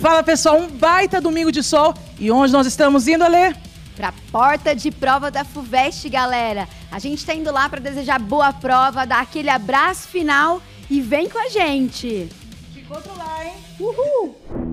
Fala pessoal, um baita domingo de sol. E onde nós estamos indo, Alê? Pra porta de prova da FUVEST, galera. A gente tá indo lá para desejar boa prova, dar aquele abraço final e vem com a gente. Ficou lá, hein? Uhul!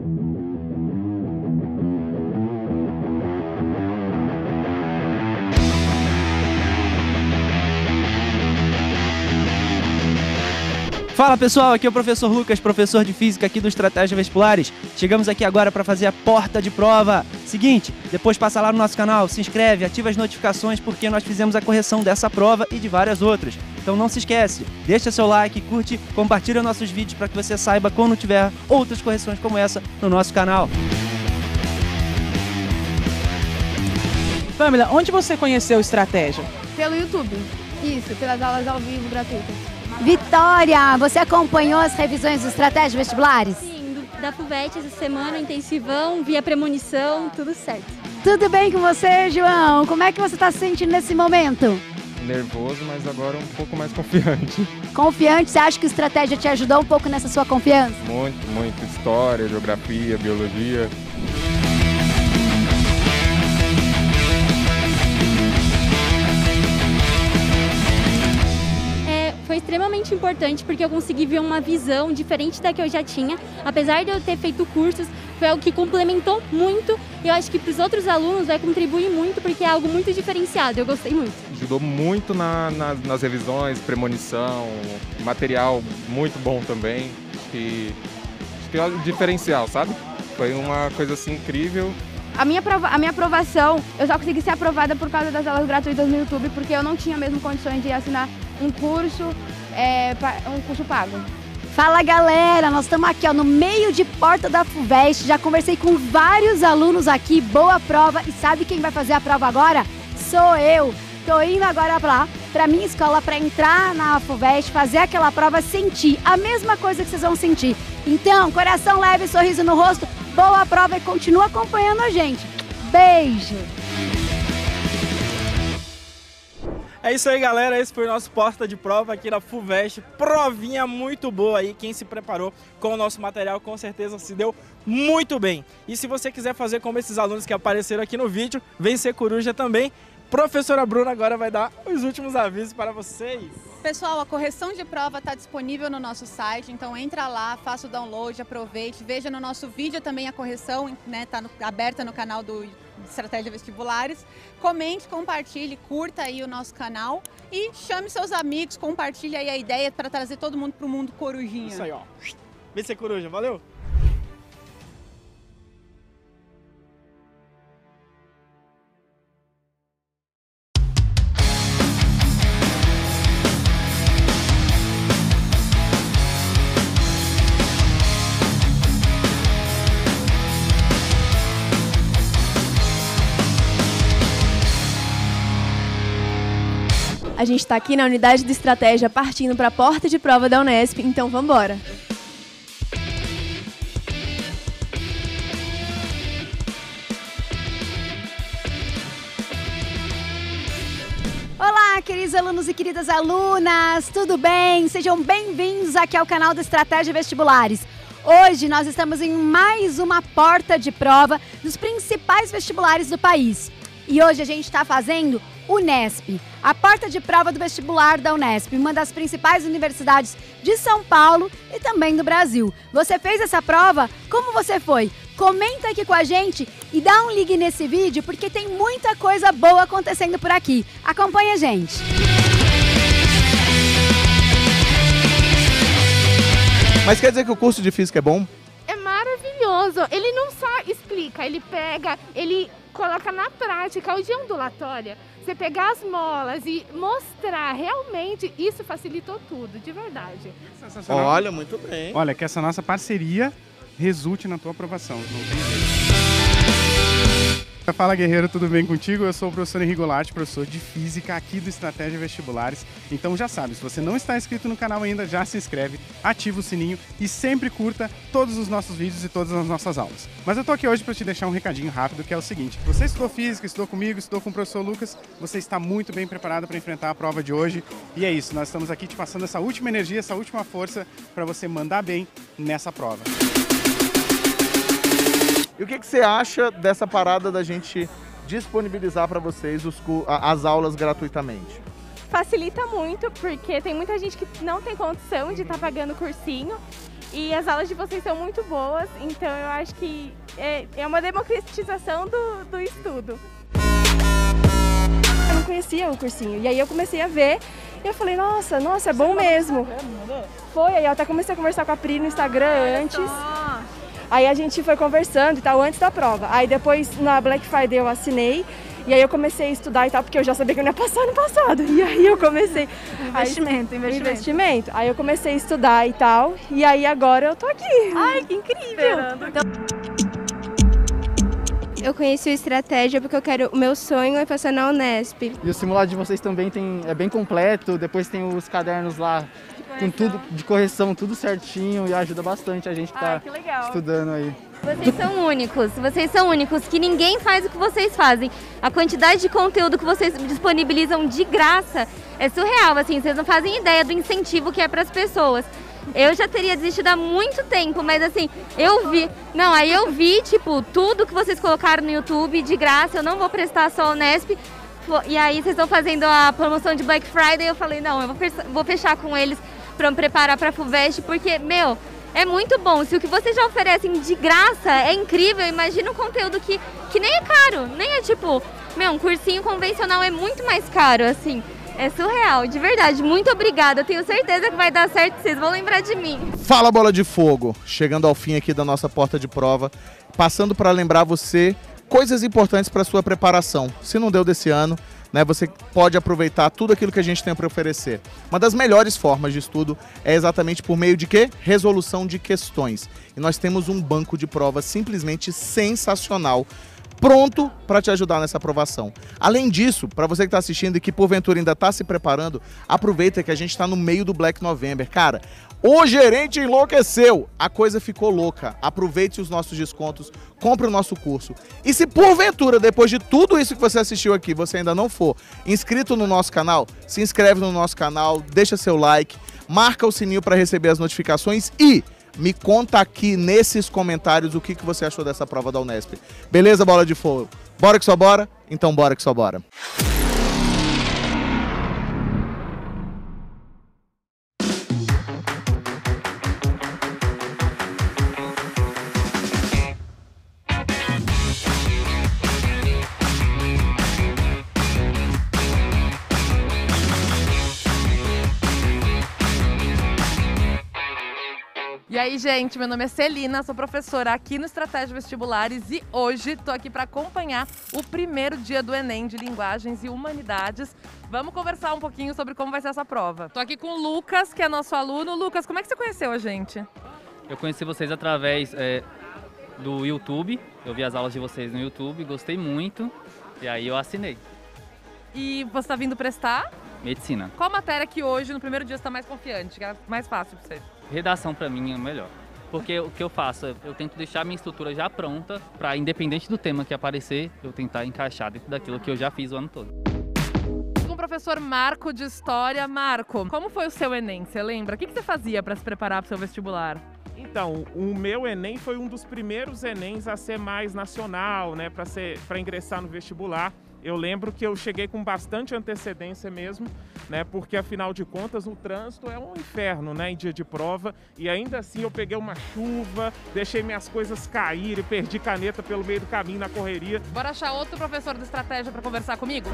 Fala pessoal, aqui é o professor Lucas, professor de física aqui do Estratégia Vestibulares. Chegamos aqui agora para fazer a porta de prova. Seguinte, depois passa lá no nosso canal, se inscreve, ativa as notificações porque nós fizemos a correção dessa prova e de várias outras. Então não se esquece, deixa seu like, curte, compartilha nossos vídeos para que você saiba quando tiver outras correções como essa no nosso canal. Pamela, onde você conheceu Estratégia? Pelo YouTube. Isso, pelas aulas ao vivo gratuitas. Vitória, você acompanhou as revisões dos estratégias vestibulares? Sim, da FUVET essa semana, intensivão, via premonição, tudo certo. Tudo bem com você, João? Como é que você está se sentindo nesse momento? Nervoso, mas agora um pouco mais confiante. Confiante? Você acha que a estratégia te ajudou um pouco nessa sua confiança? Muito, muito. História, geografia, biologia. foi extremamente importante porque eu consegui ver uma visão diferente da que eu já tinha. Apesar de eu ter feito cursos, foi algo que complementou muito. E eu acho que para os outros alunos vai contribuir muito porque é algo muito diferenciado. Eu gostei muito. Ajudou muito na, na, nas revisões, premonição, material muito bom também. acho que é diferencial, sabe? Foi uma coisa assim incrível. A minha, a minha aprovação, eu só consegui ser aprovada por causa das aulas gratuitas no YouTube, porque eu não tinha mesmo condições de assinar um curso, é, um curso pago. Fala galera, nós estamos aqui ó, no meio de porta da FUVEST, já conversei com vários alunos aqui, boa prova, e sabe quem vai fazer a prova agora? Sou eu! Tô indo agora pra lá, pra minha escola, para entrar na FUVEST, fazer aquela prova, sentir a mesma coisa que vocês vão sentir. Então, coração leve, sorriso no rosto, boa prova e continua acompanhando a gente. Beijo! É isso aí, galera. Esse foi o nosso posta de prova aqui na FUVEST. Provinha muito boa aí. Quem se preparou com o nosso material, com certeza se deu muito bem. E se você quiser fazer como esses alunos que apareceram aqui no vídeo, vem ser coruja também. Professora Bruna agora vai dar os últimos avisos para vocês. Pessoal, a correção de prova está disponível no nosso site, então entra lá, faça o download, aproveite, veja no nosso vídeo também a correção, né? Está aberta no canal do Estratégia Vestibulares. Comente, compartilhe, curta aí o nosso canal e chame seus amigos, compartilhe aí a ideia para trazer todo mundo para o mundo corujinha. Isso aí, ó. Vem ser coruja, valeu! A gente está aqui na unidade de estratégia partindo para a porta de prova da Unesp, então vamos embora. Olá, queridos alunos e queridas alunas, tudo bem? Sejam bem-vindos aqui ao canal do Estratégia Vestibulares. Hoje nós estamos em mais uma porta de prova dos principais vestibulares do país. E hoje a gente está fazendo Unesp, a porta de prova do vestibular da Unesp, uma das principais universidades de São Paulo e também do Brasil. Você fez essa prova? Como você foi? Comenta aqui com a gente e dá um ligue nesse vídeo porque tem muita coisa boa acontecendo por aqui. Acompanha a gente. Mas quer dizer que o curso de física é bom? É maravilhoso. Ele não só explica, ele pega, ele coloca na prática o ondulatória você pegar as molas e mostrar realmente, isso facilitou tudo, de verdade. Olha, muito bem. Olha, que essa nossa parceria resulte na tua aprovação. Não tem jeito. Fala guerreiro, tudo bem contigo? Eu sou o professor Henrique Goulart, professor de Física aqui do Estratégia Vestibulares. Então já sabe, se você não está inscrito no canal ainda, já se inscreve, ativa o sininho e sempre curta todos os nossos vídeos e todas as nossas aulas. Mas eu tô aqui hoje para te deixar um recadinho rápido que é o seguinte: você estudou Física, estudou comigo, estudou com o professor Lucas, você está muito bem preparado para enfrentar a prova de hoje. E é isso, nós estamos aqui te passando essa última energia, essa última força para você mandar bem nessa prova. E o que, que você acha dessa parada da gente disponibilizar para vocês os, as aulas gratuitamente? Facilita muito, porque tem muita gente que não tem condição de estar tá pagando cursinho e as aulas de vocês são muito boas, então eu acho que é, é uma democratização do, do estudo. Eu não conhecia o cursinho, e aí eu comecei a ver e eu falei, nossa, nossa, é bom mesmo. Tá Foi, aí eu até comecei a conversar com a Pri no Instagram antes. Aí a gente foi conversando e tal antes da prova. Aí depois na Black Friday eu assinei. E aí eu comecei a estudar e tal, porque eu já sabia que eu não ia passar no passado. E aí eu comecei. investimento, aí, investimento. Investimento. Aí eu comecei a estudar e tal. E aí agora eu tô aqui. Ai, que incrível! Então eu conheci o Estratégia porque eu quero. O meu sonho é passar na Unesp. E o simulado de vocês também tem, é bem completo, depois tem os cadernos lá com tudo de correção, tudo certinho e ajuda bastante a gente ah, tá que tá ah, estudando aí. Vocês são únicos, vocês são únicos, que ninguém faz o que vocês fazem. A quantidade de conteúdo que vocês disponibilizam de graça é surreal, assim, vocês não fazem ideia do incentivo que é para as pessoas. Eu já teria desistido há muito tempo, mas assim, eu vi. Não, aí eu vi, tipo, tudo que vocês colocaram no YouTube de graça, eu não vou prestar só o Nesp, e aí vocês estão fazendo a promoção de Black Friday, eu falei, não, eu vou fechar com eles para me preparar para a FUVEST, porque, meu, é muito bom. Se o que vocês já oferecem de graça é incrível, imagina um conteúdo que, que nem é caro, nem é tipo, meu, um cursinho convencional é muito mais caro, assim. É surreal, de verdade. Muito obrigada. tenho certeza que vai dar certo, vocês vão lembrar de mim. Fala Bola de Fogo, chegando ao fim aqui da nossa porta de prova, passando para lembrar você coisas importantes para sua preparação. Se não deu desse ano, né? Você pode aproveitar tudo aquilo que a gente tem para oferecer. Uma das melhores formas de estudo é exatamente por meio de quê? Resolução de questões. E nós temos um banco de provas simplesmente sensacional pronto para te ajudar nessa aprovação. Além disso, para você que está assistindo e que porventura ainda está se preparando, aproveita que a gente está no meio do Black November. Cara, o gerente enlouqueceu. A coisa ficou louca. Aproveite os nossos descontos, compre o nosso curso. E se porventura, depois de tudo isso que você assistiu aqui, você ainda não for inscrito no nosso canal, se inscreve no nosso canal, deixa seu like, marca o sininho para receber as notificações e me conta aqui nesses comentários o que, que você achou dessa prova da Unesp. Beleza, bola de fogo? Bora que só bora? Então bora que só bora. Oi, gente, meu nome é Celina, sou professora aqui no Estratégia Vestibulares e hoje estou aqui para acompanhar o primeiro dia do Enem de Linguagens e Humanidades. Vamos conversar um pouquinho sobre como vai ser essa prova. Estou aqui com o Lucas, que é nosso aluno. Lucas, como é que você conheceu a gente? Eu conheci vocês através é, do YouTube. Eu vi as aulas de vocês no YouTube, gostei muito e aí eu assinei. E você está vindo prestar? Medicina. Qual matéria que hoje, no primeiro dia, está mais confiante, que é mais fácil para você? Redação para mim é o melhor. Porque o que eu faço, é, eu tento deixar minha estrutura já pronta para, independente do tema que aparecer, eu tentar encaixar dentro daquilo que eu já fiz o ano todo. Com o professor Marco de História. Marco, como foi o seu Enem? Você lembra? O que, que você fazia para se preparar para o seu vestibular? Então, o meu Enem foi um dos primeiros Enems a ser mais nacional, né, para ingressar no vestibular eu lembro que eu cheguei com bastante antecedência mesmo, né? Porque afinal de contas o trânsito é um inferno, né? Em dia de prova. E ainda assim eu peguei uma chuva, deixei minhas coisas caírem, perdi caneta pelo meio do caminho na correria. Bora achar outro professor de estratégia para conversar comigo?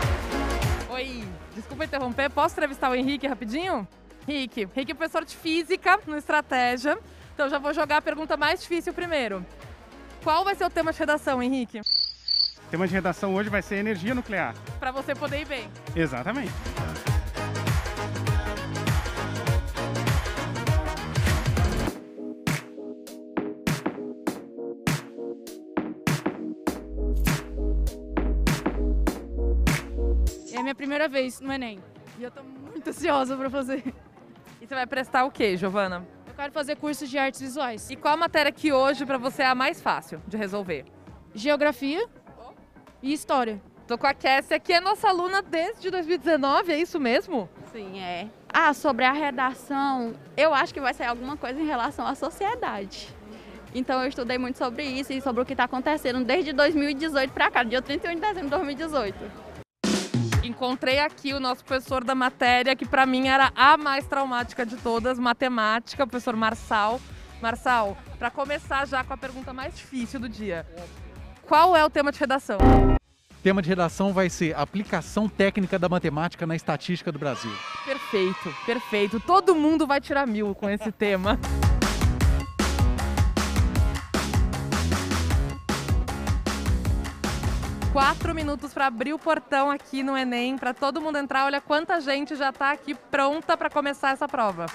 Oi, desculpa interromper, posso entrevistar o Henrique rapidinho? Henrique, Henrique é professor de física no Estratégia. Então já vou jogar a pergunta mais difícil primeiro. Qual vai ser o tema de redação, Henrique? tema de redação hoje vai ser energia nuclear. Para você poder ir bem. Exatamente. É minha primeira vez no Enem e eu estou muito ansiosa para fazer. E você vai prestar o quê, Giovana? Eu quero fazer curso de artes visuais. E qual matéria que hoje para você é a mais fácil de resolver? Geografia, e história. Tô com a Cassia, que é nossa aluna desde 2019, é isso mesmo? Sim, é. Ah, sobre a redação, eu acho que vai sair alguma coisa em relação à sociedade. Então eu estudei muito sobre isso e sobre o que está acontecendo desde 2018 para cá, dia 31 de dezembro de 2018 encontrei aqui o nosso professor da matéria, que para mim era a mais traumática de todas, matemática, o professor Marçal. Marçal, para começar já com a pergunta mais difícil do dia. Qual é o tema de redação? O tema de redação vai ser aplicação técnica da matemática na estatística do Brasil. Perfeito, perfeito. Todo mundo vai tirar mil com esse tema. quatro minutos para abrir o portão aqui no Enem, para todo mundo entrar. Olha quanta gente já está aqui pronta para começar essa prova.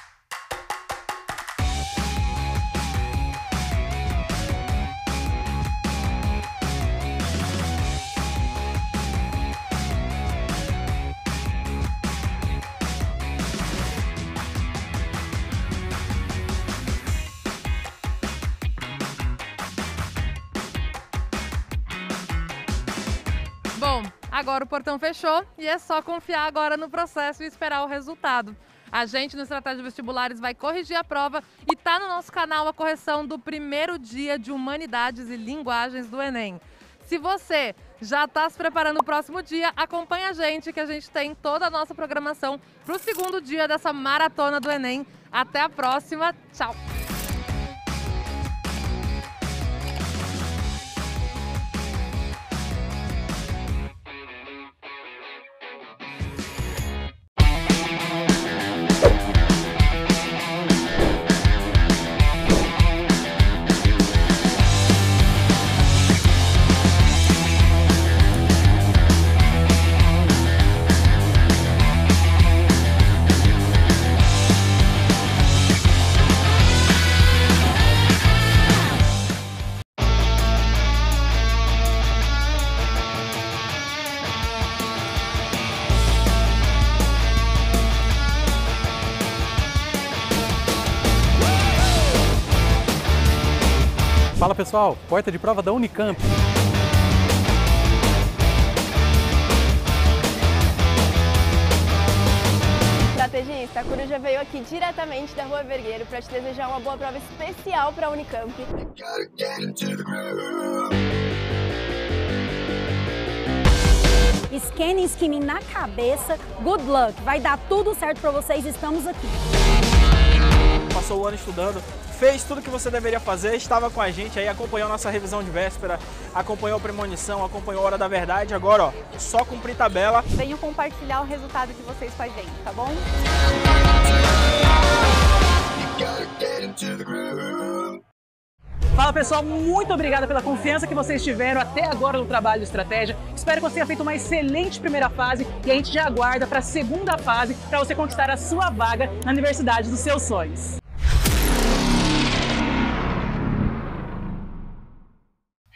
agora o portão fechou e é só confiar agora no processo e esperar o resultado. A gente no Estratégia Vestibulares vai corrigir a prova e está no nosso canal a correção do primeiro dia de Humanidades e Linguagens do Enem. Se você já está se preparando o próximo dia, acompanhe a gente que a gente tem toda a nossa programação para o segundo dia dessa maratona do Enem. Até a próxima, tchau! pessoal, porta de prova da Unicamp. Estrategista, a Coruja veio aqui diretamente da Rua Vergueiro para te desejar uma boa prova especial para a Unicamp. Scanning, e skimming na cabeça, good luck, vai dar tudo certo para vocês, estamos aqui. Passou o ano estudando, fez tudo o que você deveria fazer, estava com a gente aí, acompanhou nossa revisão de véspera, acompanhou a premonição, acompanhou a hora da verdade. Agora, ó, só cumprir tabela. venho compartilhar o resultado que vocês fazem, tá bom? Fala pessoal, muito obrigada pela confiança que vocês tiveram até agora no trabalho de estratégia. Espero que você tenha feito uma excelente primeira fase e a gente já aguarda para a segunda fase para você conquistar a sua vaga na universidade dos seus sonhos.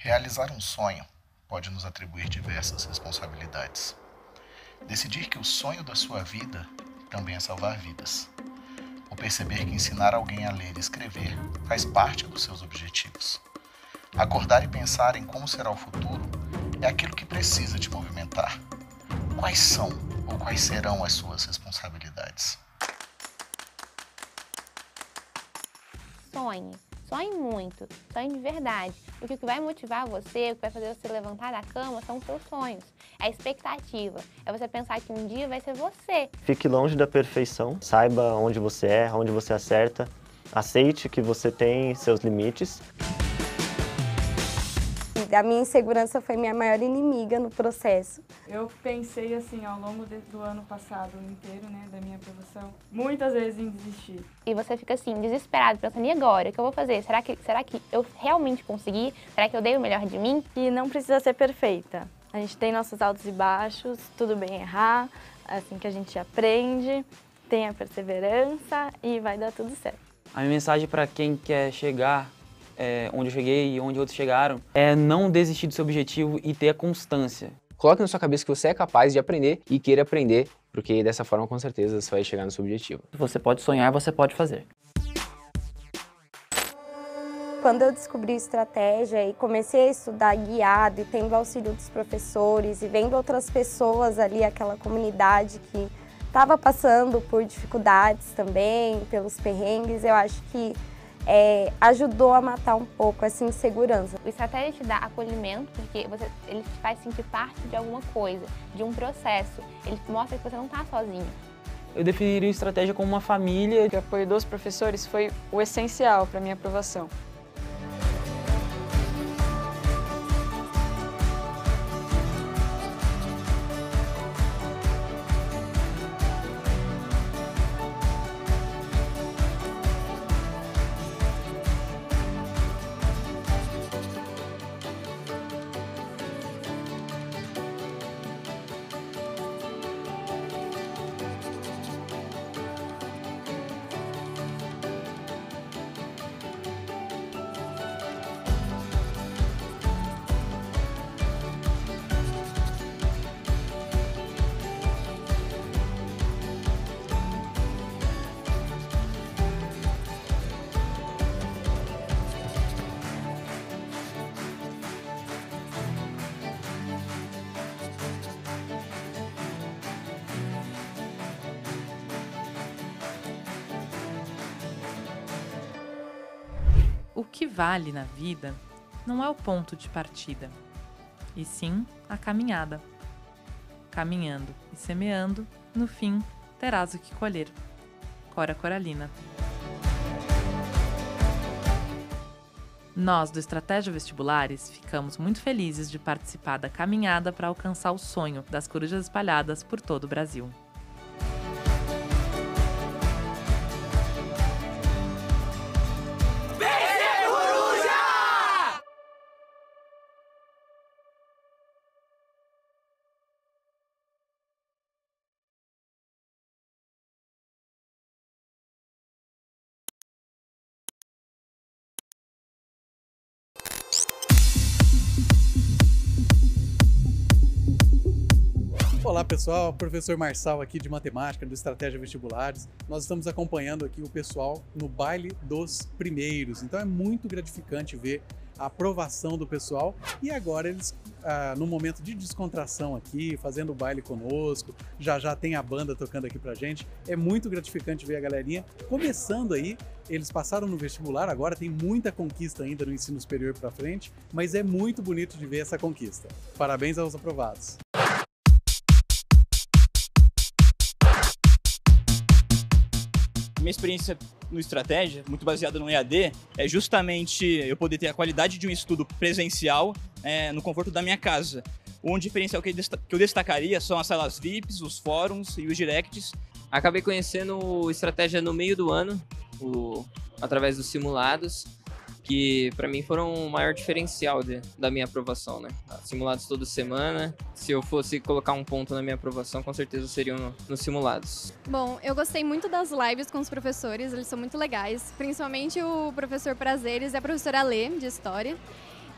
Realizar um sonho pode nos atribuir diversas responsabilidades. Decidir que o sonho da sua vida também é salvar vidas. Ou perceber que ensinar alguém a ler e escrever faz parte dos seus objetivos. Acordar e pensar em como será o futuro é aquilo que precisa te movimentar. Quais são ou quais serão as suas responsabilidades? Sonhe só em muito, só em de verdade. Porque o que vai motivar você, o que vai fazer você levantar da cama são os seus sonhos, é a expectativa, é você pensar que um dia vai ser você. Fique longe da perfeição, saiba onde você erra, onde você acerta, aceite que você tem seus limites a minha insegurança foi minha maior inimiga no processo. Eu pensei assim ao longo de, do ano passado inteiro, né, da minha aprovação, muitas vezes em desistir. E você fica assim, desesperado, pensando, e agora? O que eu vou fazer? Será que, será que eu realmente consegui? Será que eu dei o melhor de mim? E não precisa ser perfeita. A gente tem nossos altos e baixos, tudo bem errar, é assim que a gente aprende, tem a perseverança e vai dar tudo certo. A minha mensagem para quem quer chegar é, onde eu cheguei e onde outros chegaram, é não desistir do seu objetivo e ter a constância. Coloque na sua cabeça que você é capaz de aprender e queira aprender, porque dessa forma, com certeza, você vai chegar no seu objetivo. Você pode sonhar, você pode fazer. Quando eu descobri estratégia e comecei a estudar guiado e tendo auxílio dos professores e vendo outras pessoas ali, aquela comunidade que estava passando por dificuldades também, pelos perrengues, eu acho que é, ajudou a matar um pouco essa insegurança. O estratégia te dá acolhimento porque você, ele te faz sentir parte de alguma coisa, de um processo. Ele mostra que você não está sozinho. Eu definiria a estratégia como uma família. O apoio dos professores foi o essencial para minha aprovação. vale na vida não é o ponto de partida, e sim a caminhada. Caminhando e semeando, no fim terás o que colher. Cora Coralina. Nós do Estratégia Vestibulares ficamos muito felizes de participar da caminhada para alcançar o sonho das corujas espalhadas por todo o Brasil. pessoal, professor Marçal aqui de matemática do Estratégia Vestibulares. Nós estamos acompanhando aqui o pessoal no baile dos primeiros. Então é muito gratificante ver a aprovação do pessoal e agora eles ah, no momento de descontração aqui, fazendo baile conosco. Já já tem a banda tocando aqui pra gente. É muito gratificante ver a galerinha começando aí. Eles passaram no vestibular, agora tem muita conquista ainda no ensino superior para frente, mas é muito bonito de ver essa conquista. Parabéns aos aprovados. minha experiência no estratégia, muito baseada no EAD, é justamente eu poder ter a qualidade de um estudo presencial é, no conforto da minha casa. Um diferencial que eu destacaria são as salas VIPs, os fóruns e os directs. Acabei conhecendo estratégia no meio do ano, o, através dos simulados que para mim foram o maior diferencial de, da minha aprovação, né? Simulados toda semana. Se eu fosse colocar um ponto na minha aprovação, com certeza seriam no, nos simulados. Bom, eu gostei muito das lives com os professores, eles são muito legais, principalmente o professor Prazeres e a professora Lê de história.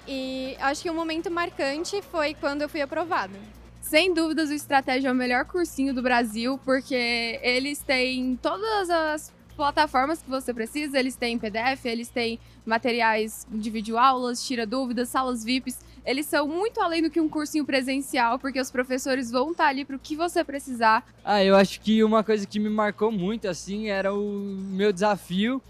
E acho que um momento marcante foi quando eu fui aprovada. Sem dúvidas, o Estratégia é o melhor cursinho do Brasil, porque eles têm todas as plataformas que você precisa. Eles têm PDF, eles têm materiais de videoaulas, tira dúvidas, salas VIPs. Eles são muito além do que um cursinho presencial, porque os professores vão estar tá ali para o que você precisar. Ah, eu acho que uma coisa que me marcou muito, assim, era o meu desafio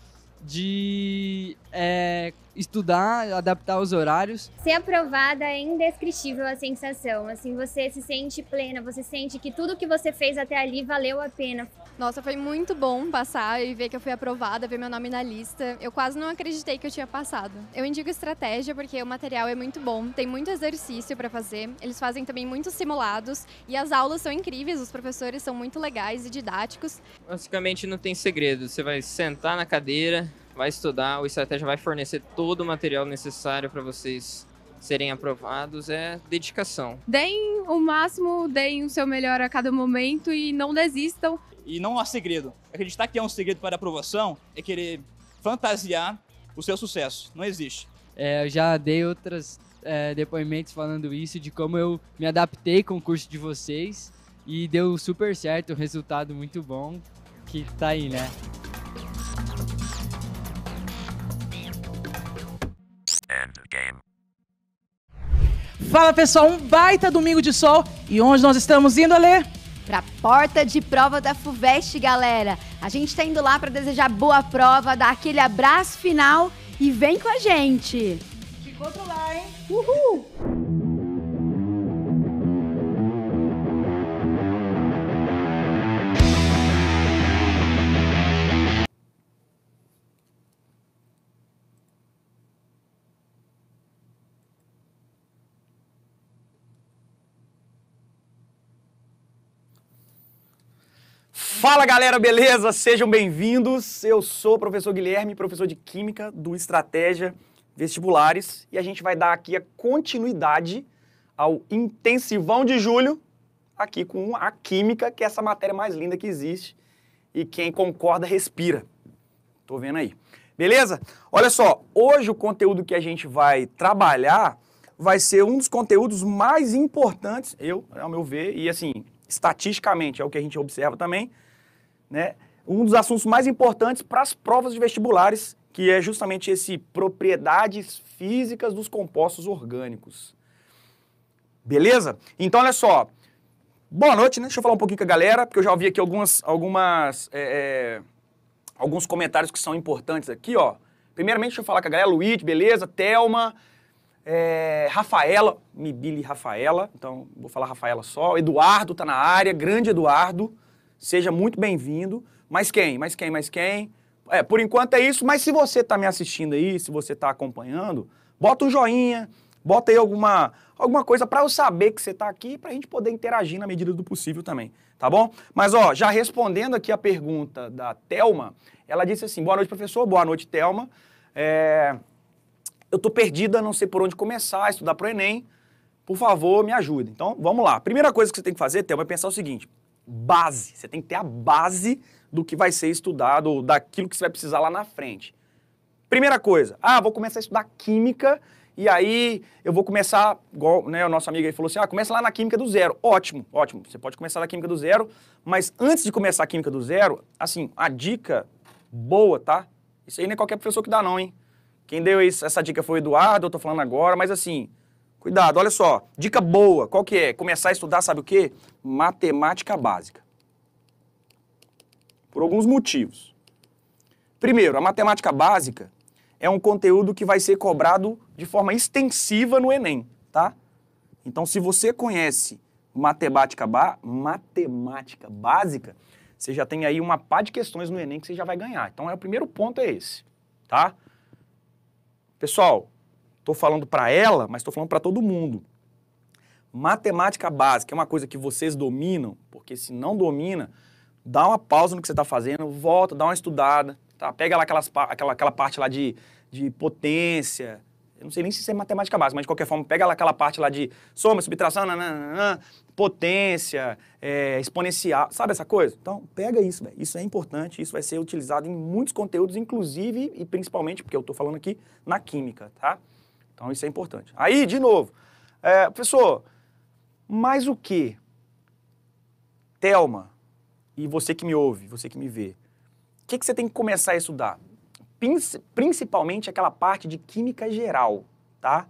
de é, estudar, adaptar os horários. Ser aprovada é indescritível a sensação. Assim, você se sente plena, você sente que tudo que você fez até ali valeu a pena. Nossa, foi muito bom passar e ver que eu fui aprovada, ver meu nome na lista. Eu quase não acreditei que eu tinha passado. Eu indico estratégia porque o material é muito bom, tem muito exercício para fazer. Eles fazem também muitos simulados e as aulas são incríveis, os professores são muito legais e didáticos. Basicamente não tem segredo, você vai sentar na cadeira, vai estudar, o estratégia vai fornecer todo o material necessário para vocês serem aprovados é dedicação. Deem o máximo, deem o seu melhor a cada momento e não desistam e não há segredo. Acreditar que há é um segredo para a aprovação é querer fantasiar o seu sucesso. Não existe. É, eu já dei outros é, depoimentos falando isso, de como eu me adaptei com o curso de vocês e deu super certo, um resultado muito bom que tá aí, né? Fala pessoal, um baita domingo de sol e onde nós estamos indo, Alê? para a porta de prova da FUVEST, galera. A gente está indo lá para desejar boa prova, dar aquele abraço final e vem com a gente. Ficou lá, hein? Uhul! Fala galera, beleza? Sejam bem-vindos. Eu sou o professor Guilherme, professor de Química do Estratégia Vestibulares, e a gente vai dar aqui a continuidade ao intensivão de julho, aqui com a Química, que é essa matéria mais linda que existe, e quem concorda respira. Tô vendo aí. Beleza? Olha só, hoje o conteúdo que a gente vai trabalhar vai ser um dos conteúdos mais importantes, eu, ao meu ver, e assim, estatisticamente é o que a gente observa também, né, um dos assuntos mais importantes para as provas de vestibulares, que é justamente esse propriedades físicas dos compostos orgânicos. Beleza? Então, olha só. Boa noite, né? Deixa eu falar um pouquinho com a galera, porque eu já ouvi aqui algumas, algumas, é, é, alguns comentários que são importantes aqui, ó. Primeiramente, deixa eu falar com a galera. Luiz, beleza? Thelma, é, Rafaela, Mibili Rafaela, então vou falar Rafaela só. Eduardo tá na área, grande Eduardo seja muito bem-vindo. Mas quem? Mas quem? Mas quem? É, por enquanto é isso, mas se você está me assistindo aí, se você está acompanhando, bota um joinha, bota aí alguma, alguma coisa para eu saber que você está aqui, para a gente poder interagir na medida do possível também, tá bom? Mas, ó, já respondendo aqui a pergunta da Telma, ela disse assim, boa noite, professor, boa noite, Telma. É, eu estou perdida, não sei por onde começar a estudar para o Enem, por favor, me ajuda. Então, vamos lá. Primeira coisa que você tem que fazer, Telma, é pensar o seguinte base. Você tem que ter a base do que vai ser estudado, daquilo que você vai precisar lá na frente. Primeira coisa, ah, vou começar a estudar química e aí eu vou começar, igual né, o nosso amigo aí falou assim, ah, começa lá na química do zero. Ótimo, ótimo. Você pode começar na química do zero, mas antes de começar a química do zero, assim, a dica boa, tá? Isso aí não é qualquer professor que dá não, hein? Quem deu essa dica foi o Eduardo, eu tô falando agora, mas assim, Cuidado, olha só. Dica boa, qual que é? Começar a estudar, sabe o quê? Matemática básica. Por alguns motivos. Primeiro, a matemática básica é um conteúdo que vai ser cobrado de forma extensiva no Enem, tá? Então, se você conhece matemática, ba matemática básica, você já tem aí uma pá de questões no Enem que você já vai ganhar. Então, é, o primeiro ponto é esse, tá? Pessoal, Estou falando para ela, mas estou falando para todo mundo. Matemática básica é uma coisa que vocês dominam, porque se não domina, dá uma pausa no que você está fazendo, volta, dá uma estudada, tá? pega lá aquelas, aquela, aquela parte lá de, de potência, eu não sei nem se isso é matemática básica, mas de qualquer forma, pega lá aquela parte lá de soma, subtração, nananana, potência, é, exponencial, sabe essa coisa? Então, pega isso, véio. isso é importante, isso vai ser utilizado em muitos conteúdos, inclusive e principalmente, porque eu estou falando aqui, na química, tá? Então isso é importante. Aí, de novo, é, professor, mas o que? Telma, e você que me ouve, você que me vê, o que, que você tem que começar a estudar? Principalmente aquela parte de química geral, tá?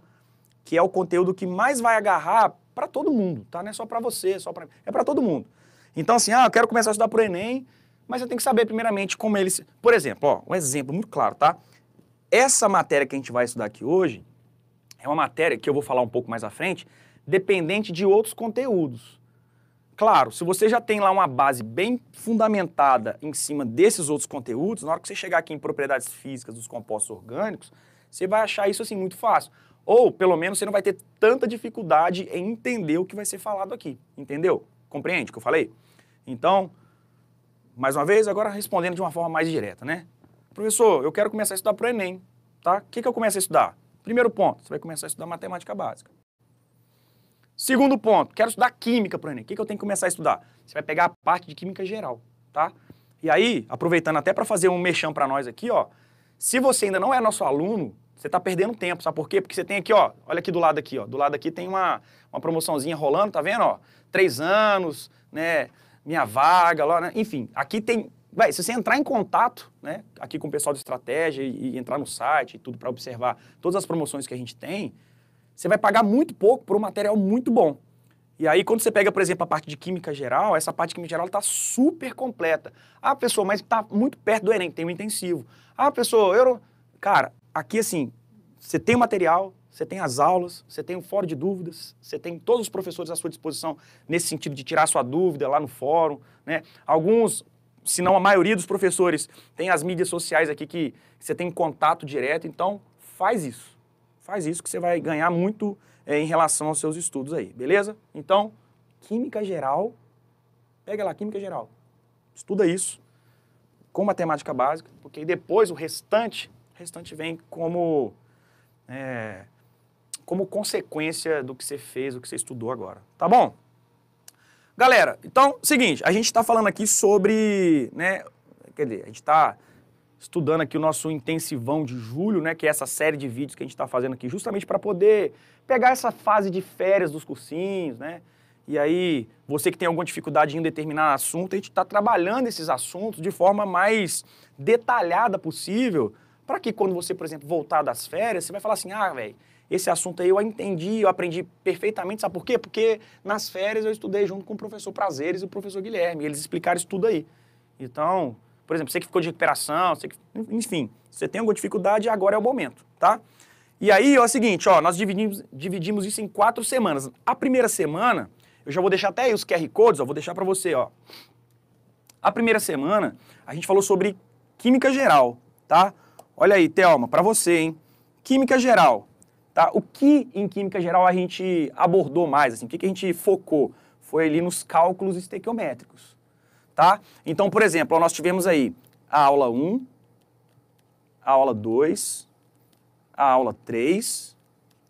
Que é o conteúdo que mais vai agarrar para todo mundo, tá? Não é só para você, só para é para todo mundo. Então assim, ah, eu quero começar a estudar para o Enem, mas eu tenho que saber primeiramente como eles por exemplo, ó, um exemplo muito claro, tá? Essa matéria que a gente vai estudar aqui hoje, é uma matéria que eu vou falar um pouco mais à frente, dependente de outros conteúdos. Claro, se você já tem lá uma base bem fundamentada em cima desses outros conteúdos, na hora que você chegar aqui em propriedades físicas dos compostos orgânicos, você vai achar isso assim muito fácil. Ou, pelo menos, você não vai ter tanta dificuldade em entender o que vai ser falado aqui. Entendeu? Compreende o que eu falei? Então, mais uma vez, agora respondendo de uma forma mais direta, né? Professor, eu quero começar a estudar para o Enem, tá? O que, que eu começo a estudar? Primeiro ponto, você vai começar a estudar matemática básica. Segundo ponto, quero estudar química para o Enem. O que, que eu tenho que começar a estudar? Você vai pegar a parte de química geral, tá? E aí, aproveitando até para fazer um mexão para nós aqui, ó. Se você ainda não é nosso aluno, você está perdendo tempo, sabe por quê? Porque você tem aqui, ó, olha aqui do lado aqui, ó, do lado aqui tem uma, uma promoçãozinha rolando, tá vendo, ó? Três anos, né? Minha vaga, lá, né? enfim, aqui tem Vai, se você entrar em contato, né, aqui com o pessoal de estratégia e, e entrar no site e tudo para observar todas as promoções que a gente tem, você vai pagar muito pouco por um material muito bom. E aí, quando você pega, por exemplo, a parte de química geral, essa parte de química geral está super completa. Ah, pessoa, mas está muito perto do Enem, tem um intensivo. Ah, pessoa, eu. Cara, aqui assim, você tem o material, você tem as aulas, você tem o fórum de dúvidas, você tem todos os professores à sua disposição nesse sentido de tirar sua dúvida lá no fórum. Né? Alguns se não a maioria dos professores, tem as mídias sociais aqui que você tem contato direto, então faz isso. Faz isso que você vai ganhar muito é, em relação aos seus estudos aí, beleza? Então, química geral, pega lá química geral. Estuda isso com matemática básica, porque depois o restante, o restante vem como é, como consequência do que você fez, do que você estudou agora. Tá bom? Galera, então, seguinte, a gente está falando aqui sobre, né, quer dizer, a gente está estudando aqui o nosso intensivão de julho, né, que é essa série de vídeos que a gente está fazendo aqui, justamente para poder pegar essa fase de férias dos cursinhos, né, e aí, você que tem alguma dificuldade em determinar assunto, a gente está trabalhando esses assuntos de forma mais detalhada possível, para que quando você, por exemplo, voltar das férias, você vai falar assim, ah, velho, esse assunto aí eu entendi, eu aprendi perfeitamente. Sabe por quê? Porque nas férias eu estudei junto com o professor Prazeres e o professor Guilherme. eles explicaram isso tudo aí. Então, por exemplo, você que ficou de recuperação, você que, enfim, você tem alguma dificuldade, agora é o momento, tá? E aí, ó, é o seguinte, ó, nós dividimos, dividimos isso em quatro semanas. A primeira semana, eu já vou deixar até aí os QR Codes, ó, vou deixar para você, ó. A primeira semana, a gente falou sobre química geral, tá? Olha aí, Thelma, para você, hein? Química geral. Tá? O que em química geral a gente abordou mais? Assim, o que, que a gente focou? Foi ali nos cálculos estequiométricos. Tá? Então, por exemplo, nós tivemos aí a aula 1, a aula 2, a aula 3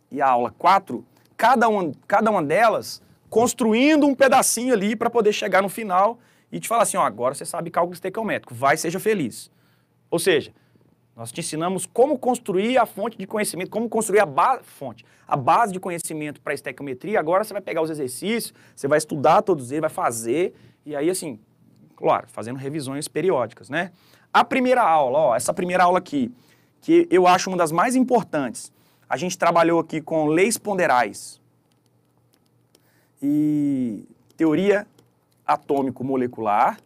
e a aula 4, cada, um, cada uma delas construindo um pedacinho ali para poder chegar no final e te falar assim, ó, agora você sabe cálculo estequiométrico, vai, seja feliz. Ou seja, nós te ensinamos como construir a fonte de conhecimento, como construir a base, fonte, a base de conhecimento para a estequiometria. Agora você vai pegar os exercícios, você vai estudar todos eles, vai fazer, e aí assim, claro, fazendo revisões periódicas, né? A primeira aula, ó, essa primeira aula aqui, que eu acho uma das mais importantes. A gente trabalhou aqui com leis ponderais e teoria atômico-molecular.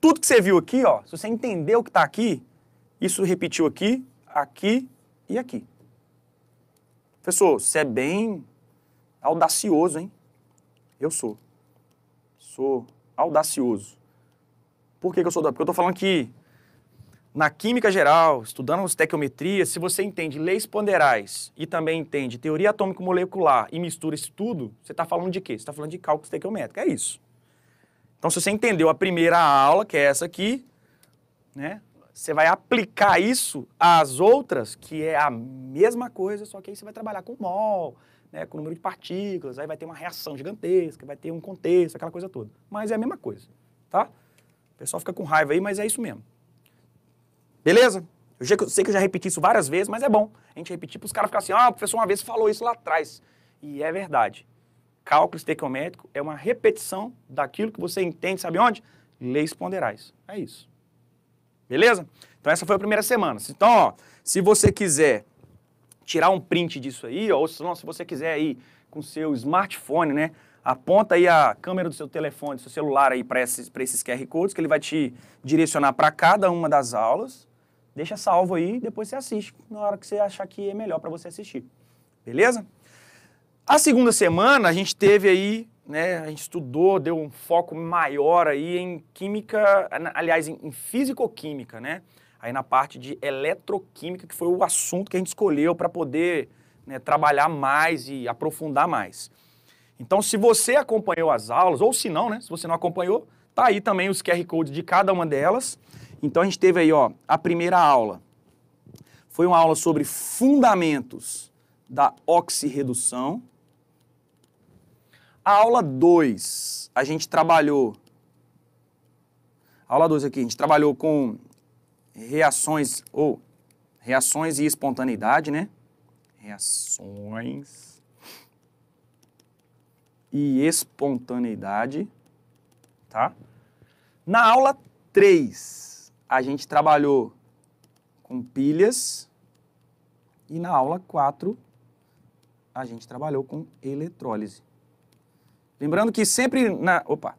Tudo que você viu aqui, ó, se você entender o que está aqui, isso repetiu aqui, aqui e aqui. Professor, você é bem audacioso, hein? Eu sou. Sou audacioso. Por que, que eu sou audacioso? Porque eu estou falando que na química geral, estudando os estequiometria, se você entende leis ponderais e também entende teoria atômico-molecular e mistura isso tudo, você está falando de quê? Você está falando de cálculo estequiométrico, é isso. Então, se você entendeu a primeira aula, que é essa aqui, né, você vai aplicar isso às outras, que é a mesma coisa, só que aí você vai trabalhar com mol, né, com o número de partículas, aí vai ter uma reação gigantesca, vai ter um contexto, aquela coisa toda. Mas é a mesma coisa, tá? O pessoal fica com raiva aí, mas é isso mesmo. Beleza? Eu já, sei que eu já repeti isso várias vezes, mas é bom a gente repetir para os caras ficarem assim, ah, o professor uma vez falou isso lá atrás. E é verdade. Cálculo estequiométrico é uma repetição daquilo que você entende, sabe onde? Leis ponderais. É isso. Beleza? Então essa foi a primeira semana. Então, ó, se você quiser tirar um print disso aí, ó, ou se não, se você quiser aí com seu smartphone, né, aponta aí a câmera do seu telefone, do seu celular aí para esses, esses QR Codes, que ele vai te direcionar para cada uma das aulas. Deixa salvo aí, depois você assiste na hora que você achar que é melhor para você assistir. Beleza? A segunda semana a gente teve aí né, a gente estudou, deu um foco maior aí em química, aliás, em, físico-química, né? Aí na parte de eletroquímica, que foi o assunto que a gente escolheu para poder né, trabalhar mais e aprofundar mais. Então, se você acompanhou as aulas, ou se não, né? Se você não acompanhou, tá aí também os QR Codes de cada uma delas. Então, a gente teve aí, ó, a primeira aula. Foi uma aula sobre fundamentos da oxirredução. A aula 2, a gente trabalhou. A aula 2 aqui, a gente trabalhou com reações ou reações e espontaneidade, né? Reações e espontaneidade, tá? Na aula 3, a gente trabalhou com pilhas e na aula 4 a gente trabalhou com eletrólise. Lembrando que sempre na, opa,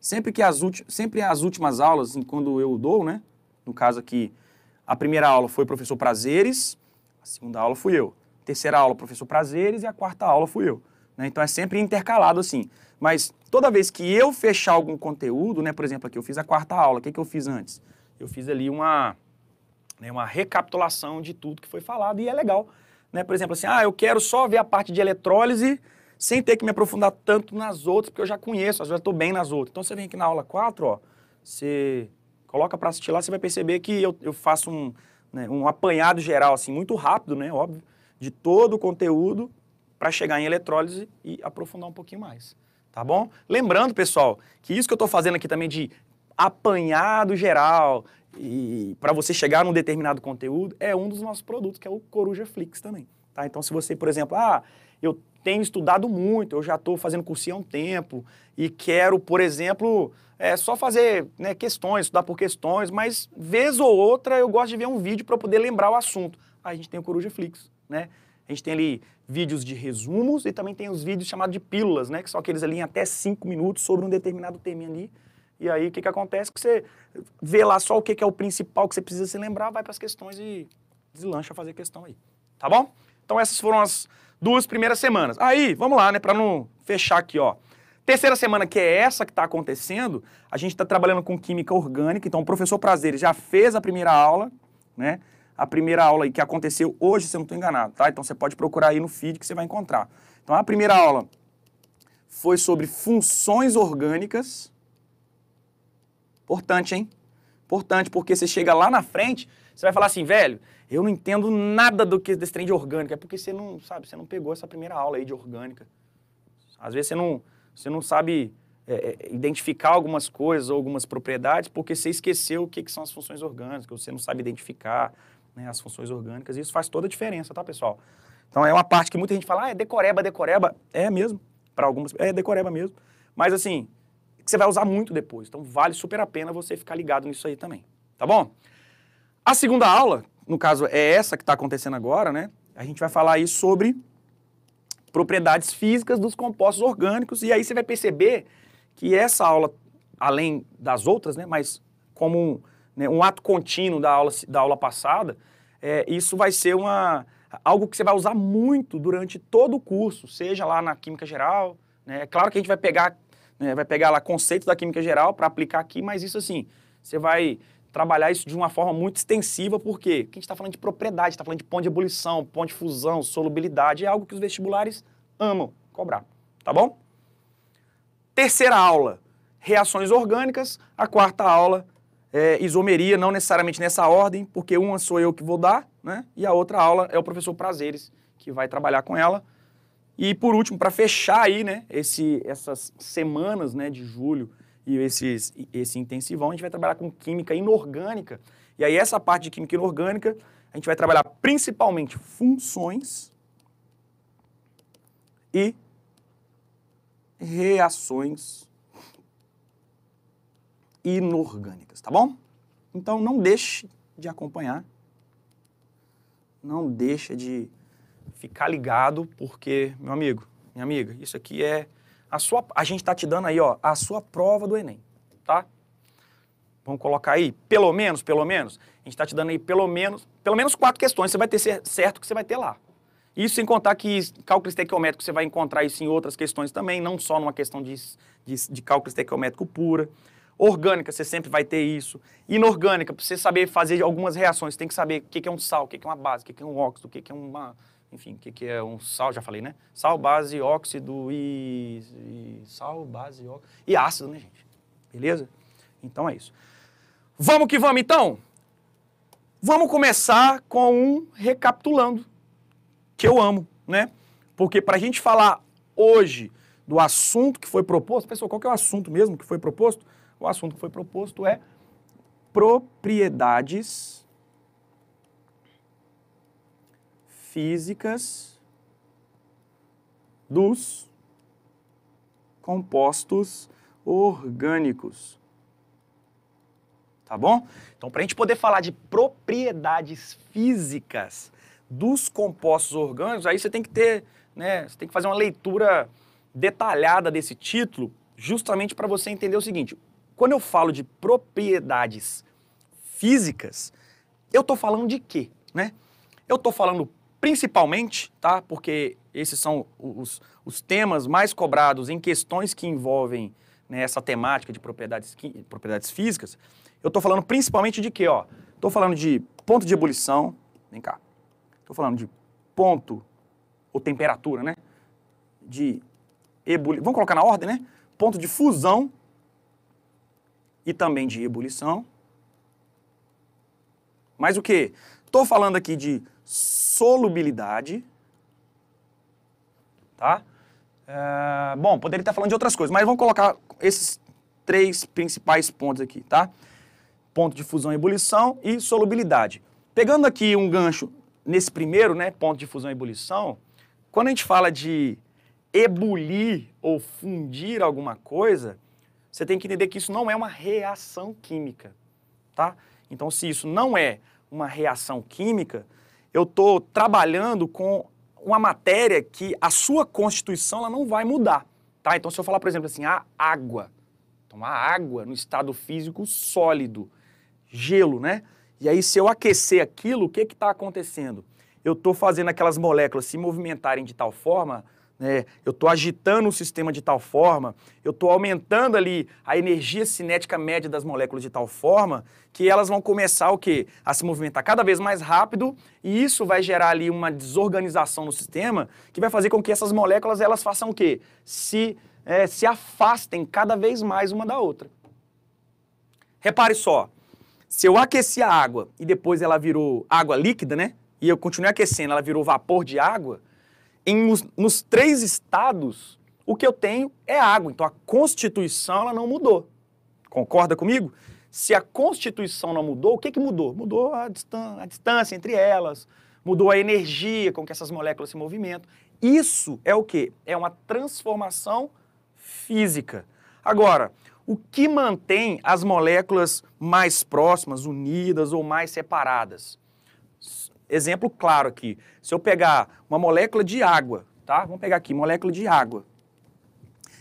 sempre que as últimas, sempre as últimas aulas, assim, quando eu dou, né? No caso aqui, a primeira aula foi o professor Prazeres, a segunda aula fui eu, a terceira aula o professor Prazeres e a quarta aula fui eu. Né? Então é sempre intercalado assim. Mas toda vez que eu fechar algum conteúdo, né? Por exemplo, aqui eu fiz a quarta aula, o que, que eu fiz antes? Eu fiz ali uma, né, uma recapitulação de tudo que foi falado e é legal. Né? Por exemplo, assim, ah, eu quero só ver a parte de eletrólise sem ter que me aprofundar tanto nas outras, porque eu já conheço, às vezes estou bem nas outras. Então você vem aqui na aula 4, ó, você coloca para assistir lá, você vai perceber que eu, eu faço um, né, um apanhado geral, assim, muito rápido, né, óbvio, de todo o conteúdo para chegar em eletrólise e aprofundar um pouquinho mais, tá bom? Lembrando, pessoal, que isso que eu estou fazendo aqui também de apanhado geral e para você chegar num determinado conteúdo é um dos nossos produtos, que é o Coruja Flix também, tá? Então, se você, por exemplo, ah, eu tenho estudado muito, eu já estou fazendo cursinho há um tempo e quero, por exemplo, é, só fazer né, questões, estudar por questões, mas vez ou outra eu gosto de ver um vídeo para poder lembrar o assunto. Aí a gente tem o Coruja Flix, né? A gente tem ali vídeos de resumos e também tem os vídeos chamados de pílulas, né? Que são aqueles ali em até cinco minutos sobre um determinado tema ali. E aí o que, que acontece? Que você vê lá só o que, que é o principal que você precisa se lembrar, vai para as questões e deslancha fazer questão aí. Tá bom? Então essas foram as duas primeiras semanas. Aí, vamos lá, né, para não fechar aqui, ó. Terceira semana, que é essa que está acontecendo, a gente está trabalhando com química orgânica, então o professor Prazer já fez a primeira aula, né? A primeira aula aí que aconteceu hoje, se eu não estou enganado, tá? Então você pode procurar aí no feed que você vai encontrar. Então a primeira aula foi sobre funções orgânicas. Importante, hein? Importante, porque você chega lá na frente, você vai falar assim, velho, eu não entendo nada do que desse trem de orgânica. É porque você não, sabe, você não pegou essa primeira aula aí de orgânica. Às vezes você não, você não sabe é, é identificar algumas coisas ou algumas propriedades porque você esqueceu o que, que são as funções orgânicas, você não sabe identificar né, as funções orgânicas. E isso faz toda a diferença, tá, pessoal? Então é uma parte que muita gente fala, ah, é decoreba, decoreba. É mesmo, para algumas, é decoreba mesmo. Mas assim, você vai usar muito depois. Então vale super a pena você ficar ligado nisso aí também, tá bom? A segunda aula, no caso é essa que está acontecendo agora, né? A gente vai falar aí sobre propriedades físicas dos compostos orgânicos e aí você vai perceber que essa aula, além das outras, né, mas como um, né, um ato contínuo da aula, da aula passada, é, isso vai ser uma, algo que você vai usar muito durante todo o curso, seja lá na Química Geral, né? é claro que a gente vai pegar, né, vai pegar lá conceito da Química Geral para aplicar aqui, mas isso assim, você vai trabalhar isso de uma forma muito extensiva, porque a gente está falando de propriedade, está falando de ponto de ebulição, ponto de fusão, solubilidade, é algo que os vestibulares amam cobrar, tá bom? Terceira aula, reações orgânicas. A quarta aula, é, isomeria, não necessariamente nessa ordem, porque uma sou eu que vou dar, né? E a outra aula é o professor Prazeres, que vai trabalhar com ela. E por último, para fechar aí, né, esse, essas semanas né, de julho e esses, esse intensivão, a gente vai trabalhar com química inorgânica. E aí, essa parte de química inorgânica, a gente vai trabalhar principalmente funções e reações inorgânicas, tá bom? Então, não deixe de acompanhar, não deixe de ficar ligado, porque, meu amigo, minha amiga, isso aqui é a sua, a gente está te dando aí, ó, a sua prova do Enem, tá? Vamos colocar aí, pelo menos, pelo menos, a gente está te dando aí pelo menos, pelo menos quatro questões, você vai ter certo que você vai ter lá. Isso sem contar que cálculo estequiométrico você vai encontrar isso em outras questões também, não só numa questão de, de, de cálculo estequiométrico pura. Orgânica, você sempre vai ter isso. Inorgânica, para você saber fazer algumas reações, você tem que saber o que é um sal, o que é uma base, o que é um óxido, o que é uma, enfim, o que, que, é um sal, já falei, né? Sal, base, óxido e, e, sal, base, óxido e ácido, né, gente? Beleza? Então é isso. Vamos que vamos então. Vamos começar com um recapitulando que eu amo, né? Porque para a gente falar hoje do assunto que foi proposto, pessoal, qual que é o assunto mesmo que foi proposto? O assunto que foi proposto é propriedades físicas dos compostos orgânicos. Tá bom? Então, para a gente poder falar de propriedades físicas dos compostos orgânicos, aí você tem que ter, né, você tem que fazer uma leitura detalhada desse título, justamente para você entender o seguinte: quando eu falo de propriedades físicas, eu estou falando de quê, né? Eu estou falando principalmente, tá? Porque esses são os, os temas mais cobrados em questões que envolvem né, essa temática de propriedades, propriedades físicas. Eu estou falando principalmente de quê? Estou falando de ponto de ebulição. Vem cá. Estou falando de ponto ou temperatura, né? De ebulição. Vamos colocar na ordem, né? Ponto de fusão e também de ebulição. Mas o que? Estou falando aqui de solubilidade, tá? É, bom, poderia estar falando de outras coisas, mas vamos colocar esses três principais pontos aqui, tá? Ponto de fusão e ebulição e solubilidade. Pegando aqui um gancho nesse primeiro, né, ponto de fusão e ebulição, quando a gente fala de ebulir ou fundir alguma coisa, você tem que entender que isso não é uma reação química, tá? Então, se isso não é uma reação química, eu estou trabalhando com uma matéria que a sua constituição ela não vai mudar. Tá? Então, se eu falar, por exemplo, assim, a água. Então, a água no estado físico sólido, gelo, né? E aí, se eu aquecer aquilo, o que está acontecendo? Eu estou fazendo aquelas moléculas se movimentarem de tal forma né? eu estou agitando o sistema de tal forma, eu estou aumentando ali a energia cinética média das moléculas de tal forma que elas vão começar o quê? A se movimentar cada vez mais rápido e isso vai gerar ali uma desorganização no sistema que vai fazer com que essas moléculas elas façam o quê? Se, é, se afastem cada vez mais uma da outra. Repare só, se eu aqueci a água e depois ela virou água líquida, né? E eu continuei aquecendo, ela virou vapor de água, em, nos, três estados, o que eu tenho é água. Então a Constituição ela não mudou. Concorda comigo? Se a Constituição não mudou, o que, que mudou? Mudou a, distan a distância entre elas, mudou a energia com que essas moléculas se movimentam. Isso é o que? É uma transformação física. Agora, o que mantém as moléculas mais próximas, unidas ou mais separadas? exemplo claro aqui. Se eu pegar uma molécula de água, tá? Vamos pegar aqui, molécula de água.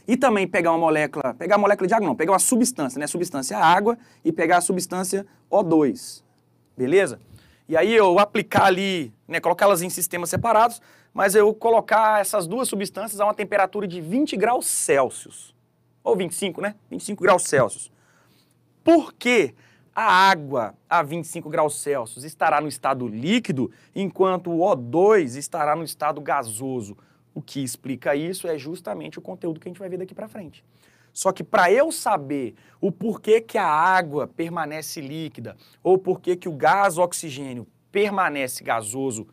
E também pegar uma molécula, pegar a molécula de água não, pegar uma substância, né? Substância água e pegar a substância O2. Beleza? E aí eu aplicar ali, né, colocá-las em sistemas separados, mas eu colocar essas duas substâncias a uma temperatura de 20 graus Celsius. Ou 25, né? 25 graus Celsius. Por quê? Porque a água a 25 graus Celsius estará no estado líquido, enquanto o O2 estará no estado gasoso. O que explica isso é justamente o conteúdo que a gente vai ver daqui para frente. Só que para eu saber o porquê que a água permanece líquida ou porquê que o gás oxigênio permanece gasoso,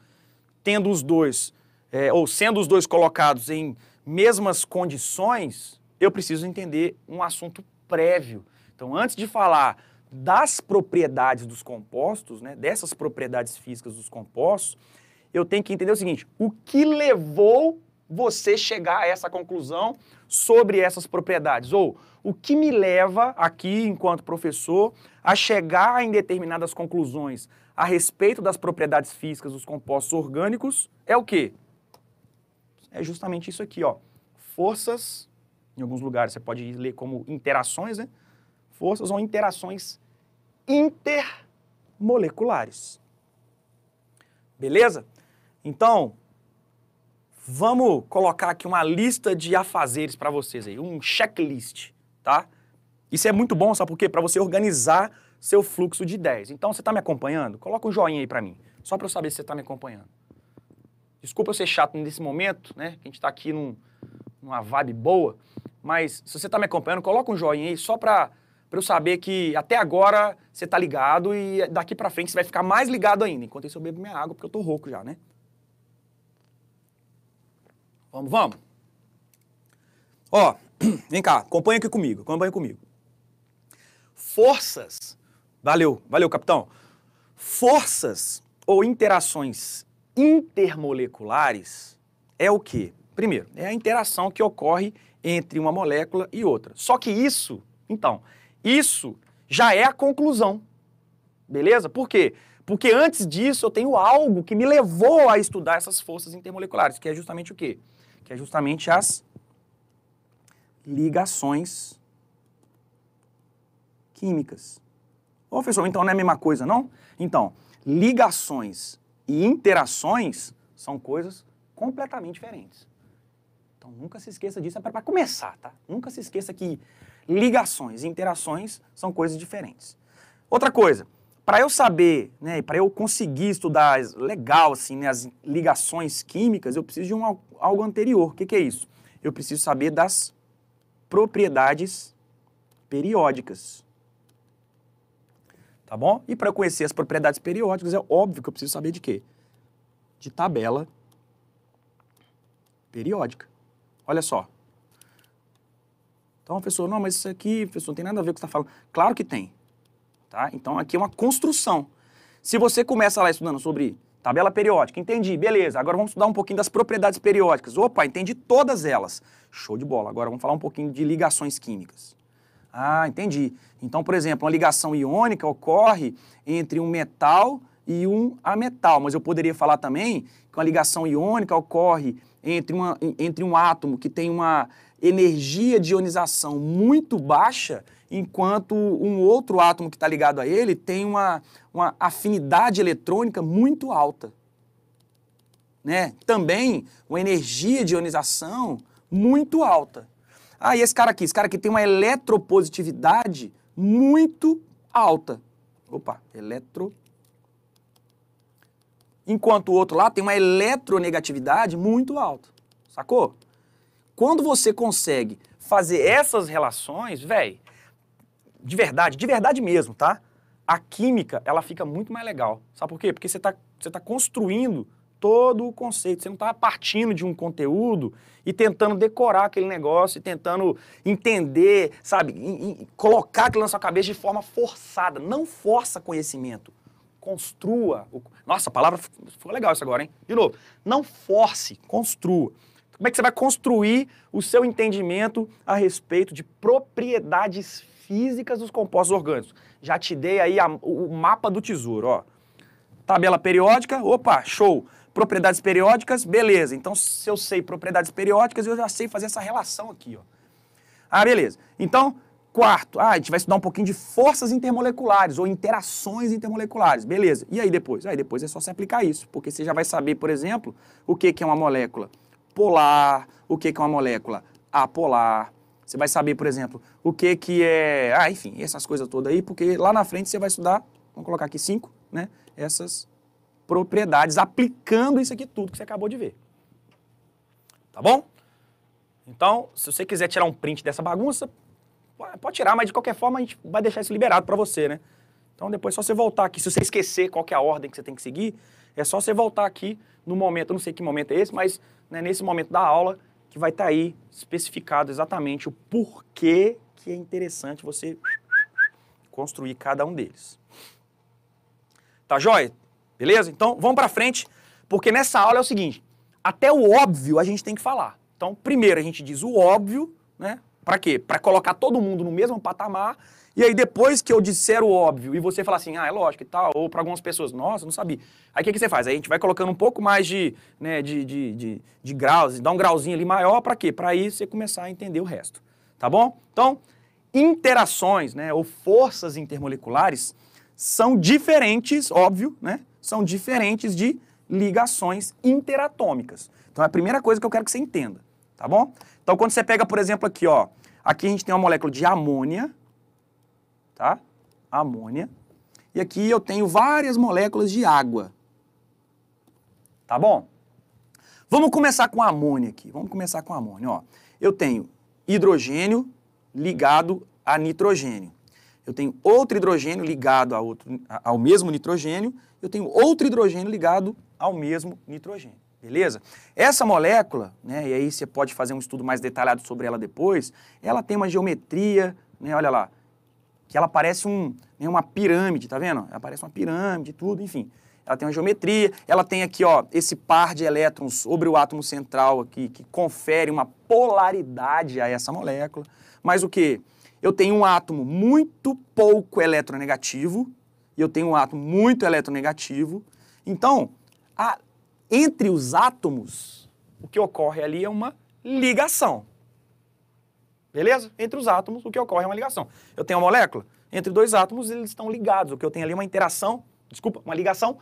tendo os dois, é, ou sendo os dois colocados em mesmas condições, eu preciso entender um assunto prévio. Então, antes de falar das propriedades dos compostos, né, dessas propriedades físicas dos compostos, eu tenho que entender o seguinte: o que levou você chegar a essa conclusão sobre essas propriedades? Ou o que me leva aqui, enquanto professor, a chegar em determinadas conclusões a respeito das propriedades físicas dos compostos orgânicos é o quê? É justamente isso aqui, ó. Forças, em alguns lugares você pode ler como interações, né? forças ou interações intermoleculares. Beleza? Então, vamos colocar aqui uma lista de afazeres para vocês aí, um checklist, tá? Isso é muito bom, sabe por quê? Para você organizar seu fluxo de ideias. Então, você está me acompanhando? Coloca um joinha aí para mim, só para eu saber se você está me acompanhando. Desculpa eu ser chato nesse momento, né? Que a gente está aqui num, numa vibe boa, mas se você está me acompanhando, coloca um joinha aí só para para eu saber que até agora você tá ligado e daqui para frente você vai ficar mais ligado ainda. Enquanto isso eu bebo minha água porque eu tô rouco já, né? Vamos, vamos. Ó, vem cá, acompanha aqui comigo, acompanha comigo. Forças. Valeu, valeu, capitão. Forças ou interações intermoleculares é o quê? Primeiro, é a interação que ocorre entre uma molécula e outra. Só que isso, então, isso já é a conclusão. Beleza? Por quê? Porque antes disso eu tenho algo que me levou a estudar essas forças intermoleculares, que é justamente o quê? Que é justamente as ligações químicas. Ô, professor, então não é a mesma coisa, não? Então, ligações e interações são coisas completamente diferentes. Então, nunca se esqueça disso, é para começar, tá? Nunca se esqueça que ligações, interações são coisas diferentes. Outra coisa, para eu saber, né, para eu conseguir estudar legal assim, né, as ligações químicas, eu preciso de um, algo anterior. O que, que é isso? Eu preciso saber das propriedades periódicas. Tá bom? E para eu conhecer as propriedades periódicas, é óbvio que eu preciso saber de quê? De tabela periódica. Olha só, então, a pessoa, não, mas isso aqui, pessoa, não tem nada a ver com o que você está falando. Claro que tem. Tá? Então, aqui é uma construção. Se você começa lá estudando sobre tabela periódica, entendi, beleza. Agora vamos estudar um pouquinho das propriedades periódicas. Opa, entendi todas elas. Show de bola. Agora vamos falar um pouquinho de ligações químicas. Ah, entendi. Então, por exemplo, uma ligação iônica ocorre entre um metal e um ametal, mas eu poderia falar também que uma ligação iônica ocorre entre, uma, entre um átomo que tem uma energia de ionização muito baixa, enquanto um outro átomo que está ligado a ele tem uma, uma afinidade eletrônica muito alta. Né? Também uma energia de ionização muito alta. Ah, e esse cara aqui? Esse cara aqui tem uma eletropositividade muito alta. Opa, eletro. Enquanto o outro lá tem uma eletronegatividade muito alta. Sacou? Quando você consegue fazer essas relações, velho, de verdade, de verdade mesmo, tá? A química, ela fica muito mais legal. Sabe por quê? Porque você tá, você tá construindo todo o conceito. Você não está partindo de um conteúdo e tentando decorar aquele negócio, e tentando entender, sabe, e, e colocar aquilo na sua cabeça de forma forçada. Não força conhecimento. Construa. O... Nossa, a palavra ficou legal isso agora, hein? De novo, não force, construa. Como é que você vai construir o seu entendimento a respeito de propriedades físicas dos compostos orgânicos? Já te dei aí a, o mapa do tesouro, ó. Tabela periódica, opa, show. Propriedades periódicas, beleza. Então, se eu sei propriedades periódicas, eu já sei fazer essa relação aqui, ó. Ah, beleza. Então, quarto, ah, a gente vai estudar um pouquinho de forças intermoleculares ou interações intermoleculares, beleza. E aí depois? Aí depois é só você aplicar isso, porque você já vai saber, por exemplo, o que, que é uma molécula polar, o que, que é uma molécula apolar. Você vai saber, por exemplo, o que, que é. Ah, enfim, essas coisas todas aí, porque lá na frente você vai estudar, vamos colocar aqui cinco, né? Essas propriedades, aplicando isso aqui tudo que você acabou de ver. Tá bom? Então, se você quiser tirar um print dessa bagunça, pode tirar, mas de qualquer forma a gente vai deixar isso liberado para você, né? Então depois é só você voltar aqui. Se você esquecer qual é a ordem que você tem que seguir, é só você voltar aqui no momento, eu não sei que momento é esse, mas né, nesse momento da aula, que vai estar tá aí especificado exatamente o porquê que é interessante você construir cada um deles. Tá joia? Beleza? Então, vamos para frente, porque nessa aula é o seguinte, até o óbvio a gente tem que falar. Então, primeiro a gente diz o óbvio, né? Para quê? Para colocar todo mundo no mesmo patamar e aí, depois que eu disser o óbvio e você falar assim, ah, é lógico e tal, ou para algumas pessoas, nossa, não sabia. Aí o que, que você faz? Aí a gente vai colocando um pouco mais de, né, de, de, de, de graus, dá um grauzinho ali maior para quê? Para aí você começar a entender o resto. Tá bom? Então, interações, né, ou forças intermoleculares são diferentes, óbvio, né? São diferentes de ligações interatômicas. Então é a primeira coisa que eu quero que você entenda, tá bom? Então quando você pega, por exemplo, aqui, ó, aqui a gente tem uma molécula de amônia, tá? amônia. E aqui eu tenho várias moléculas de água. Tá bom? Vamos começar com a amônia aqui. Vamos começar com a amônia, ó. Eu tenho hidrogênio ligado a nitrogênio. Eu tenho outro hidrogênio ligado a outro, ao mesmo nitrogênio. Eu tenho outro hidrogênio ligado ao mesmo nitrogênio. Beleza? Essa molécula, né, e aí você pode fazer um estudo mais detalhado sobre ela depois, ela tem uma geometria, né, olha lá, que ela parece um, né, uma pirâmide, tá vendo? Ela parece uma pirâmide, tudo, enfim. Ela tem uma geometria, ela tem aqui, ó, esse par de elétrons sobre o átomo central aqui, que confere uma polaridade a essa molécula. Mas o que? Eu tenho um átomo muito pouco eletronegativo e eu tenho um átomo muito eletronegativo. Então, a, entre os átomos, o que ocorre ali é uma ligação. Beleza? Entre os átomos, o que ocorre é uma ligação. Eu tenho uma molécula, entre dois átomos eles estão ligados. O que eu tenho ali é uma interação, desculpa, uma ligação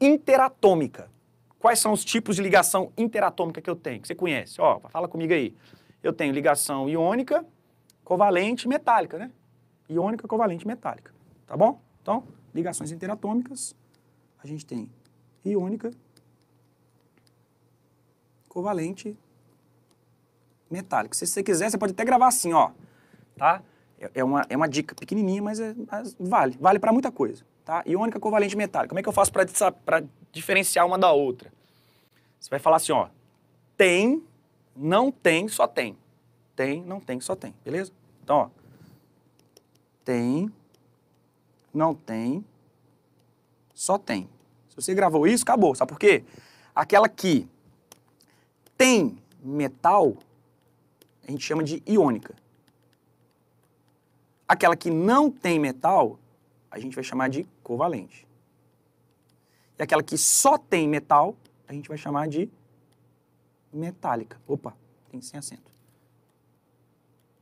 interatômica. Quais são os tipos de ligação interatômica que eu tenho, que você conhece? Ó, fala comigo aí. Eu tenho ligação iônica, covalente metálica, né? Iônica, covalente metálica. Tá bom? Então, ligações interatômicas, a gente tem iônica, covalente metálico. Se você quiser, você pode até gravar assim, ó, tá? É, é uma, é uma dica pequenininha, mas, é, mas vale. Vale para muita coisa, tá? Iônica covalente metálica. Como é que eu faço para diferenciar uma da outra? Você vai falar assim, ó, tem, não tem, só tem. Tem, não tem, só tem, beleza? Então, ó, tem, não tem, só tem. Se você gravou isso, acabou. Sabe por quê? Aquela que tem metal, a gente chama de iônica. Aquela que não tem metal, a gente vai chamar de covalente. E aquela que só tem metal, a gente vai chamar de metálica. Opa, tem sem acento.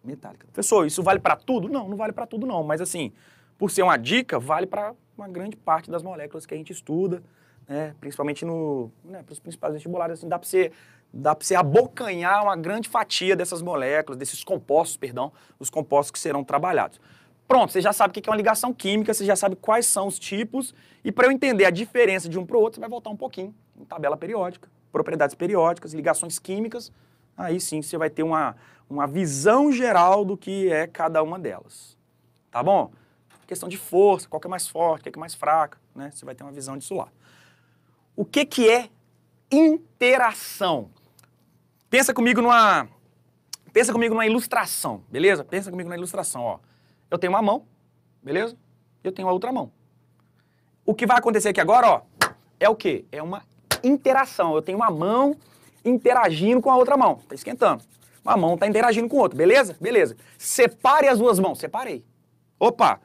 Metálica. Professor, isso vale para tudo? Não, não vale para tudo não, mas assim, por ser uma dica, vale para uma grande parte das moléculas que a gente estuda, né? principalmente no, né, para os principais vestibulares, assim, dá para você dá para você abocanhar uma grande fatia dessas moléculas, desses compostos, perdão, os compostos que serão trabalhados. Pronto, você já sabe o que é uma ligação química, você já sabe quais são os tipos, e para eu entender a diferença de um para o outro, você vai voltar um pouquinho em tabela periódica, propriedades periódicas, ligações químicas, aí sim você vai ter uma, uma visão geral do que é cada uma delas. Tá bom? Questão de força, qual que é mais forte, qual que é mais fraca, né? Você vai ter uma visão disso lá. O que, que é interação? Pensa comigo numa pensa comigo numa ilustração, beleza? Pensa comigo na ilustração, ó. Eu tenho uma mão, beleza? Eu tenho a outra mão. O que vai acontecer aqui agora, ó, é o quê? É uma interação. Eu tenho uma mão interagindo com a outra mão. Tá esquentando. Uma mão tá interagindo com a outra, beleza? Beleza. Separe as duas mãos. Separei. Opa!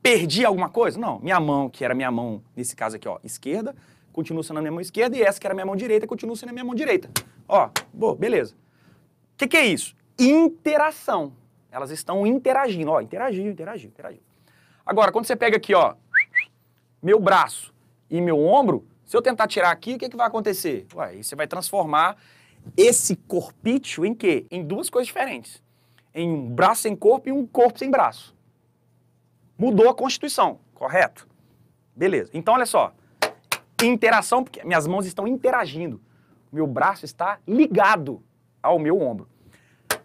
Perdi alguma coisa? Não. Minha mão, que era minha mão, nesse caso aqui, ó, esquerda, continua sendo a minha mão esquerda, e essa que era minha mão direita, continua sendo a minha mão direita. Ó, boa, beleza. O que, que é isso? Interação. Elas estão interagindo. Ó, interagiu, interagiu, interagiu. Agora, quando você pega aqui, ó, meu braço e meu ombro, se eu tentar tirar aqui, o que, que vai acontecer? Ué, aí você vai transformar esse corpício em quê? Em duas coisas diferentes. Em um braço sem corpo e um corpo sem braço. Mudou a constituição, correto? Beleza. Então, olha só. Interação, porque minhas mãos estão interagindo meu braço está ligado ao meu ombro.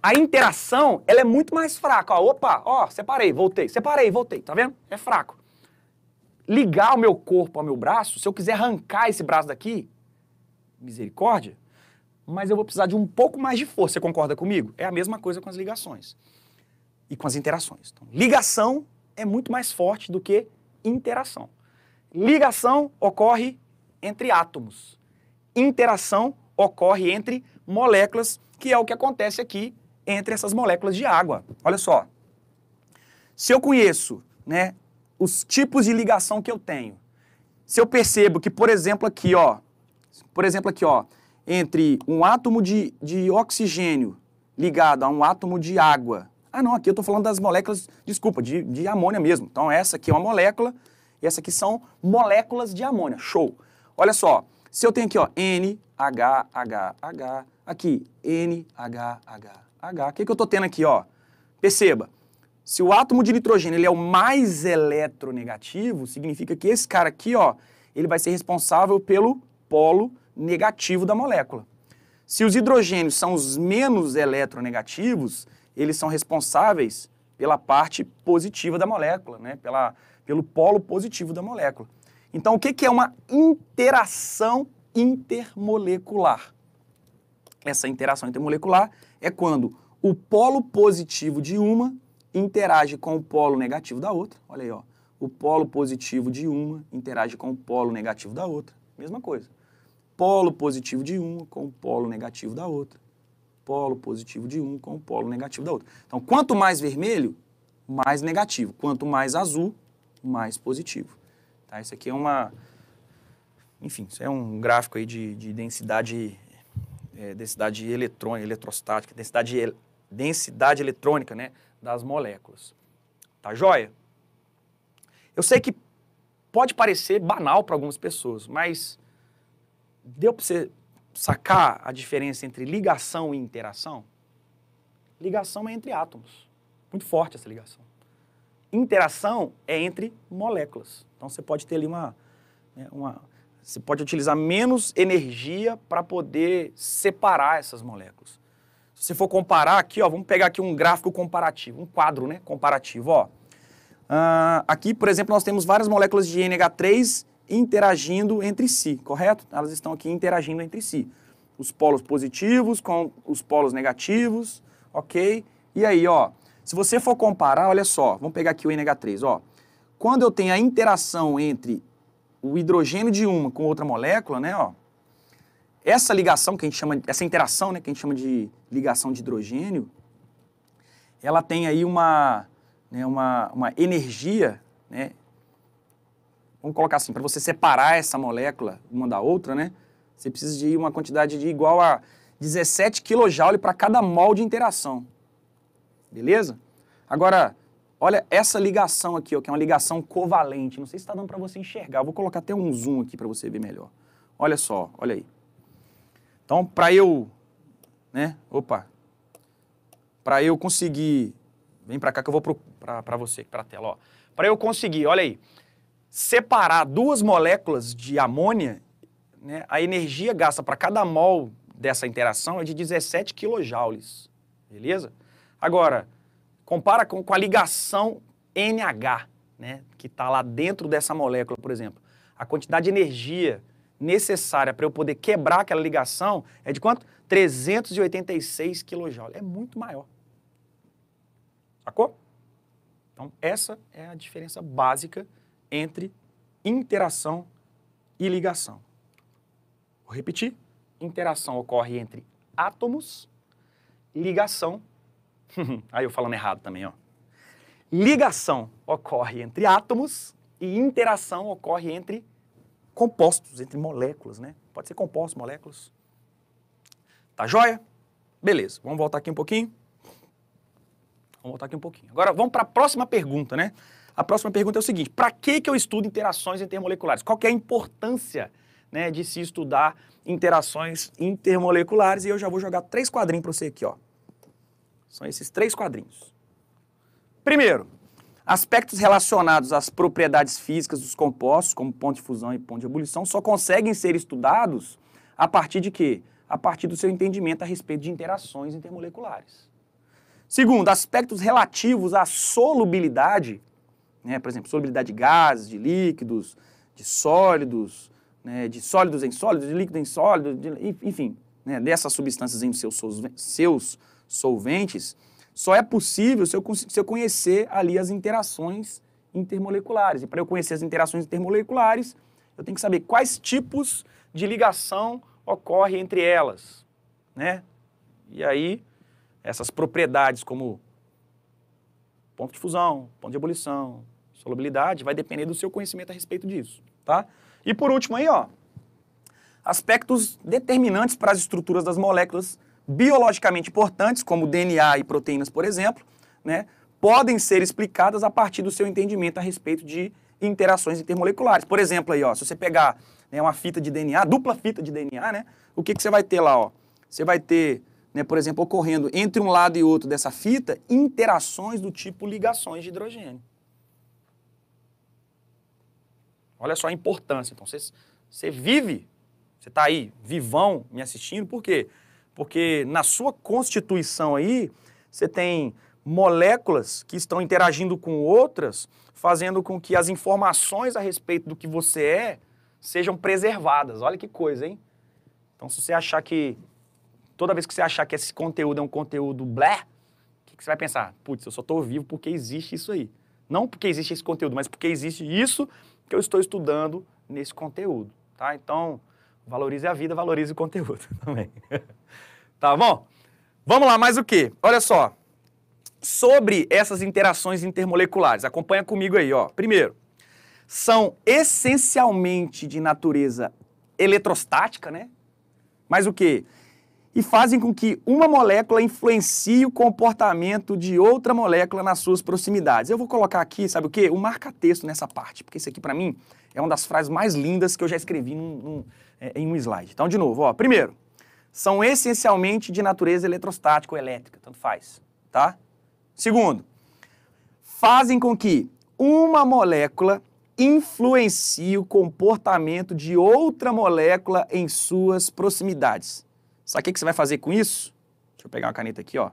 A interação, ela é muito mais fraca. Ó, opa, ó, separei, voltei, separei, voltei, tá vendo? É fraco. Ligar o meu corpo ao meu braço, se eu quiser arrancar esse braço daqui, misericórdia, mas eu vou precisar de um pouco mais de força, você concorda comigo? É a mesma coisa com as ligações e com as interações. Então, ligação é muito mais forte do que interação. Ligação ocorre entre átomos interação ocorre entre moléculas, que é o que acontece aqui entre essas moléculas de água. Olha só. Se eu conheço né, os tipos de ligação que eu tenho, se eu percebo que, por exemplo, aqui, ó, por exemplo, aqui, ó, entre um átomo de, de oxigênio ligado a um átomo de água. Ah, não, aqui eu estou falando das moléculas, desculpa, de, de amônia mesmo. Então, essa aqui é uma molécula, e essa aqui são moléculas de amônia. Show! Olha só, se eu tenho aqui, ó, N, H, H, H, aqui, N, H, H, H, o que, que eu estou tendo aqui, ó? Perceba, se o átomo de nitrogênio ele é o mais eletronegativo, significa que esse cara aqui, ó, ele vai ser responsável pelo polo negativo da molécula. Se os hidrogênios são os menos eletronegativos, eles são responsáveis pela parte positiva da molécula, né? pela, pelo polo positivo da molécula. Então, o que é uma interação intermolecular? Essa interação intermolecular é quando o polo positivo de uma interage com o polo negativo da outra. Olha aí, ó. O polo positivo de uma interage com o polo negativo da outra. Mesma coisa. Polo positivo de uma com o polo negativo da outra. Polo positivo de um com o polo negativo da outra. Então, quanto mais vermelho, mais negativo. Quanto mais azul, mais positivo. Tá? Isso aqui é uma... Enfim, isso é um gráfico aí de, de densidade, é, densidade eletrônica, eletrostática, densidade, el, densidade eletrônica né, das moléculas. Tá joia? Eu sei que pode parecer banal para algumas pessoas, mas deu para você sacar a diferença entre ligação e interação? Ligação é entre átomos. Muito forte essa ligação interação é entre moléculas. Então você pode ter ali uma, né, uma você pode utilizar menos energia para poder separar essas moléculas. Se você for comparar aqui, ó, vamos pegar aqui um gráfico comparativo, um quadro, né, comparativo, ó. Uh, aqui, por exemplo, nós temos várias moléculas de NH3 interagindo entre si, correto? Elas estão aqui interagindo entre si. Os polos positivos com os polos negativos, ok? E aí, ó, se você for comparar, olha só, vamos pegar aqui o NH3, ó. Quando eu tenho a interação entre o hidrogênio de uma com outra molécula, né, ó, essa ligação que a gente chama, essa interação, né, que a gente chama de ligação de hidrogênio, ela tem aí uma, né, uma, uma energia, né, vamos colocar assim, para você separar essa molécula uma da outra, né, você precisa de uma quantidade de igual a 17 kJ para cada mol de interação. Beleza? Agora, olha essa ligação aqui, ó, que é uma ligação covalente. Não sei se está dando para você enxergar. Eu vou colocar até um zoom aqui para você ver melhor. Olha só, olha aí. Então, para eu, né? Opa. Para eu conseguir, vem para cá que eu vou para você, para a tela, ó. Para eu conseguir, olha aí, separar duas moléculas de amônia, né? A energia gasta para cada mol dessa interação é de 17 kJ. Beleza? Agora, compara com, com a ligação NH, né, que está lá dentro dessa molécula, por exemplo. A quantidade de energia necessária para eu poder quebrar aquela ligação é de quanto? 386 kJ. É muito maior. Sacou? Então, essa é a diferença básica entre interação e ligação. Vou repetir: interação ocorre entre átomos, ligação Aí eu falando errado também, ó. Ligação ocorre entre átomos e interação ocorre entre compostos, entre moléculas, né? Pode ser compostos, moléculas. Tá joia? Beleza, vamos voltar aqui um pouquinho. Vamos voltar aqui um pouquinho. Agora vamos para a próxima pergunta, né? A próxima pergunta é o seguinte: para que, que eu estudo interações intermoleculares? Qual que é a importância né, de se estudar interações intermoleculares? E eu já vou jogar três quadrinhos para você aqui, ó. São esses três quadrinhos. Primeiro, aspectos relacionados às propriedades físicas dos compostos, como ponto de fusão e ponto de ebulição, só conseguem ser estudados a partir de quê? A partir do seu entendimento a respeito de interações intermoleculares. Segundo, aspectos relativos à solubilidade, né, por exemplo, solubilidade de gases, de líquidos, de sólidos, né, de sólidos em sólidos, de líquido em sólido, de, enfim, né, dessas substâncias em seus, seus solventes, só é possível se eu, se eu conhecer ali as interações intermoleculares. E para eu conhecer as interações intermoleculares, eu tenho que saber quais tipos de ligação ocorre entre elas, né? E aí, essas propriedades como ponto de fusão, ponto de ebulição, solubilidade, vai depender do seu conhecimento a respeito disso, tá? E por último aí, ó, aspectos determinantes para as estruturas das moléculas biologicamente importantes, como DNA e proteínas, por exemplo, né, podem ser explicadas a partir do seu entendimento a respeito de interações intermoleculares. Por exemplo, aí, ó, se você pegar né, uma fita de DNA, dupla fita de DNA, né, o que, que você vai ter lá? Ó? Você vai ter, né, por exemplo, ocorrendo entre um lado e outro dessa fita, interações do tipo ligações de hidrogênio. Olha só a importância. Então, você vive, você está aí, vivão, me assistindo, por quê? Porque na sua constituição aí, você tem moléculas que estão interagindo com outras, fazendo com que as informações a respeito do que você é sejam preservadas. Olha que coisa, hein? Então, se você achar que. Toda vez que você achar que esse conteúdo é um conteúdo blé, o que, que você vai pensar? Putz, eu só estou vivo porque existe isso aí. Não porque existe esse conteúdo, mas porque existe isso que eu estou estudando nesse conteúdo. Tá? Então, valorize a vida, valorize o conteúdo também. Tá bom? Vamos lá, mais o quê? Olha só. Sobre essas interações intermoleculares, acompanha comigo aí, ó. Primeiro, são essencialmente de natureza eletrostática, né? Mas o quê? E fazem com que uma molécula influencie o comportamento de outra molécula nas suas proximidades. Eu vou colocar aqui, sabe o quê? O um marca-texto nessa parte, porque isso aqui, para mim, é uma das frases mais lindas que eu já escrevi num, num, é, em um slide. Então, de novo, ó. Primeiro, são essencialmente de natureza eletrostática ou elétrica, tanto faz, tá? Segundo, fazem com que uma molécula influencie o comportamento de outra molécula em suas proximidades. Sabe o que você vai fazer com isso? Deixa eu pegar uma caneta aqui, ó.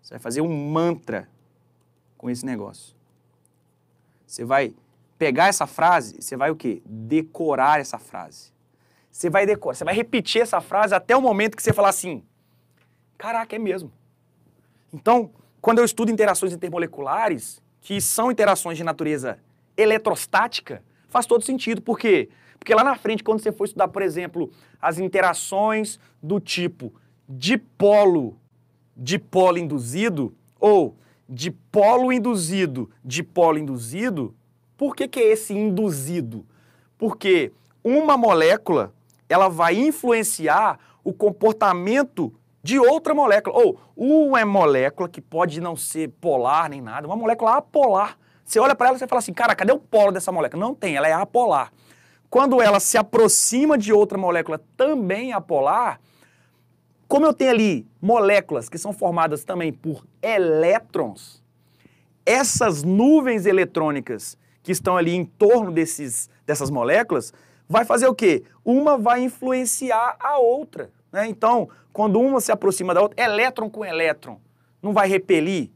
Você vai fazer um mantra com esse negócio. Você vai pegar essa frase, você vai o quê? Decorar essa frase. Você vai decorar, você vai repetir essa frase até o momento que você falar assim: caraca, é mesmo. Então, quando eu estudo interações intermoleculares, que são interações de natureza eletrostática, faz todo sentido. Por quê? Porque lá na frente, quando você for estudar, por exemplo, as interações do tipo dipolo, dipolo induzido, ou dipolo induzido, dipolo induzido, por que, que é esse induzido? Porque uma molécula ela vai influenciar o comportamento de outra molécula. Ou uma é molécula que pode não ser polar nem nada, uma molécula apolar. Você olha para ela e fala assim, cara, cadê o polo dessa molécula? Não tem, ela é apolar. Quando ela se aproxima de outra molécula também apolar, como eu tenho ali moléculas que são formadas também por elétrons, essas nuvens eletrônicas que estão ali em torno desses, dessas moléculas, vai fazer o quê? Uma vai influenciar a outra. Né? Então, quando uma se aproxima da outra, elétron com elétron, não vai repelir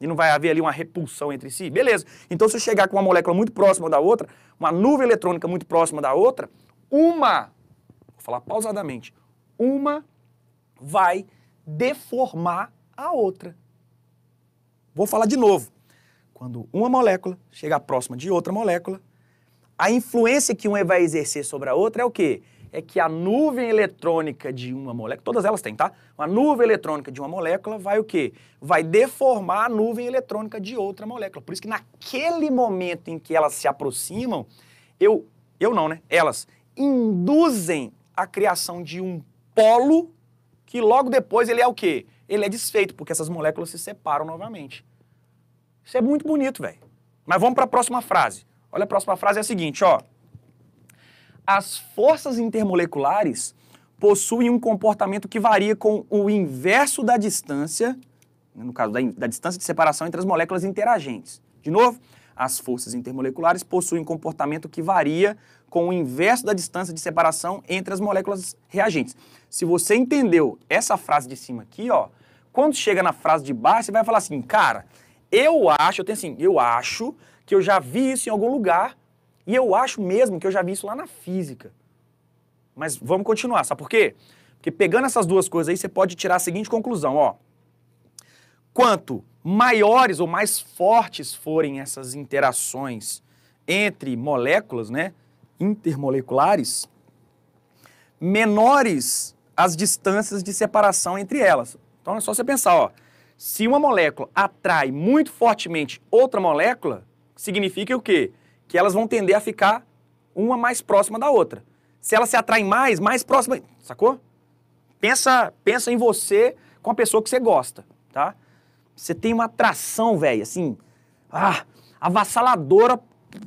e não vai haver ali uma repulsão entre si? Beleza. Então, se eu chegar com uma molécula muito próxima da outra, uma nuvem eletrônica muito próxima da outra, uma, vou falar pausadamente, uma vai deformar a outra. Vou falar de novo. Quando uma molécula chegar próxima de outra molécula, a influência que uma vai exercer sobre a outra é o quê? É que a nuvem eletrônica de uma molécula, todas elas têm, tá? Uma nuvem eletrônica de uma molécula vai o quê? Vai deformar a nuvem eletrônica de outra molécula. Por isso que naquele momento em que elas se aproximam, eu, eu não, né? Elas induzem a criação de um polo que logo depois ele é o quê? Ele é desfeito, porque essas moléculas se separam novamente. Isso é muito bonito, velho. Mas vamos para a próxima frase. Olha a próxima frase é a seguinte, ó. As forças intermoleculares possuem um comportamento que varia com o inverso da distância, no caso da, da distância de separação entre as moléculas interagentes. De novo, as forças intermoleculares possuem um comportamento que varia com o inverso da distância de separação entre as moléculas reagentes. Se você entendeu essa frase de cima aqui, ó, quando chega na frase de baixo, você vai falar assim, cara, eu acho, eu tenho assim, eu acho que eu já vi isso em algum lugar e eu acho mesmo que eu já vi isso lá na física. Mas vamos continuar, sabe por quê? Porque pegando essas duas coisas aí, você pode tirar a seguinte conclusão, ó. Quanto maiores ou mais fortes forem essas interações entre moléculas, né, intermoleculares, menores as distâncias de separação entre elas. Então é só você pensar, ó, se uma molécula atrai muito fortemente outra molécula, significa o quê? Que elas vão tender a ficar uma mais próxima da outra. Se elas se atraem mais, mais próxima, sacou? Pensa, pensa em você com a pessoa que você gosta, tá? Você tem uma atração, velho, assim, ah, avassaladora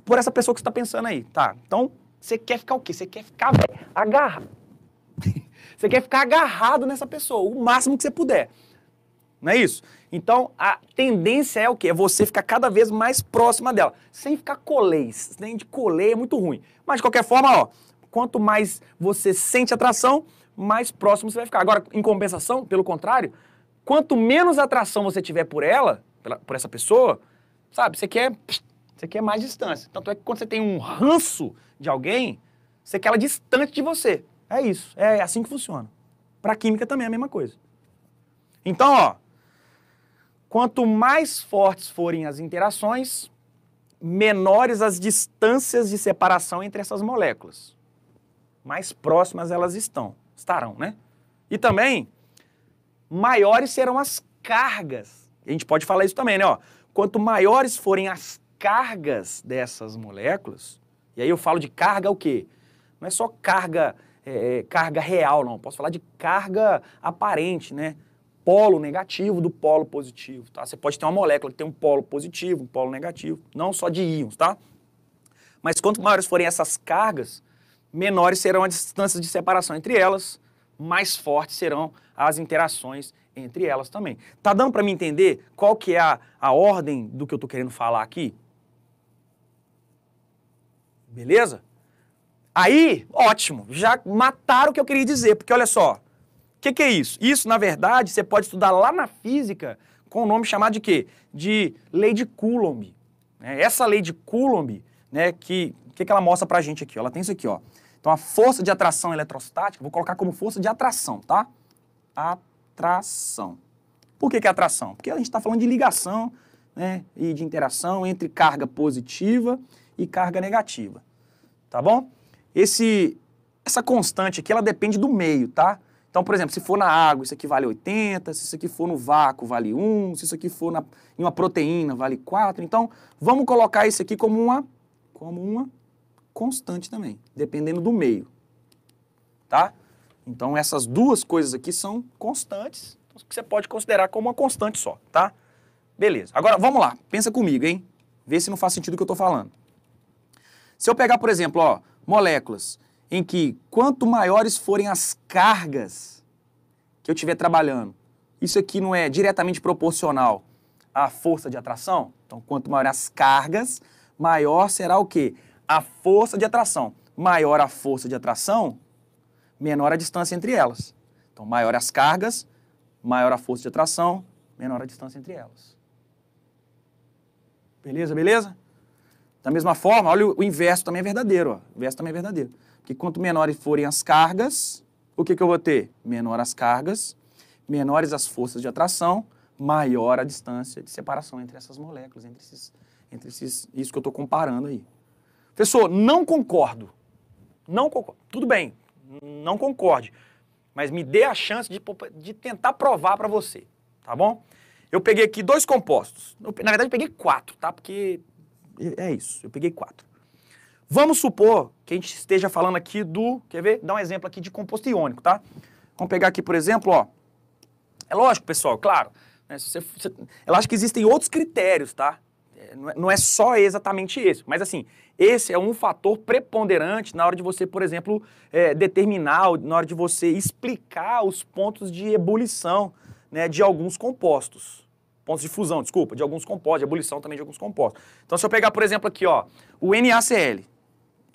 por essa pessoa que você tá pensando aí, tá? Então, você quer ficar o quê? Você quer ficar velho, agarra. você quer ficar agarrado nessa pessoa, o máximo que você puder não é isso? Então, a tendência é o quê? É você ficar cada vez mais próxima dela, sem ficar colês. Nem de colê é muito ruim. Mas, de qualquer forma, ó, quanto mais você sente atração, mais próximo você vai ficar. Agora, em compensação, pelo contrário, quanto menos atração você tiver por ela, pela, por essa pessoa, sabe, você quer, você quer mais distância. Tanto é que quando você tem um ranço de alguém, você quer ela distante de você. É isso, é assim que funciona. Para química também é a mesma coisa. Então, ó, Quanto mais fortes forem as interações, menores as distâncias de separação entre essas moléculas. Mais próximas elas estão, estarão, né? E também maiores serão as cargas. A gente pode falar isso também, né? Ó, quanto maiores forem as cargas dessas moléculas, e aí eu falo de carga o quê? Não é só carga é, é carga real, não. Posso falar de carga aparente, né? polo negativo do polo positivo, tá? Você pode ter uma molécula que tem um polo positivo, um polo negativo, não só de íons, tá? Mas quanto maiores forem essas cargas, menores serão as distâncias de separação entre elas, mais fortes serão as interações entre elas também. Tá dando para me entender qual que é a, a ordem do que eu tô querendo falar aqui? Beleza? Aí, ótimo, já mataram o que eu queria dizer, porque olha só, que, que é isso? Isso, na verdade, você pode estudar lá na física com o um nome chamado de quê? De lei de Coulomb. Né? Essa lei de Coulomb, né, que, que, que ela mostra pra gente aqui? Ela tem isso aqui, ó. Então, a força de atração eletrostática, vou colocar como força de atração, tá? Atração. Por que, que é atração? Porque a gente está falando de ligação né, e de interação entre carga positiva e carga negativa. Tá bom? Esse, essa constante aqui, ela depende do meio, tá? Então, por exemplo, se for na água, isso aqui vale 80, se isso aqui for no vácuo, vale 1, se isso aqui for na, em uma proteína, vale 4. Então, vamos colocar isso aqui como uma, como uma constante também, dependendo do meio. Tá? Então, essas duas coisas aqui são constantes, então, que você pode considerar como uma constante só, tá? Beleza. Agora, vamos lá. Pensa comigo, hein? Vê se não faz sentido o que eu estou falando. Se eu pegar, por exemplo, ó, moléculas em que quanto maiores forem as cargas que eu estiver trabalhando, isso aqui não é diretamente proporcional à força de atração? Então, quanto maiores as cargas, maior será o quê? A força de atração. Maior a força de atração, menor a distância entre elas. Então, maior as cargas, maior a força de atração, menor a distância entre elas. Beleza, beleza? Da mesma forma, olha o inverso também é verdadeiro. Ó. O inverso também é verdadeiro que quanto menores forem as cargas, o que, que eu vou ter? Menor as cargas, menores as forças de atração, maior a distância de separação entre essas moléculas, entre esses, entre esses isso que eu estou comparando aí. Professor, não concordo. Não concordo. Tudo bem, não concorde, mas me dê a chance de, de tentar provar para você, tá bom? Eu peguei aqui dois compostos. Na verdade, eu peguei quatro, tá? Porque é, é isso, eu peguei quatro. Vamos supor que a gente esteja falando aqui do, quer ver? Dá um exemplo aqui de composto iônico, tá? Vamos pegar aqui, por exemplo, ó. É lógico, pessoal, claro. Né, se você, eu acho que existem outros critérios, tá? É, não é, não é só exatamente esse, mas assim, esse é um fator preponderante na hora de você, por exemplo, é, determinar, na hora de você explicar os pontos de ebulição né, de alguns compostos. Pontos de fusão, desculpa, de alguns compostos, de ebulição também de alguns compostos. Então, se eu pegar, por exemplo, aqui, ó, o NaCl.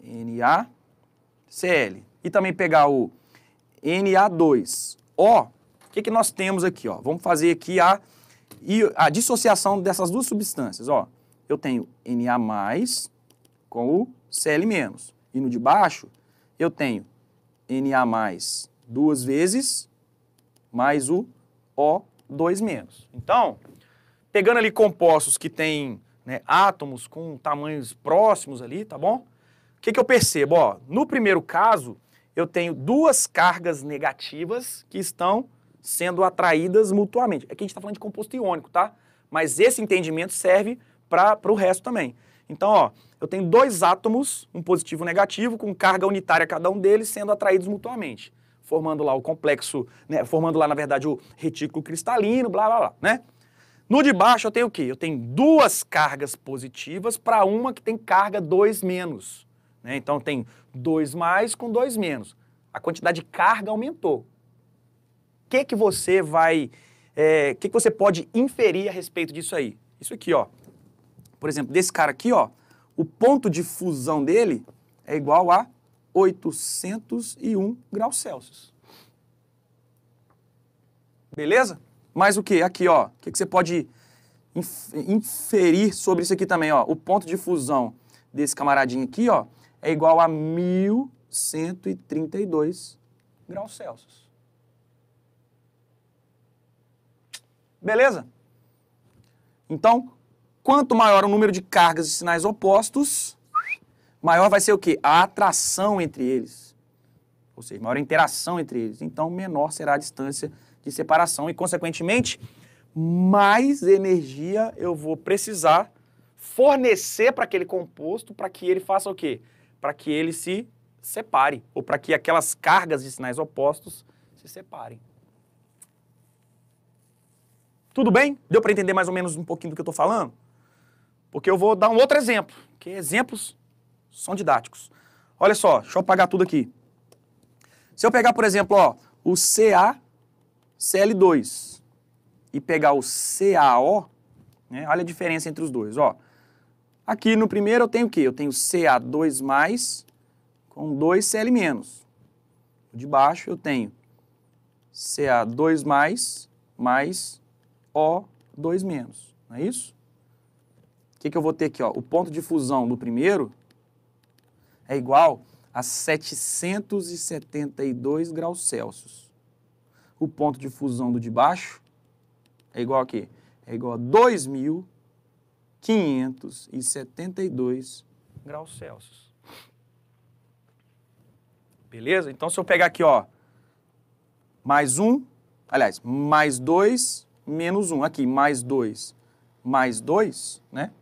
NaCl. E também pegar o Na2O, o que, que nós temos aqui? Ó? Vamos fazer aqui a, a dissociação dessas duas substâncias. Ó. Eu tenho Na com o Cl-. E no de baixo, eu tenho Na duas vezes mais o O2 menos. Então, pegando ali compostos que têm né, átomos com tamanhos próximos ali, tá bom? O que, que eu percebo? Ó, no primeiro caso, eu tenho duas cargas negativas que estão sendo atraídas mutuamente. Aqui a gente está falando de composto iônico, tá? Mas esse entendimento serve para o resto também. Então, ó, eu tenho dois átomos, um positivo e um negativo, com carga unitária cada um deles, sendo atraídos mutuamente, formando lá o complexo, né, formando lá, na verdade, o retículo cristalino, blá, blá, blá, né? No de baixo eu tenho o quê? Eu tenho duas cargas positivas para uma que tem carga 2 menos. Né? Então tem dois mais com dois menos. A quantidade de carga aumentou. O que, que você vai. É, que, que você pode inferir a respeito disso aí? Isso aqui, ó. Por exemplo, desse cara aqui, ó, o ponto de fusão dele é igual a 801 graus Celsius. Beleza? Mais o que? Aqui, ó. O que, que você pode inferir sobre isso aqui também, ó? O ponto de fusão desse camaradinho aqui, ó, é igual a 1132 graus Celsius. Beleza? Então, quanto maior o número de cargas e sinais opostos, maior vai ser o quê? A atração entre eles. Ou seja, maior a interação entre eles. Então, menor será a distância de separação e, consequentemente, mais energia eu vou precisar fornecer para aquele composto para que ele faça o quê? para que ele se separe, ou para que aquelas cargas de sinais opostos se separem. Tudo bem? Deu para entender mais ou menos um pouquinho do que eu estou falando? Porque eu vou dar um outro exemplo, que exemplos são didáticos. Olha só, deixa eu apagar tudo aqui. Se eu pegar, por exemplo, ó, o CaCl2 e pegar o CaO, né, olha a diferença entre os dois. Ó. Aqui no primeiro eu tenho o quê? Eu tenho CA2+, mais com 2Cl-. menos. De baixo eu tenho CA2+, mais, mais O2-, menos, não é isso? O que, que eu vou ter aqui? Ó? O ponto de fusão do primeiro é igual a 772 graus Celsius. O ponto de fusão do de baixo é igual a quê? É igual a 2.000 572 graus Celsius. Beleza? Então, se eu pegar aqui, ó, mais um, aliás, mais dois, menos um. Aqui, mais dois, mais dois, né?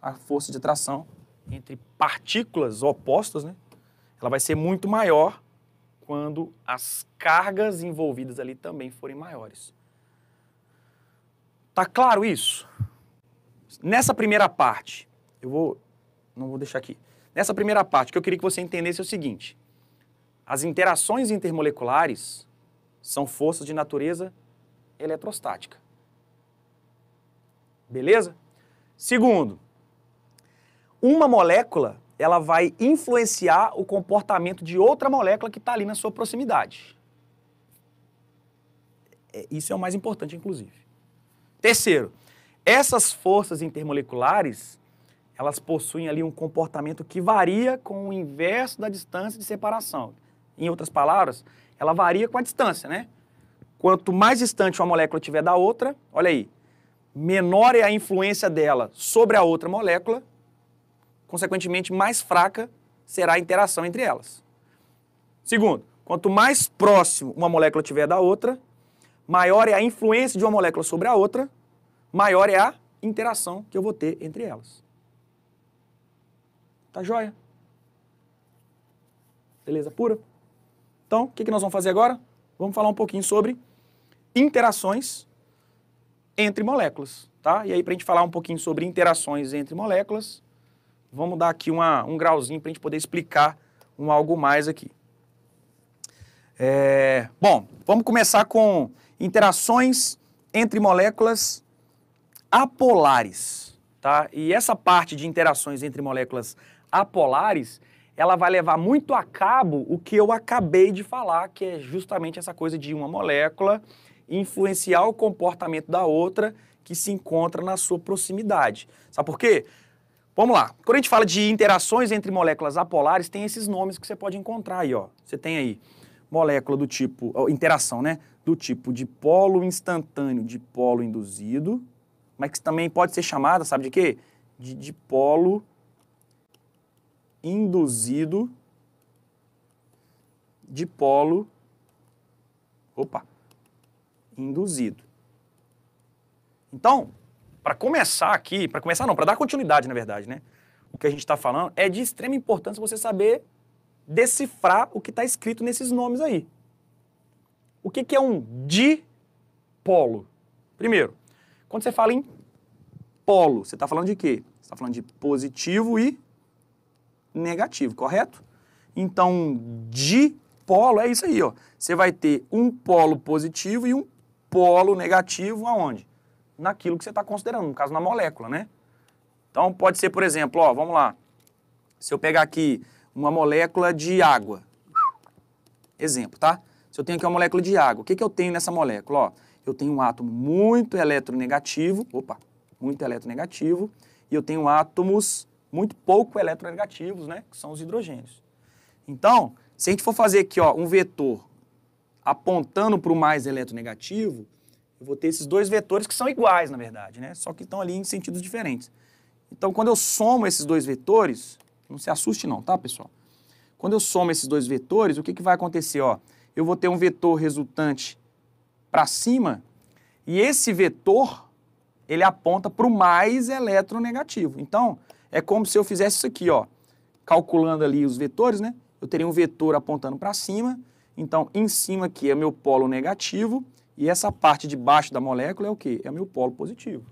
A força de atração entre partículas opostas, né? Ela vai ser muito maior quando as cargas envolvidas ali também forem maiores. Tá claro isso? nessa primeira parte, eu vou. Não vou deixar aqui. Nessa primeira parte, que eu queria que você entendesse é o seguinte: as interações intermoleculares são forças de natureza eletrostática. Beleza? Segundo, uma molécula ela vai influenciar o comportamento de outra molécula que está ali na sua proximidade. É, isso é o mais importante, inclusive. Terceiro, essas forças intermoleculares, elas possuem ali um comportamento que varia com o inverso da distância de separação. Em outras palavras, ela varia com a distância, né? Quanto mais distante uma molécula tiver da outra, olha aí, menor é a influência dela sobre a outra molécula, consequentemente mais fraca será a interação entre elas. Segundo, quanto mais próximo uma molécula tiver da outra, maior é a influência de uma molécula sobre a outra, maior é a interação que eu vou ter entre elas. Tá joia? Beleza pura? Então, o que, que nós vamos fazer agora? Vamos falar um pouquinho sobre interações entre moléculas, tá? E aí, para a gente falar um pouquinho sobre interações entre moléculas, vamos dar aqui uma, um grauzinho para a gente poder explicar um algo mais aqui. É, bom, vamos começar com interações entre moléculas apolares, tá? E essa parte de interações entre moléculas apolares, ela vai levar muito a cabo o que eu acabei de falar, que é justamente essa coisa de uma molécula influenciar o comportamento da outra que se encontra na sua proximidade. Sabe por quê? Vamos lá. Quando a gente fala de interações entre moléculas apolares, tem esses nomes que você pode encontrar aí, ó. Você tem aí molécula do tipo, interação, né? Do tipo dipolo instantâneo, dipolo induzido, mas que também pode ser chamada, sabe de quê? De dipolo induzido, dipolo, opa, induzido. Então, para começar aqui, para começar não, para dar continuidade, na verdade, né? O que a gente está falando é de extrema importância você saber decifrar o que está escrito nesses nomes aí. O que, que é um dipolo? Primeiro, quando você fala em polo, você está falando de quê? Você está falando de positivo e negativo, correto? Então, dipolo é isso aí, ó. Você vai ter um polo positivo e um polo negativo aonde? Naquilo que você está considerando, no caso na molécula, né? Então, pode ser, por exemplo, ó, vamos lá. Se eu pegar aqui uma molécula de água, exemplo, tá? Se eu tenho aqui uma molécula de água, o que, que eu tenho nessa molécula? Ó, eu tenho um átomo muito eletronegativo, opa, muito eletronegativo, e eu tenho átomos muito pouco eletronegativos, né, que são os hidrogênios. Então, se a gente for fazer aqui ó, um vetor apontando para o mais eletronegativo, eu vou ter esses dois vetores que são iguais, na verdade, né? só que estão ali em sentidos diferentes. Então, quando eu somo esses dois vetores, não se assuste não, tá, pessoal? Quando eu somo esses dois vetores, o que, que vai acontecer? Ó, eu vou ter um vetor resultante para cima, e esse vetor ele aponta para o mais eletronegativo. Então, é como se eu fizesse isso aqui, ó, calculando ali os vetores, né? Eu teria um vetor apontando para cima, então em cima aqui é meu polo negativo, e essa parte de baixo da molécula é o quê? É meu polo positivo.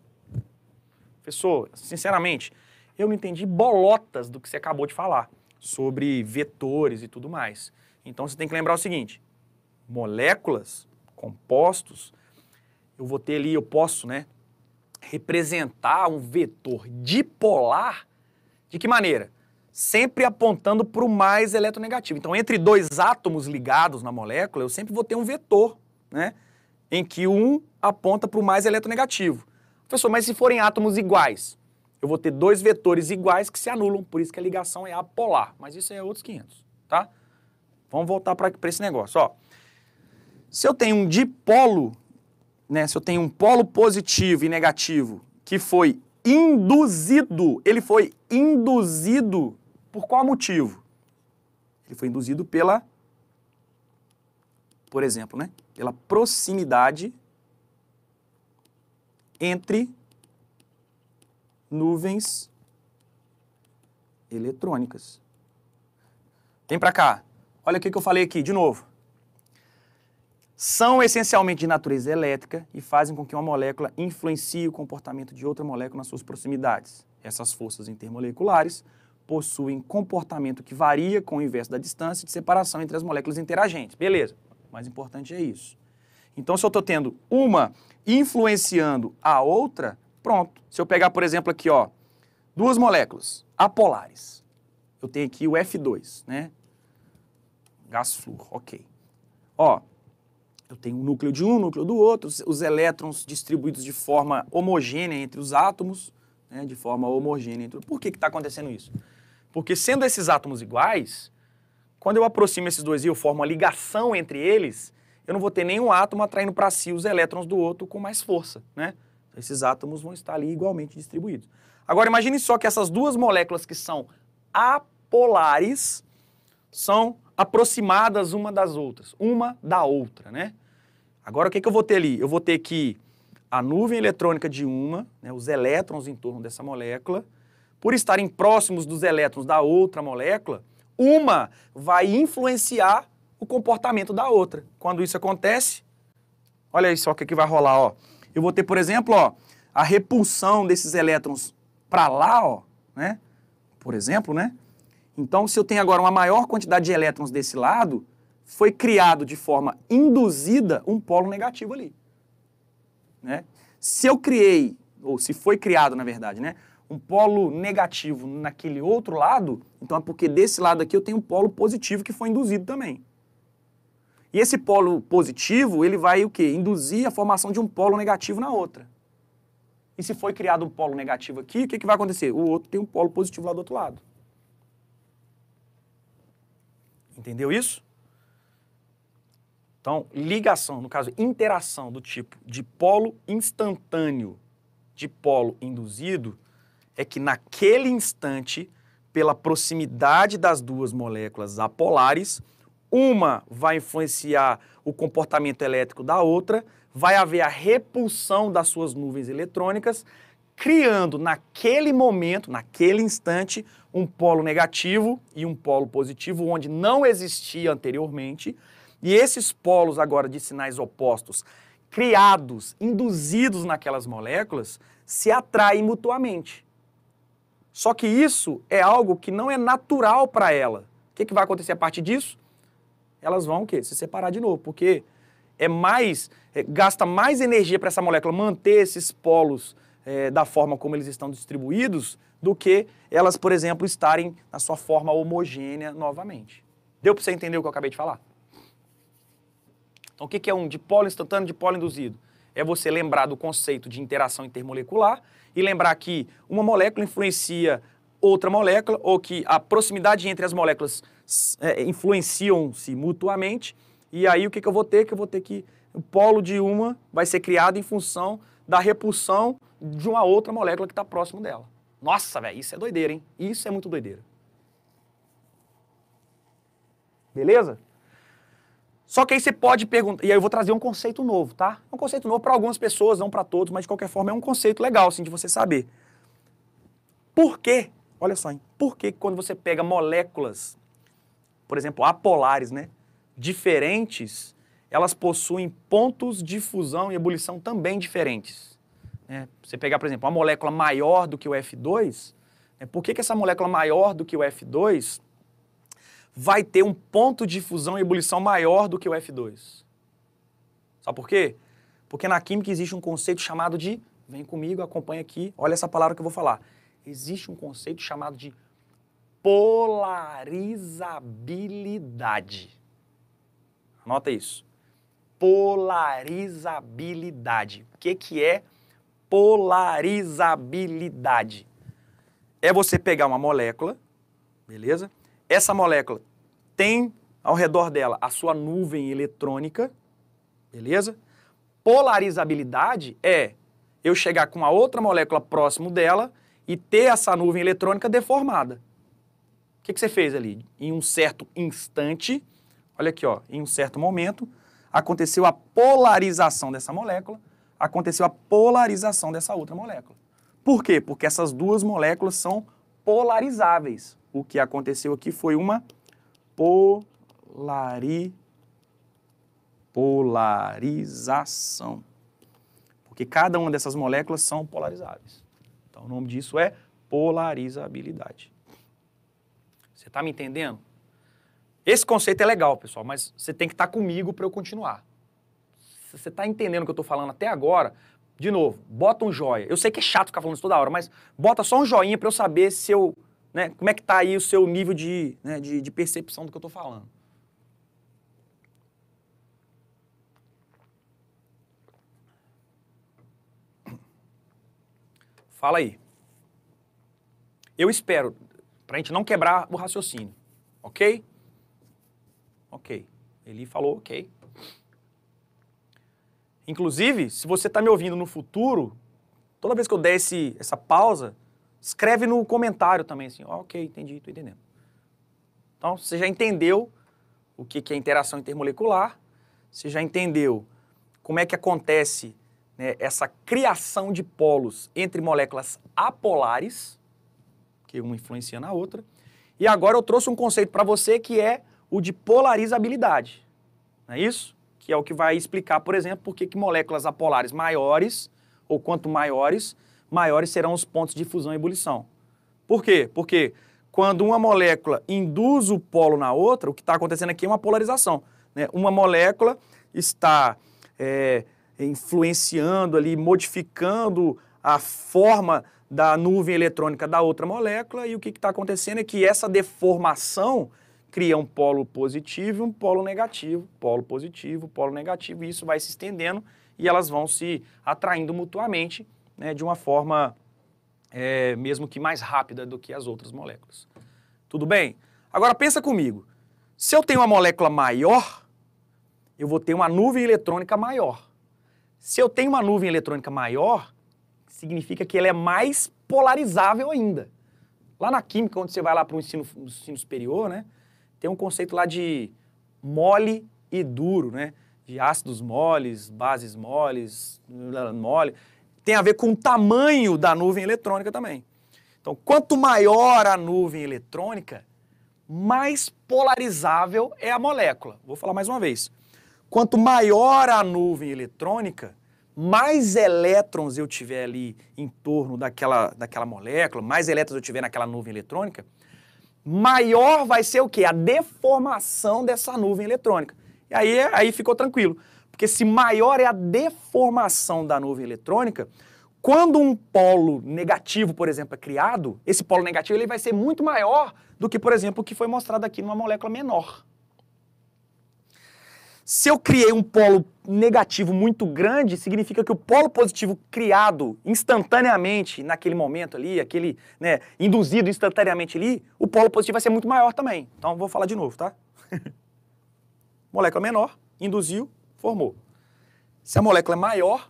Professor, sinceramente, eu não entendi bolotas do que você acabou de falar sobre vetores e tudo mais. Então você tem que lembrar o seguinte: moléculas compostos, eu vou ter ali, eu posso, né, representar um vetor dipolar de que maneira? Sempre apontando para o mais eletronegativo. Então, entre dois átomos ligados na molécula, eu sempre vou ter um vetor, né, em que um aponta para o mais eletronegativo. Professor, mas se forem átomos iguais, eu vou ter dois vetores iguais que se anulam, por isso que a ligação é apolar. Mas isso é outros 500, tá? Vamos voltar para esse negócio, ó. Se eu tenho um dipolo, né, se eu tenho um polo positivo e negativo que foi induzido, ele foi induzido por qual motivo? Ele foi induzido pela, por exemplo, né, pela proximidade entre nuvens eletrônicas. Vem para cá. Olha o que eu falei aqui, de novo são essencialmente de natureza elétrica e fazem com que uma molécula influencie o comportamento de outra molécula nas suas proximidades. Essas forças intermoleculares possuem comportamento que varia com o inverso da distância de separação entre as moléculas interagentes. Beleza, o mais importante é isso. Então, se eu estou tendo uma influenciando a outra, pronto. Se eu pegar, por exemplo, aqui, ó, duas moléculas apolares. Eu tenho aqui o F2, né? Gás flúor, ok. Ó, eu tenho um núcleo de um, um núcleo do outro, os elétrons distribuídos de forma homogênea entre os átomos, né, de forma homogênea. Entre... Por que está acontecendo isso? Porque sendo esses átomos iguais, quando eu aproximo esses dois e eu formo a ligação entre eles, eu não vou ter nenhum átomo atraindo para si os elétrons do outro com mais força, né? Então, esses átomos vão estar ali igualmente distribuídos. Agora imagine só que essas duas moléculas que são apolares são aproximadas uma das outras, uma da outra, né? Agora, o que, é que eu vou ter ali? Eu vou ter que a nuvem eletrônica de uma, né, os elétrons em torno dessa molécula, por estarem próximos dos elétrons da outra molécula, uma vai influenciar o comportamento da outra. Quando isso acontece, olha aí só o que, é que vai rolar, ó. Eu vou ter, por exemplo, ó, a repulsão desses elétrons para lá, ó, né? Por exemplo, né? Então, se eu tenho agora uma maior quantidade de elétrons desse lado, foi criado de forma induzida um polo negativo ali. Né? Se eu criei, ou se foi criado, na verdade, né, um polo negativo naquele outro lado, então é porque desse lado aqui eu tenho um polo positivo que foi induzido também. E esse polo positivo, ele vai o quê? Induzir a formação de um polo negativo na outra. E se foi criado um polo negativo aqui, o que, que vai acontecer? O outro tem um polo positivo lá do outro lado. Entendeu isso? Então, ligação, no caso, interação do tipo dipolo instantâneo, dipolo induzido, é que naquele instante, pela proximidade das duas moléculas apolares, uma vai influenciar o comportamento elétrico da outra, vai haver a repulsão das suas nuvens eletrônicas, criando naquele momento, naquele instante, um polo negativo e um polo positivo, onde não existia anteriormente, e esses polos agora de sinais opostos, criados, induzidos naquelas moléculas, se atraem mutuamente. Só que isso é algo que não é natural para ela. O que, que vai acontecer a partir disso? Elas vão o quê? Se separar de novo, porque é mais é, gasta mais energia para essa molécula manter esses polos é, da forma como eles estão distribuídos do que elas, por exemplo, estarem na sua forma homogênea novamente. Deu para você entender o que eu acabei de falar? Então, o que é um dipolo instantâneo, dipolo induzido? É você lembrar do conceito de interação intermolecular e lembrar que uma molécula influencia outra molécula ou que a proximidade entre as moléculas é, influenciam-se mutuamente. E aí, o que, que eu vou ter? Que eu vou ter que o polo de uma vai ser criado em função da repulsão de uma outra molécula que está próximo dela. Nossa, velho, isso é doideira, hein? Isso é muito doideira. Beleza? Só que aí você pode perguntar, e aí eu vou trazer um conceito novo, tá? Um conceito novo para algumas pessoas, não para todos, mas de qualquer forma é um conceito legal, assim, de você saber. Por quê? Olha só, hein? Por que quando você pega moléculas, por exemplo, apolares, né? Diferentes, elas possuem pontos de fusão e ebulição também diferentes. Né? Você pegar, por exemplo, uma molécula maior do que o F2, né? por que, que essa molécula maior do que o F2 vai ter um ponto de fusão e ebulição maior do que o F2. Sabe por quê? Porque na química existe um conceito chamado de, vem comigo, acompanha aqui, olha essa palavra que eu vou falar. Existe um conceito chamado de polarizabilidade. Anota isso. Polarizabilidade. O que, que é polarizabilidade? É você pegar uma molécula, beleza? Essa molécula tem ao redor dela a sua nuvem eletrônica, beleza? Polarizabilidade é eu chegar com a outra molécula próximo dela e ter essa nuvem eletrônica deformada. O que, que, você fez ali? Em um certo instante, olha aqui, ó, em um certo momento, aconteceu a polarização dessa molécula, aconteceu a polarização dessa outra molécula. Por quê? Porque essas duas moléculas são polarizáveis o que aconteceu aqui foi uma polari, polarização. Porque cada uma dessas moléculas são polarizáveis. Então, o nome disso é polarizabilidade. Você está me entendendo? Esse conceito é legal, pessoal, mas você tem que estar tá comigo para eu continuar. Se você está entendendo o que eu estou falando até agora, de novo, bota um joia. Eu sei que é chato ficar falando isso toda hora, mas bota só um joinha para eu saber se eu né? Como é que está aí o seu nível de, né, de, de percepção do que eu estou falando? Fala aí. Eu espero, para a gente não quebrar o raciocínio, ok? Ok. Ele falou ok. Inclusive, se você está me ouvindo no futuro, toda vez que eu der esse, essa pausa, escreve no comentário também, assim, oh, ok, entendi, estou entendendo. Então, você já entendeu o que, é interação intermolecular, você já entendeu como é que acontece né, essa criação de polos entre moléculas apolares, que uma influencia na outra, e agora eu trouxe um conceito para você que é o de polarizabilidade, não é isso? Que é o que vai explicar, por exemplo, por que moléculas apolares maiores, ou quanto maiores, maiores serão os pontos de fusão e ebulição. Por quê? Porque quando uma molécula induz o polo na outra, o que está acontecendo aqui é uma polarização. Né? Uma molécula está é, influenciando ali, modificando a forma da nuvem eletrônica da outra molécula, e o que está acontecendo é que essa deformação cria um polo positivo e um polo negativo, polo positivo, polo negativo, e isso vai se estendendo e elas vão se atraindo mutuamente né, de uma forma é, mesmo que mais rápida do que as outras moléculas. Tudo bem? Agora pensa comigo. Se eu tenho uma molécula maior, eu vou ter uma nuvem eletrônica maior. Se eu tenho uma nuvem eletrônica maior, significa que ela é mais polarizável ainda. Lá na química, quando você vai lá para o ensino, ensino, superior, né, tem um conceito lá de mole e duro, né, de ácidos moles, bases moles, mole tem a ver com o tamanho da nuvem eletrônica também. Então, quanto maior a nuvem eletrônica, mais polarizável é a molécula. Vou falar mais uma vez. Quanto maior a nuvem eletrônica, mais elétrons eu tiver ali em torno daquela, daquela molécula, mais elétrons eu tiver naquela nuvem eletrônica, maior vai ser o quê? A deformação dessa nuvem eletrônica. E aí, aí ficou tranquilo. Porque se maior é a deformação da nuvem eletrônica, quando um polo negativo, por exemplo, é criado, esse polo negativo ele vai ser muito maior do que, por exemplo, o que foi mostrado aqui numa molécula menor. Se eu criei um polo negativo muito grande, significa que o polo positivo criado instantaneamente naquele momento ali, aquele né, induzido instantaneamente ali, o polo positivo vai ser muito maior também. Então vou falar de novo, tá? molécula menor, induziu, formou. Se a molécula é maior,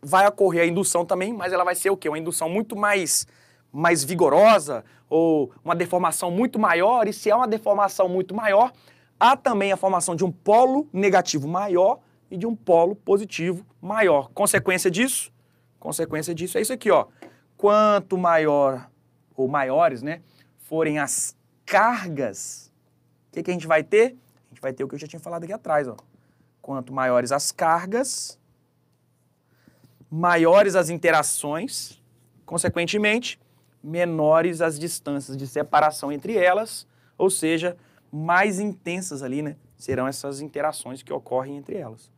vai ocorrer a indução também, mas ela vai ser o quê? Uma indução muito mais, mais vigorosa ou uma deformação muito maior. E se há uma deformação muito maior, há também a formação de um polo negativo maior e de um polo positivo maior. Consequência disso? Consequência disso é isso aqui, ó. Quanto maior ou maiores, né, forem as cargas, o que, que a gente vai ter? A gente vai ter o que eu já tinha falado aqui atrás, ó quanto maiores as cargas, maiores as interações, consequentemente, menores as distâncias de separação entre elas, ou seja, mais intensas ali, né? Serão essas interações que ocorrem entre elas.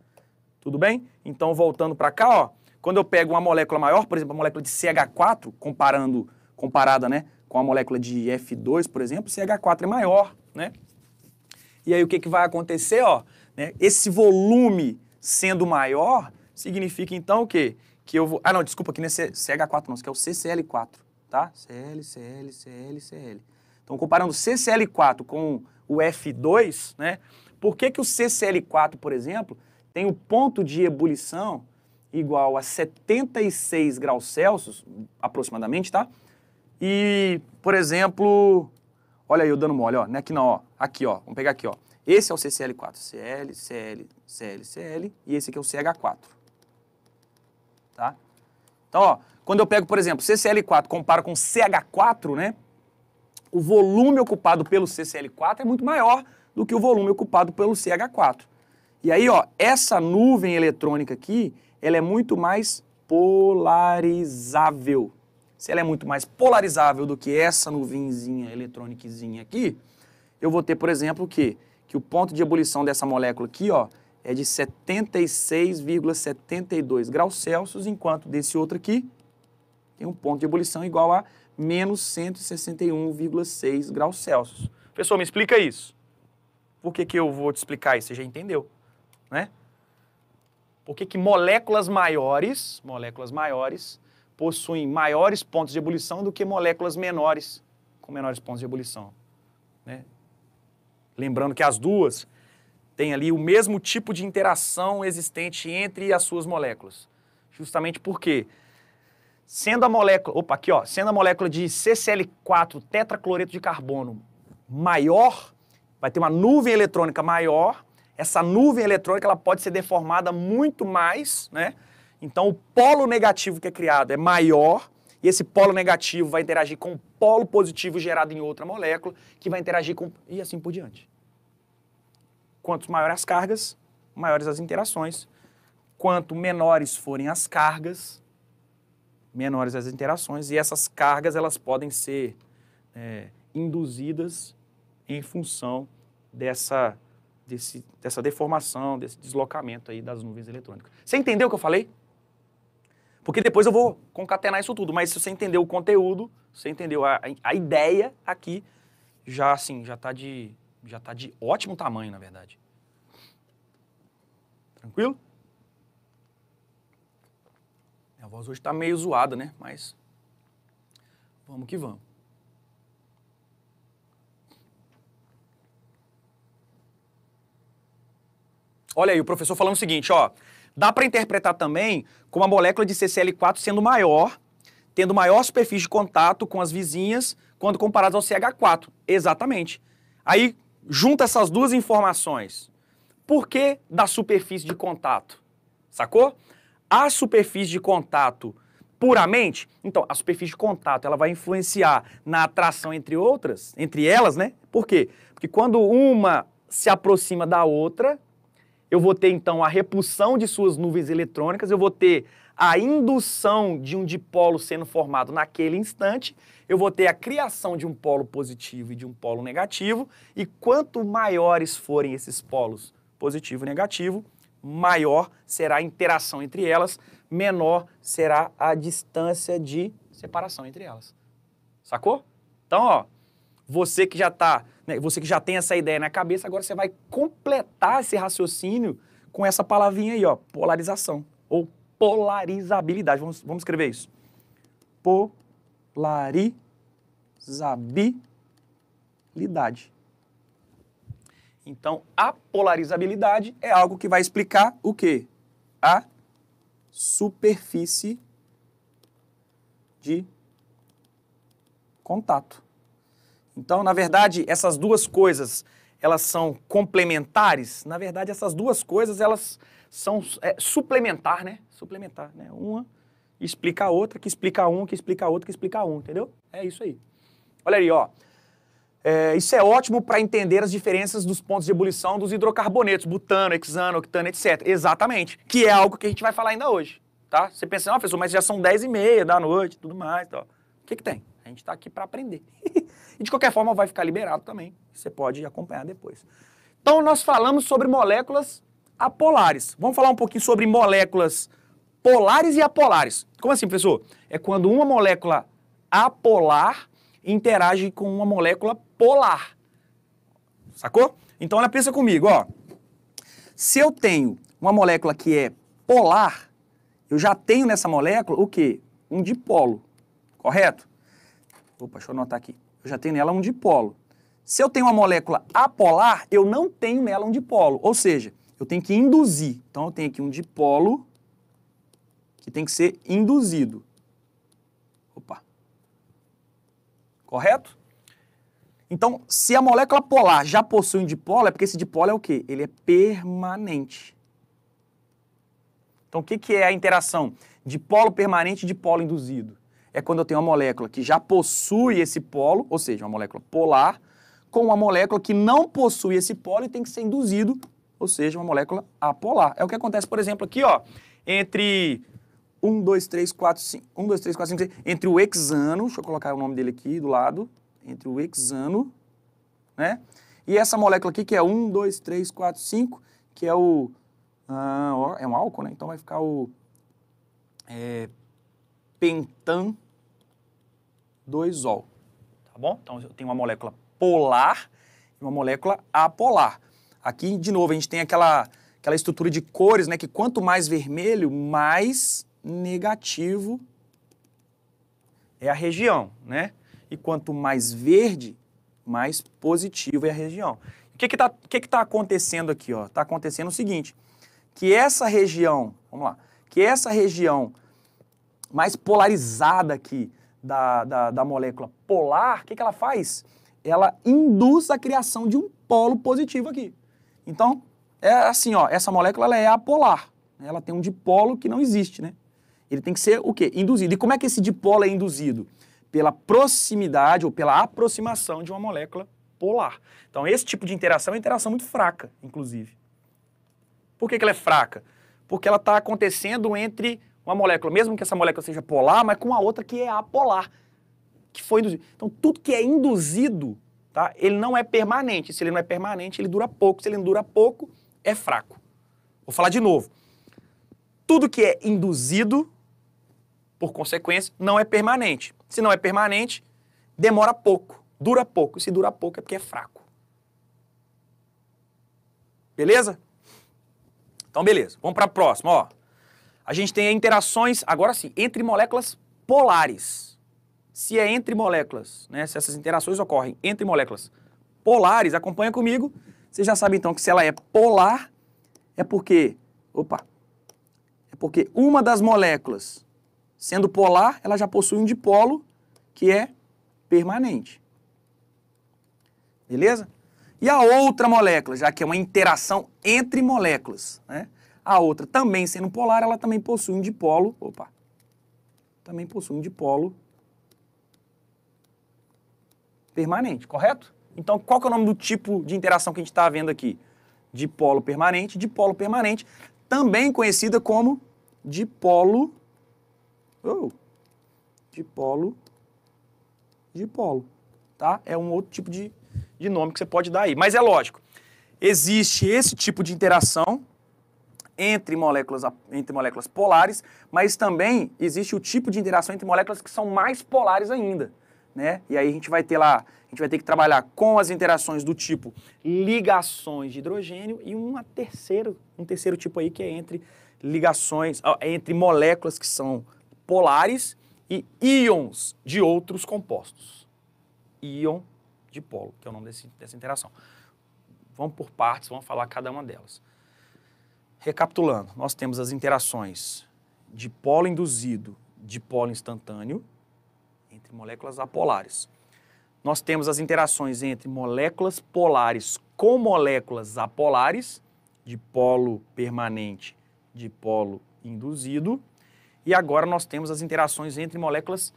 Tudo bem? Então, voltando para cá, ó, quando eu pego uma molécula maior, por exemplo, a molécula de CH4, comparando, comparada, né, com a molécula de F2, por exemplo, CH4 é maior, né? E aí o que, que vai acontecer, ó? Né? Esse volume sendo maior, significa então o quê? Que eu vou... Ah, não, desculpa, que não é CH4 não, isso aqui é o CCL4, tá? CL, CL, CL, CL. Então, comparando o CCL4 com o F2, né? Por que, que o CCL4, por exemplo, tem o um ponto de ebulição igual a 76 graus Celsius, aproximadamente, tá? E, por exemplo, olha aí eu dando mole, ó, é Aqui não, ó, aqui, ó, vamos pegar aqui, ó. Esse é o CCl4, Cl, Cl, Cl, Cl, e esse aqui é o CH4. Tá? Então, ó, quando eu pego, por exemplo, CCl4 comparo com CH4, né? O volume ocupado pelo CCl4 é muito maior do que o volume ocupado pelo CH4. E aí, ó, essa nuvem eletrônica aqui, ela é muito mais polarizável. Se ela é muito mais polarizável do que essa nuvenzinha eletrônicazinha aqui, eu vou ter, por exemplo, o quê? que o ponto de ebulição dessa molécula aqui, ó, é de 76,72 graus Celsius, enquanto desse outro aqui tem um ponto de ebulição igual a menos 161,6 graus Celsius. Pessoal, me explica isso. Por que, que eu vou te explicar isso? Você já entendeu, né? Por que, que moléculas maiores, moléculas maiores, possuem maiores pontos de ebulição do que moléculas menores, com menores pontos de ebulição, né? Lembrando que as duas têm ali o mesmo tipo de interação existente entre as suas moléculas. Justamente porque, sendo a molécula, opa, aqui ó, sendo a molécula de CCl4 tetracloreto de carbono maior, vai ter uma nuvem eletrônica maior, essa nuvem eletrônica ela pode ser deformada muito mais, né? Então o polo negativo que é criado é maior, e esse polo negativo vai interagir com o polo positivo gerado em outra molécula, que vai interagir com. e assim por diante. Quanto maiores as cargas, maiores as interações. Quanto menores forem as cargas, menores as interações. E essas cargas elas podem ser é, induzidas em função dessa, desse, dessa deformação, desse deslocamento aí das nuvens eletrônicas. Você entendeu o que eu falei? Porque depois eu vou concatenar isso tudo, mas se você entendeu o conteúdo, você entendeu a, a ideia aqui, já assim, já está de, já tá de ótimo tamanho, na verdade. Tranquilo? Minha voz hoje está meio zoada, né? Mas vamos que vamos. Olha aí, o professor falando o seguinte, ó. Dá para interpretar também como a molécula de CCl4 sendo maior, tendo maior superfície de contato com as vizinhas quando comparadas ao CH4. Exatamente. Aí, junta essas duas informações. Por que da superfície de contato? Sacou? A superfície de contato puramente, então a superfície de contato ela vai influenciar na atração entre outras, entre elas, né? Por quê? Porque quando uma se aproxima da outra, eu vou ter então a repulsão de suas nuvens eletrônicas, eu vou ter a indução de um dipolo sendo formado naquele instante, eu vou ter a criação de um polo positivo e de um polo negativo, e quanto maiores forem esses polos positivo e negativo, maior será a interação entre elas, menor será a distância de separação entre elas. Sacou? Então, ó, você que já tá, né, você que já tem essa ideia na cabeça, agora você vai completar esse raciocínio com essa palavrinha aí, ó, polarização ou polarizabilidade. Vamos, vamos escrever isso. Polarizabilidade. Então, a polarizabilidade é algo que vai explicar o quê? A superfície de contato. Então, na verdade, essas duas coisas, elas são complementares? Na verdade, essas duas coisas, elas são é, suplementar, né? Suplementar, né? Uma explica a outra, que explica um, que explica a outra, que explica um, entendeu? É isso aí. Olha aí, ó. É, isso é ótimo para entender as diferenças dos pontos de ebulição dos hidrocarbonetos, butano, hexano, octano, etc. Exatamente. Que é algo que a gente vai falar ainda hoje. Tá? Você pensa, ó, assim, ah, professor, mas já são 10 e meia da noite tudo mais. Tal. O que, que tem? A gente está aqui para aprender. e de qualquer forma vai ficar liberado também. Você pode acompanhar depois. Então nós falamos sobre moléculas apolares. Vamos falar um pouquinho sobre moléculas polares e apolares. Como assim, professor? É quando uma molécula apolar interage com uma molécula polar. Sacou? Então, olha, pensa comigo, ó. Se eu tenho uma molécula que é polar, eu já tenho nessa molécula o quê? Um dipolo, correto? Opa, deixa eu anotar aqui. Eu já tenho nela um dipolo. Se eu tenho uma molécula apolar, eu não tenho nela um dipolo, ou seja, eu tenho que induzir. Então, eu tenho aqui um dipolo que tem que ser induzido. correto? Então, se a molécula polar já possui um dipolo, é porque esse dipolo é o quê? Ele é permanente. Então, o que, que é a interação dipolo permanente e dipolo induzido? É quando eu tenho uma molécula que já possui esse polo, ou seja, uma molécula polar, com uma molécula que não possui esse polo e tem que ser induzido, ou seja, uma molécula apolar. É o que acontece, por exemplo, aqui ó, entre 1, 2, 3, 4, 5, 1, 2, 3, 4, 5, 6, entre o hexano, deixa eu colocar o nome dele aqui do lado, entre o hexano, né? E essa molécula aqui que é 1, 2, 3, 4, 5, que é o, ah, é um álcool, né? Então vai ficar o é, pentan 2-ol, tá bom? Então eu tenho uma molécula polar e uma molécula apolar. Aqui, de novo, a gente tem aquela, aquela estrutura de cores, né? Que quanto mais vermelho, mais negativo é a região, né? E quanto mais verde, mais positivo é a região. O que está que, que tá, que que tá acontecendo aqui? Está acontecendo o seguinte, que essa região, vamos lá, que essa região mais polarizada aqui da, da, da molécula polar, o que, que ela faz? Ela induz a criação de um polo positivo aqui. Então, é assim, ó, essa molécula ela é apolar, né? ela tem um dipolo que não existe, né? ele tem que ser o quê? Induzido. E como é que esse dipolo é induzido? Pela proximidade ou pela aproximação de uma molécula polar. Então, esse tipo de interação é uma interação muito fraca, inclusive. Por que, que ela é fraca? Porque ela está acontecendo entre uma molécula, mesmo que essa molécula seja polar, mas com a outra que é apolar, que foi induzida. Então, tudo que é induzido, tá? ele não é permanente. Se ele não é permanente, ele dura pouco. Se ele não dura pouco, é fraco. Vou falar de novo. Tudo que é induzido por consequência, não é permanente. Se não é permanente, demora pouco, dura pouco. E se dura pouco é porque é fraco. Beleza? Então, beleza. Vamos para a próxima. Ó. A gente tem interações, agora sim, entre moléculas polares. Se é entre moléculas, né, se essas interações ocorrem entre moléculas polares, acompanha comigo. Você já sabe então que se ela é polar, é porque, opa, é porque uma das moléculas Sendo polar, ela já possui um dipolo que é permanente. Beleza? E a outra molécula, já que é uma interação entre moléculas, né? A outra, também sendo polar, ela também possui um dipolo, opa, também possui um dipolo permanente, correto? Então, qual que é o nome do tipo de interação que a gente está vendo aqui? Dipolo permanente, dipolo permanente, também conhecida como dipolo Oh, dipolo, dipolo, tá? É um outro tipo de, de nome que você pode dar aí. Mas é lógico, existe esse tipo de interação entre moléculas, entre moléculas polares, mas também existe o tipo de interação entre moléculas que são mais polares ainda. Né? E aí a gente vai ter lá, a gente vai ter que trabalhar com as interações do tipo ligações de hidrogênio e uma terceiro, um terceiro tipo aí que é entre ligações, entre moléculas que são polares e íons de outros compostos. Íon de polo, que é o nome desse, dessa interação. Vamos por partes, vamos falar cada uma delas. Recapitulando, nós temos as interações de polo induzido, de polo instantâneo, entre moléculas apolares. Nós temos as interações entre moléculas polares com moléculas apolares, de polo permanente, de polo induzido. E agora nós temos as interações entre moléculas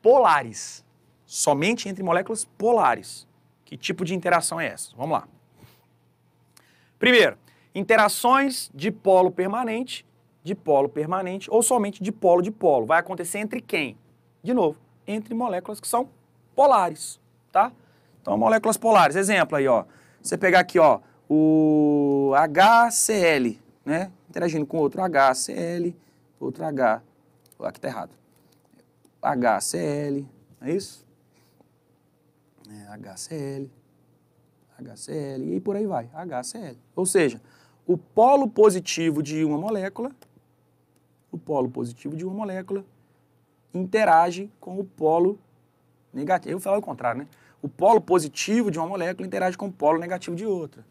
polares. Somente entre moléculas polares. Que tipo de interação é essa? Vamos lá. Primeiro, interações de polo permanente, de polo permanente ou somente de polo de polo. Vai acontecer entre quem? De novo, entre moléculas que são polares, tá? Então, moléculas polares. Exemplo aí, ó. Você pegar aqui, ó, o HCl, né? Interagindo com outro HCl, outra H. Aqui está errado. HCl, não é isso? É, HCl, HCl, e por aí vai, HCl. Ou seja, o polo positivo de uma molécula, o polo positivo de uma molécula interage com o polo negativo. Eu vou falar o contrário, né? O polo positivo de uma molécula interage com o polo negativo de outra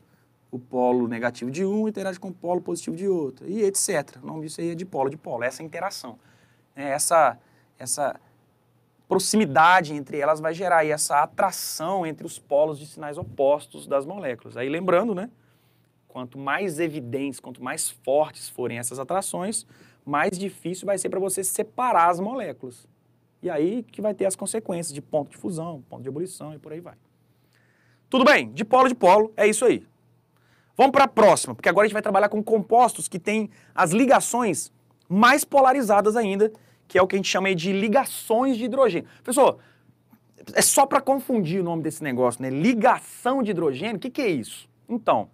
o polo negativo de um interage com o polo positivo de outro, e etc. O nome disso aí é dipolo, dipolo, essa interação. É, essa, essa proximidade entre elas vai gerar aí essa atração entre os polos de sinais opostos das moléculas. Aí lembrando, né? Quanto mais evidentes, quanto mais fortes forem essas atrações, mais difícil vai ser para você separar as moléculas. E aí que vai ter as consequências de ponto de fusão, ponto de ebulição e por aí vai. Tudo bem, dipolo, polo é isso aí. Vamos para a próxima, porque agora a gente vai trabalhar com compostos que têm as ligações mais polarizadas ainda, que é o que a gente chama de ligações de hidrogênio. Pessoal, é só para confundir o nome desse negócio, né? Ligação de hidrogênio, o que, que é isso? Então,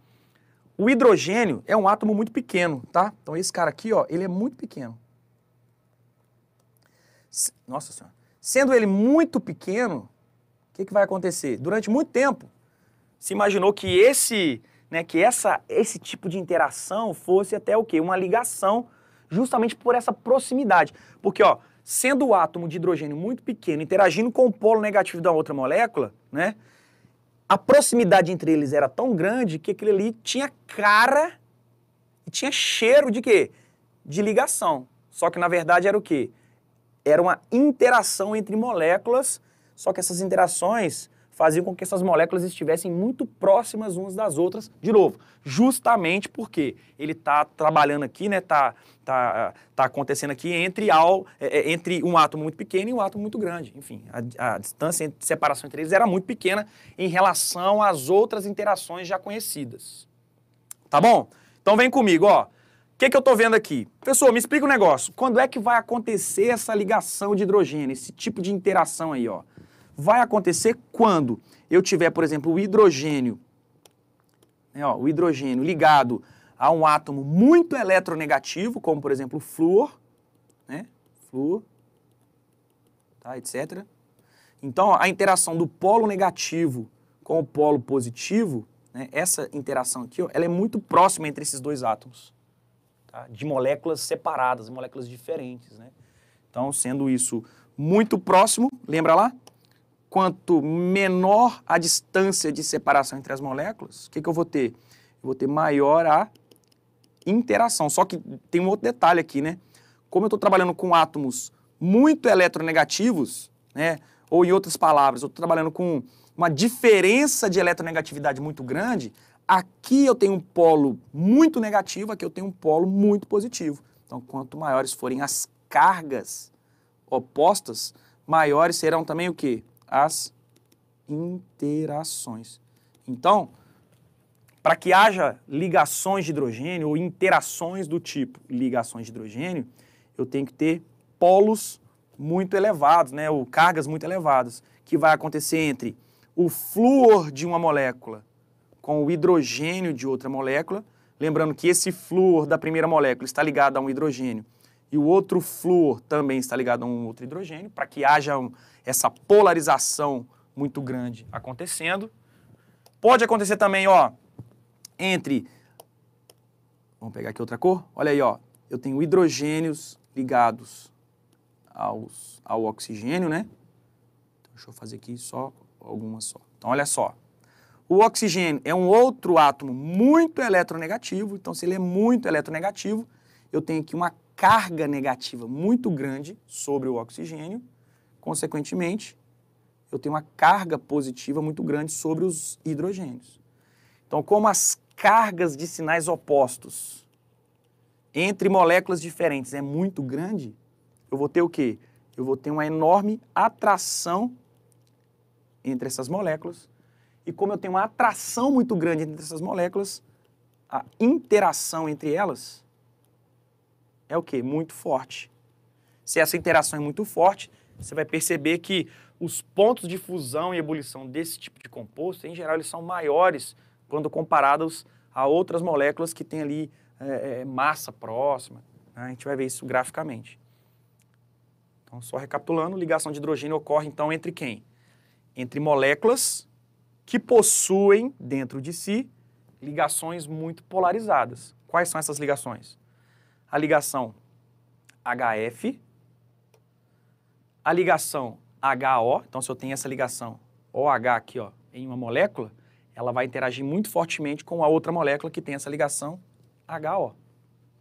o hidrogênio é um átomo muito pequeno, tá? Então esse cara aqui, ó, ele é muito pequeno. Nossa Senhora. Sendo ele muito pequeno, o que, que vai acontecer? Durante muito tempo, se imaginou que esse né, que essa, esse tipo de interação fosse até o quê? Uma ligação, justamente por essa proximidade. Porque, ó, sendo o átomo de hidrogênio muito pequeno, interagindo com o polo negativo da outra molécula, né, a proximidade entre eles era tão grande que aquilo ali tinha cara e tinha cheiro de quê? De ligação. Só que, na verdade, era o quê? Era uma interação entre moléculas, só que essas interações faziam com que essas moléculas estivessem muito próximas umas das outras, de novo, justamente porque ele está trabalhando aqui, né, está tá, tá acontecendo aqui entre, ao, é, é, entre um átomo muito pequeno e um átomo muito grande. Enfim, a, a distância de separação entre eles era muito pequena em relação às outras interações já conhecidas. Tá bom? Então vem comigo, ó. O que, que eu estou vendo aqui? pessoal? me explica um negócio. Quando é que vai acontecer essa ligação de hidrogênio, esse tipo de interação aí, ó? vai acontecer quando eu tiver, por exemplo, o hidrogênio, né, ó, o hidrogênio ligado a um átomo muito eletronegativo, como por exemplo o flúor, né, flúor, tá, etc. Então, a interação do polo negativo com o polo positivo, né, essa interação aqui, ó, ela é muito próxima entre esses dois átomos, tá, de moléculas separadas, moléculas diferentes, né. Então, sendo isso muito próximo, lembra lá? quanto menor a distância de separação entre as moléculas, o que, que eu vou ter? Eu vou ter maior a interação. Só que tem um outro detalhe aqui, né? Como eu estou trabalhando com átomos muito eletronegativos, né? ou em outras palavras, eu estou trabalhando com uma diferença de eletronegatividade muito grande, aqui eu tenho um polo muito negativo, aqui eu tenho um polo muito positivo. Então, quanto maiores forem as cargas opostas, maiores serão também o quê? as interações. Então, para que haja ligações de hidrogênio ou interações do tipo ligações de hidrogênio, eu tenho que ter polos muito elevados, né, ou cargas muito elevadas, que vai acontecer entre o flúor de uma molécula com o hidrogênio de outra molécula, lembrando que esse flúor da primeira molécula está ligado a um hidrogênio e o outro flúor também está ligado a um outro hidrogênio, para que haja um, essa polarização muito grande acontecendo. Pode acontecer também, ó, entre. Vamos pegar aqui outra cor? Olha aí, ó. Eu tenho hidrogênios ligados aos, ao oxigênio, né? Então, deixa eu fazer aqui só algumas só. Então, olha só. O oxigênio é um outro átomo muito eletronegativo, então se ele é muito eletronegativo, eu tenho aqui uma carga negativa muito grande sobre o oxigênio, consequentemente, eu tenho uma carga positiva muito grande sobre os hidrogênios. Então, como as cargas de sinais opostos entre moléculas diferentes é muito grande, eu vou ter o quê? Eu vou ter uma enorme atração entre essas moléculas. E como eu tenho uma atração muito grande entre essas moléculas, a interação entre elas é o quê? Muito forte. Se essa interação é muito forte, você vai perceber que os pontos de fusão e ebulição desse tipo de composto, em geral, eles são maiores quando comparados a outras moléculas que têm ali é, é, massa próxima. Né? A gente vai ver isso graficamente. Então, só recapitulando, ligação de hidrogênio ocorre, então, entre quem? Entre moléculas que possuem dentro de si ligações muito polarizadas. Quais são essas ligações? a ligação HF, a ligação HO, então se eu tenho essa ligação OH aqui ó, em uma molécula, ela vai interagir muito fortemente com a outra molécula que tem essa ligação HO.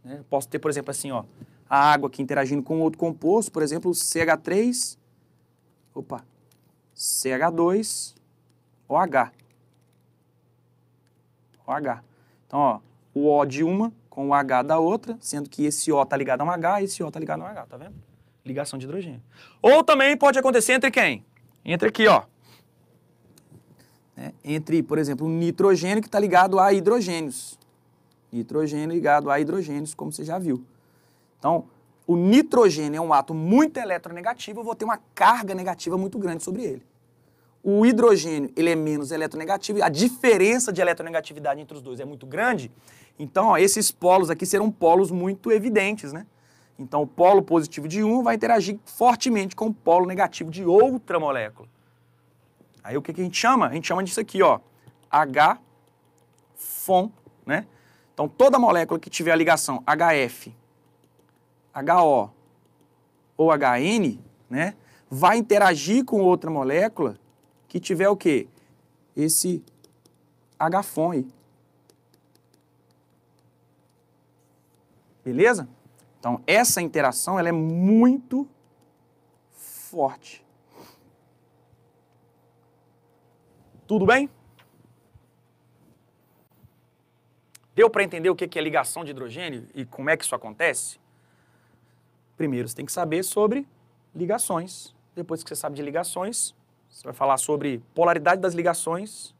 Né? Posso ter, por exemplo, assim, ó, a água aqui interagindo com outro composto, por exemplo, CH3, opa, CH2, OH. OH. Então, ó, o O de uma com o H da outra, sendo que esse O está ligado a um H e esse O está ligado a um H, tá vendo? Ligação de hidrogênio. Ou também pode acontecer entre quem? Entre aqui, ó. É, entre, por exemplo, um nitrogênio que está ligado a hidrogênios. Nitrogênio ligado a hidrogênios, como você já viu. Então, o nitrogênio é um átomo muito eletronegativo, eu vou ter uma carga negativa muito grande sobre ele o hidrogênio ele é menos eletronegativo, a diferença de eletronegatividade entre os dois é muito grande, então ó, esses polos aqui serão polos muito evidentes, né? Então o polo positivo de um vai interagir fortemente com o polo negativo de outra molécula. Aí o que, que a gente chama? A gente chama disso aqui, ó, H-FON, né? Então toda molécula que tiver a ligação HF, HO ou HN, né, vai interagir com outra molécula que tiver o quê? Esse fone, Beleza? Então, essa interação ela é muito forte. Tudo bem? Deu para entender o que é ligação de hidrogênio e como é que isso acontece? Primeiro, você tem que saber sobre ligações. Depois que você sabe de ligações, você vai falar sobre polaridade das ligações.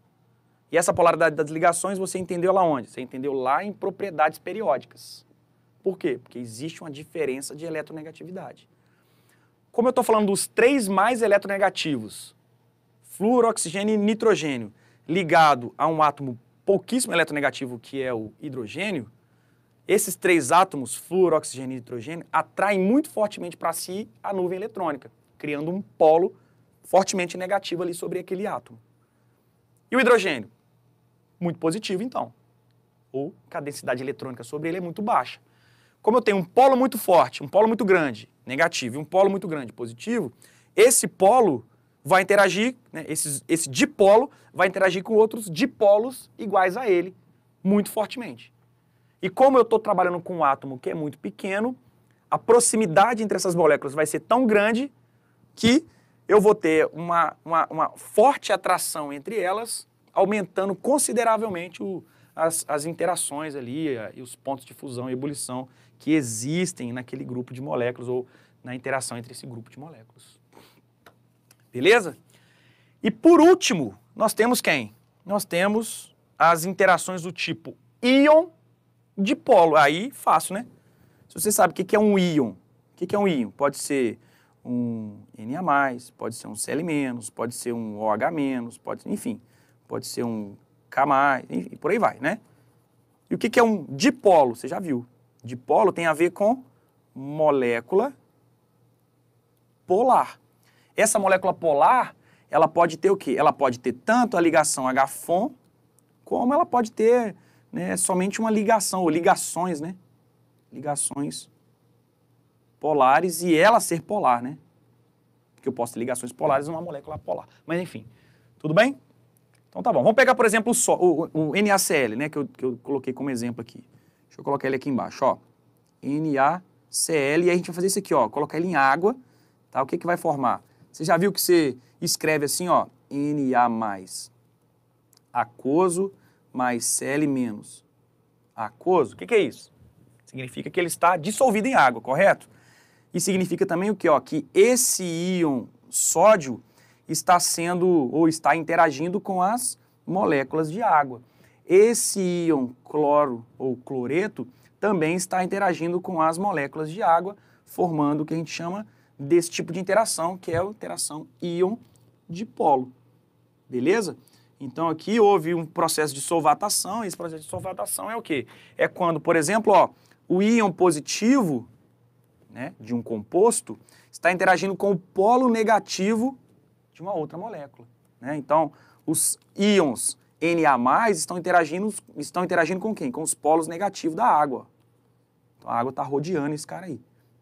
E essa polaridade das ligações você entendeu lá onde? Você entendeu lá em propriedades periódicas. Por quê? Porque existe uma diferença de eletronegatividade. Como eu estou falando dos três mais eletronegativos, flúor, oxigênio e nitrogênio, ligado a um átomo pouquíssimo eletronegativo que é o hidrogênio, esses três átomos, flúor, oxigênio e nitrogênio, atraem muito fortemente para si a nuvem eletrônica, criando um polo fortemente negativa ali sobre aquele átomo. E o hidrogênio? Muito positivo, então. Ou a densidade eletrônica sobre ele é muito baixa. Como eu tenho um polo muito forte, um polo muito grande, negativo, e um polo muito grande, positivo, esse polo vai interagir, né, esse, esse dipolo vai interagir com outros dipolos iguais a ele, muito fortemente. E como eu estou trabalhando com um átomo que é muito pequeno, a proximidade entre essas moléculas vai ser tão grande que eu vou ter uma, uma, uma forte atração entre elas, aumentando consideravelmente o, as, as, interações ali eh, e os pontos de fusão e ebulição que existem naquele grupo de moléculas ou na interação entre esse grupo de moléculas. Beleza? E por último, nós temos quem? Nós temos as interações do tipo íon dipolo. Aí, fácil, né? Se você sabe o que é um íon, o que é um íon? Pode ser um Na+, pode ser um Cl-, pode ser um OH-, pode, enfim, pode ser um K+, enfim, por aí vai, né? E o que, que é um dipolo? Você já viu. Dipolo tem a ver com molécula polar. Essa molécula polar, ela pode ter o quê? Ela pode ter tanto a ligação H-FON, como ela pode ter né, somente uma ligação, ou ligações, né? Ligações polares e ela ser polar, né? Porque eu posso ter ligações polares numa molécula polar. Mas enfim, tudo bem? Então tá bom. Vamos pegar, por exemplo, o, so, o, o NaCl, né? Que eu, que eu coloquei como exemplo aqui. Deixa eu colocar ele aqui embaixo, ó. NaCl. E aí a gente vai fazer isso aqui, ó. Colocar ele em água, tá? O que, que vai formar? Você já viu que você escreve assim, ó. Na+, mais aquoso mais Cl menos aquoso. O que, que é isso? Significa que ele está dissolvido em água, correto? E significa também o que? Ó, que esse íon sódio está sendo ou está interagindo com as moléculas de água. Esse íon cloro ou cloreto também está interagindo com as moléculas de água, formando o que a gente chama desse tipo de interação, que é a interação íon dipolo. Beleza? Então aqui houve um processo de solvatação, e esse processo de solvatação é o quê? É quando, por exemplo, ó, o íon positivo né, de um composto está interagindo com o polo negativo de uma outra molécula. Né? Então, os íons Na estão interagindo, estão interagindo com quem? Com os polos negativos da água. Então, a água está rodeando esse cara aí.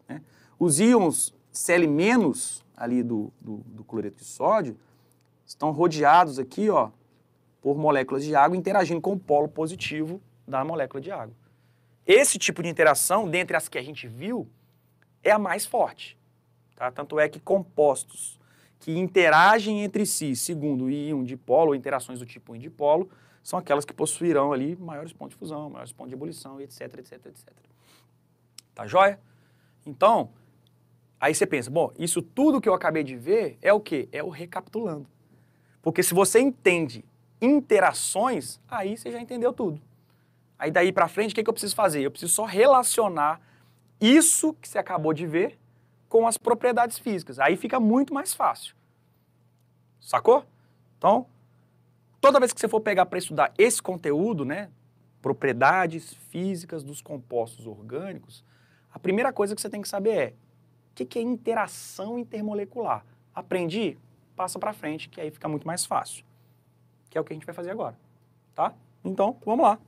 Né? Os íons Cl- ali do, do, do cloreto de sódio estão rodeados aqui ó, por moléculas de água interagindo com o polo positivo da molécula de água. Esse tipo de interação, dentre as que a gente viu, é a mais forte. Tá? Tanto é que compostos que interagem entre si, segundo íon dipolo, ou interações do tipo íon dipolo, são aquelas que possuirão ali maiores pontos de fusão, maiores pontos de ebulição, etc, etc, etc. Tá joia? Então, aí você pensa, bom, isso tudo que eu acabei de ver é o quê? É o recapitulando. Porque se você entende interações, aí você já entendeu tudo. Aí daí para frente, o que, é que eu preciso fazer? Eu preciso só relacionar isso que você acabou de ver com as propriedades físicas. Aí fica muito mais fácil. Sacou? Então, toda vez que você for pegar para estudar esse conteúdo, né, propriedades físicas dos compostos orgânicos, a primeira coisa que você tem que saber é o que é interação intermolecular. Aprendi? Passa para frente, que aí fica muito mais fácil. Que é o que a gente vai fazer agora, tá? Então, vamos lá.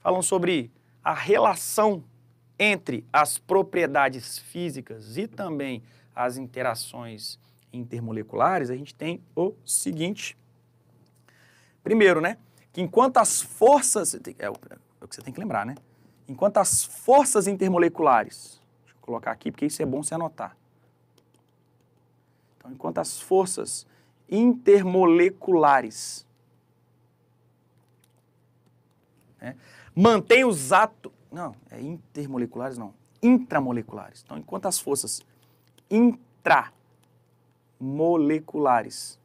Falando sobre a relação entre as propriedades físicas e também as interações intermoleculares, a gente tem o seguinte. Primeiro, né? Que enquanto as forças. É, é o que você tem que lembrar, né? Enquanto as forças intermoleculares. Deixa eu colocar aqui, porque isso é bom se anotar. Então, enquanto as forças intermoleculares né, mantêm os, atos não, é intermoleculares não, intramoleculares. Então, enquanto as forças intramoleculares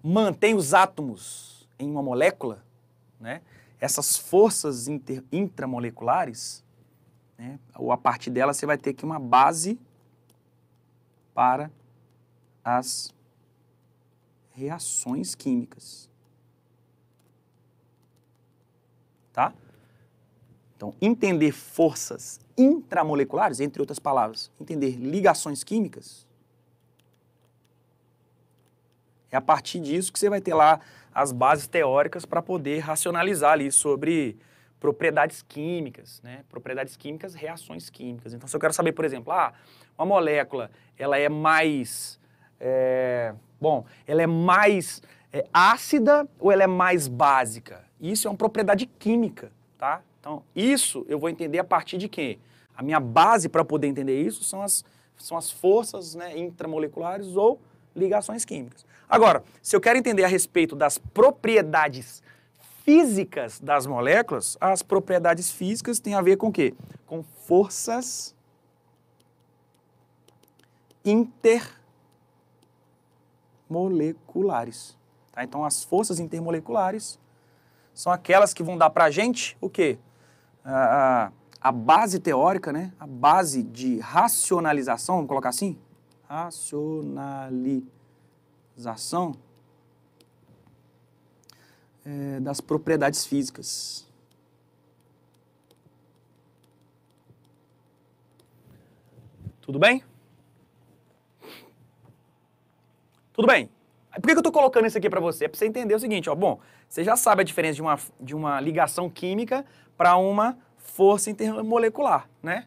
mantêm os átomos em uma molécula, né? Essas forças inter, intramoleculares, né? ou a partir dela você vai ter aqui uma base para as reações químicas. Tá? Então, entender forças intramoleculares, entre outras palavras, entender ligações químicas, é a partir disso que você vai ter lá as bases teóricas para poder racionalizar ali sobre propriedades químicas, né? Propriedades químicas, reações químicas. Então, se eu quero saber, por exemplo, ah, uma molécula, ela é mais, é, bom, ela é mais é, ácida ou ela é mais básica? Isso é uma propriedade química, tá? Então, isso eu vou entender a partir de quê? A minha base para poder entender isso são as, são as forças né, intramoleculares ou ligações químicas. Agora, se eu quero entender a respeito das propriedades físicas das moléculas, as propriedades físicas têm a ver com o quê? Com forças intermoleculares. Tá? Então, as forças intermoleculares são aquelas que vão dar para a gente o quê? a, a base teórica, né? a base de racionalização, vamos colocar assim? Racionalização é, das propriedades físicas. Tudo bem? Tudo bem. Por que eu estou colocando isso aqui para você? É para você entender o seguinte, ó. Bom, você já sabe a diferença de uma, de uma ligação química para uma força intermolecular, né?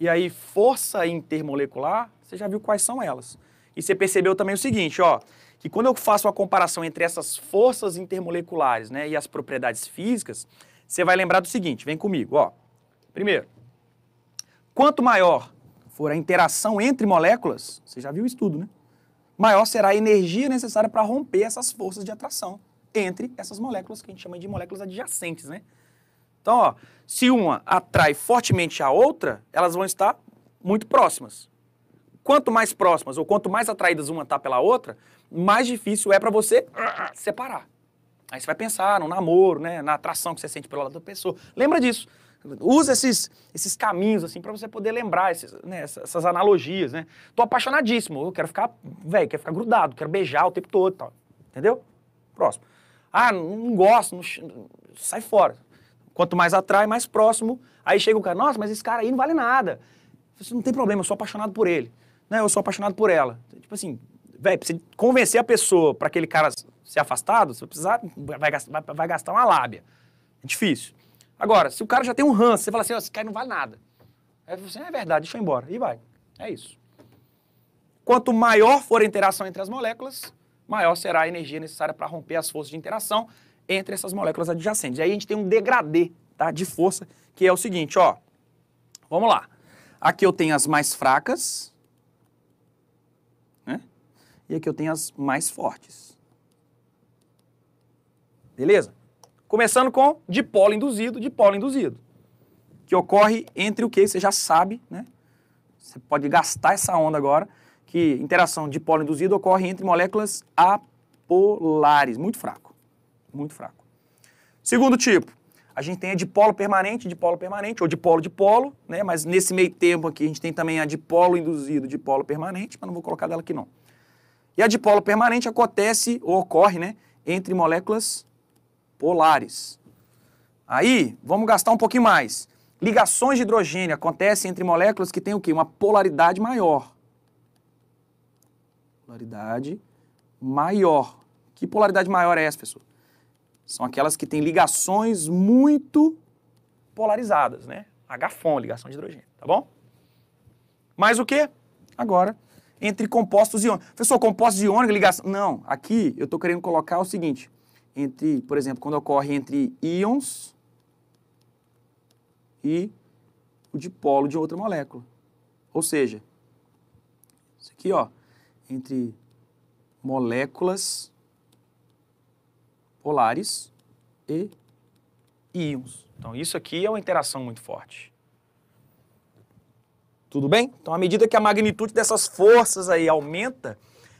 E aí, força intermolecular, você já viu quais são elas. E você percebeu também o seguinte, ó, que quando eu faço uma comparação entre essas forças intermoleculares, né, e as propriedades físicas, você vai lembrar do seguinte, vem comigo, ó. Primeiro, quanto maior for a interação entre moléculas, você já viu o estudo, né? Maior será a energia necessária para romper essas forças de atração entre essas moléculas que a gente chama de moléculas adjacentes, né? Então, ó, se uma atrai fortemente a outra, elas vão estar muito próximas. Quanto mais próximas ou quanto mais atraídas uma está pela outra, mais difícil é para você separar. Aí você vai pensar no namoro, né, na atração que você sente pela outra pessoa. Lembra disso. Usa esses, esses caminhos assim para você poder lembrar esses, né, essas, essas, analogias, né? Tô apaixonadíssimo, eu quero ficar, velho, quero ficar grudado, quero beijar o tempo todo, tal. Entendeu? Próximo. Ah, não gosto, não, sai fora. Quanto mais atrai, mais próximo. Aí chega o cara, nossa, mas esse cara aí não vale nada. Você assim, não tem problema, eu sou apaixonado por ele. Não, eu sou apaixonado por ela. Tipo assim, velho, pra você convencer a pessoa para aquele cara ser afastado, você vai precisar, vai, vai, vai, gastar uma lábia. É difícil. Agora, se o cara já tem um ranço, você fala assim, oh, esse cara não vale nada. Aí você, assim, é verdade, deixa eu ir embora. E vai. É isso. Quanto maior for a interação entre as moléculas, maior será a energia necessária para romper as forças de interação entre essas moléculas adjacentes. E aí a gente tem um degradê tá, de força, que é o seguinte, ó. Vamos lá. Aqui eu tenho as mais fracas, né? E aqui eu tenho as mais fortes. Beleza? Começando com dipolo induzido, dipolo induzido. Que ocorre entre o que você já sabe, né? Você pode gastar essa onda agora, que interação dipolo induzido ocorre entre moléculas apolares, muito fraco muito fraco. Segundo tipo, a gente tem a dipolo permanente, dipolo permanente, ou dipolo dipolo, né? Mas nesse meio tempo aqui a gente tem também a dipolo induzido, dipolo permanente, mas não vou colocar dela aqui não. E a dipolo permanente acontece ou ocorre, né, entre moléculas polares. Aí, vamos gastar um pouquinho mais. Ligações de hidrogênio acontecem entre moléculas que têm o quê? Uma polaridade maior. Polaridade maior. Que polaridade maior é essa, pessoal? São aquelas que têm ligações muito polarizadas, né? HFON, ligação de hidrogênio, tá bom? Mas o que? Agora, entre compostos iônicos. Professor, compostos iônicos, ligação... Não, aqui eu estou querendo colocar o seguinte. Entre, por exemplo, quando ocorre entre íons e o dipolo de outra molécula. Ou seja, isso aqui, ó, entre moléculas polares e íons. Então, isso aqui é uma interação muito forte. Tudo bem? Então, à medida que a magnitude dessas forças aí aumenta,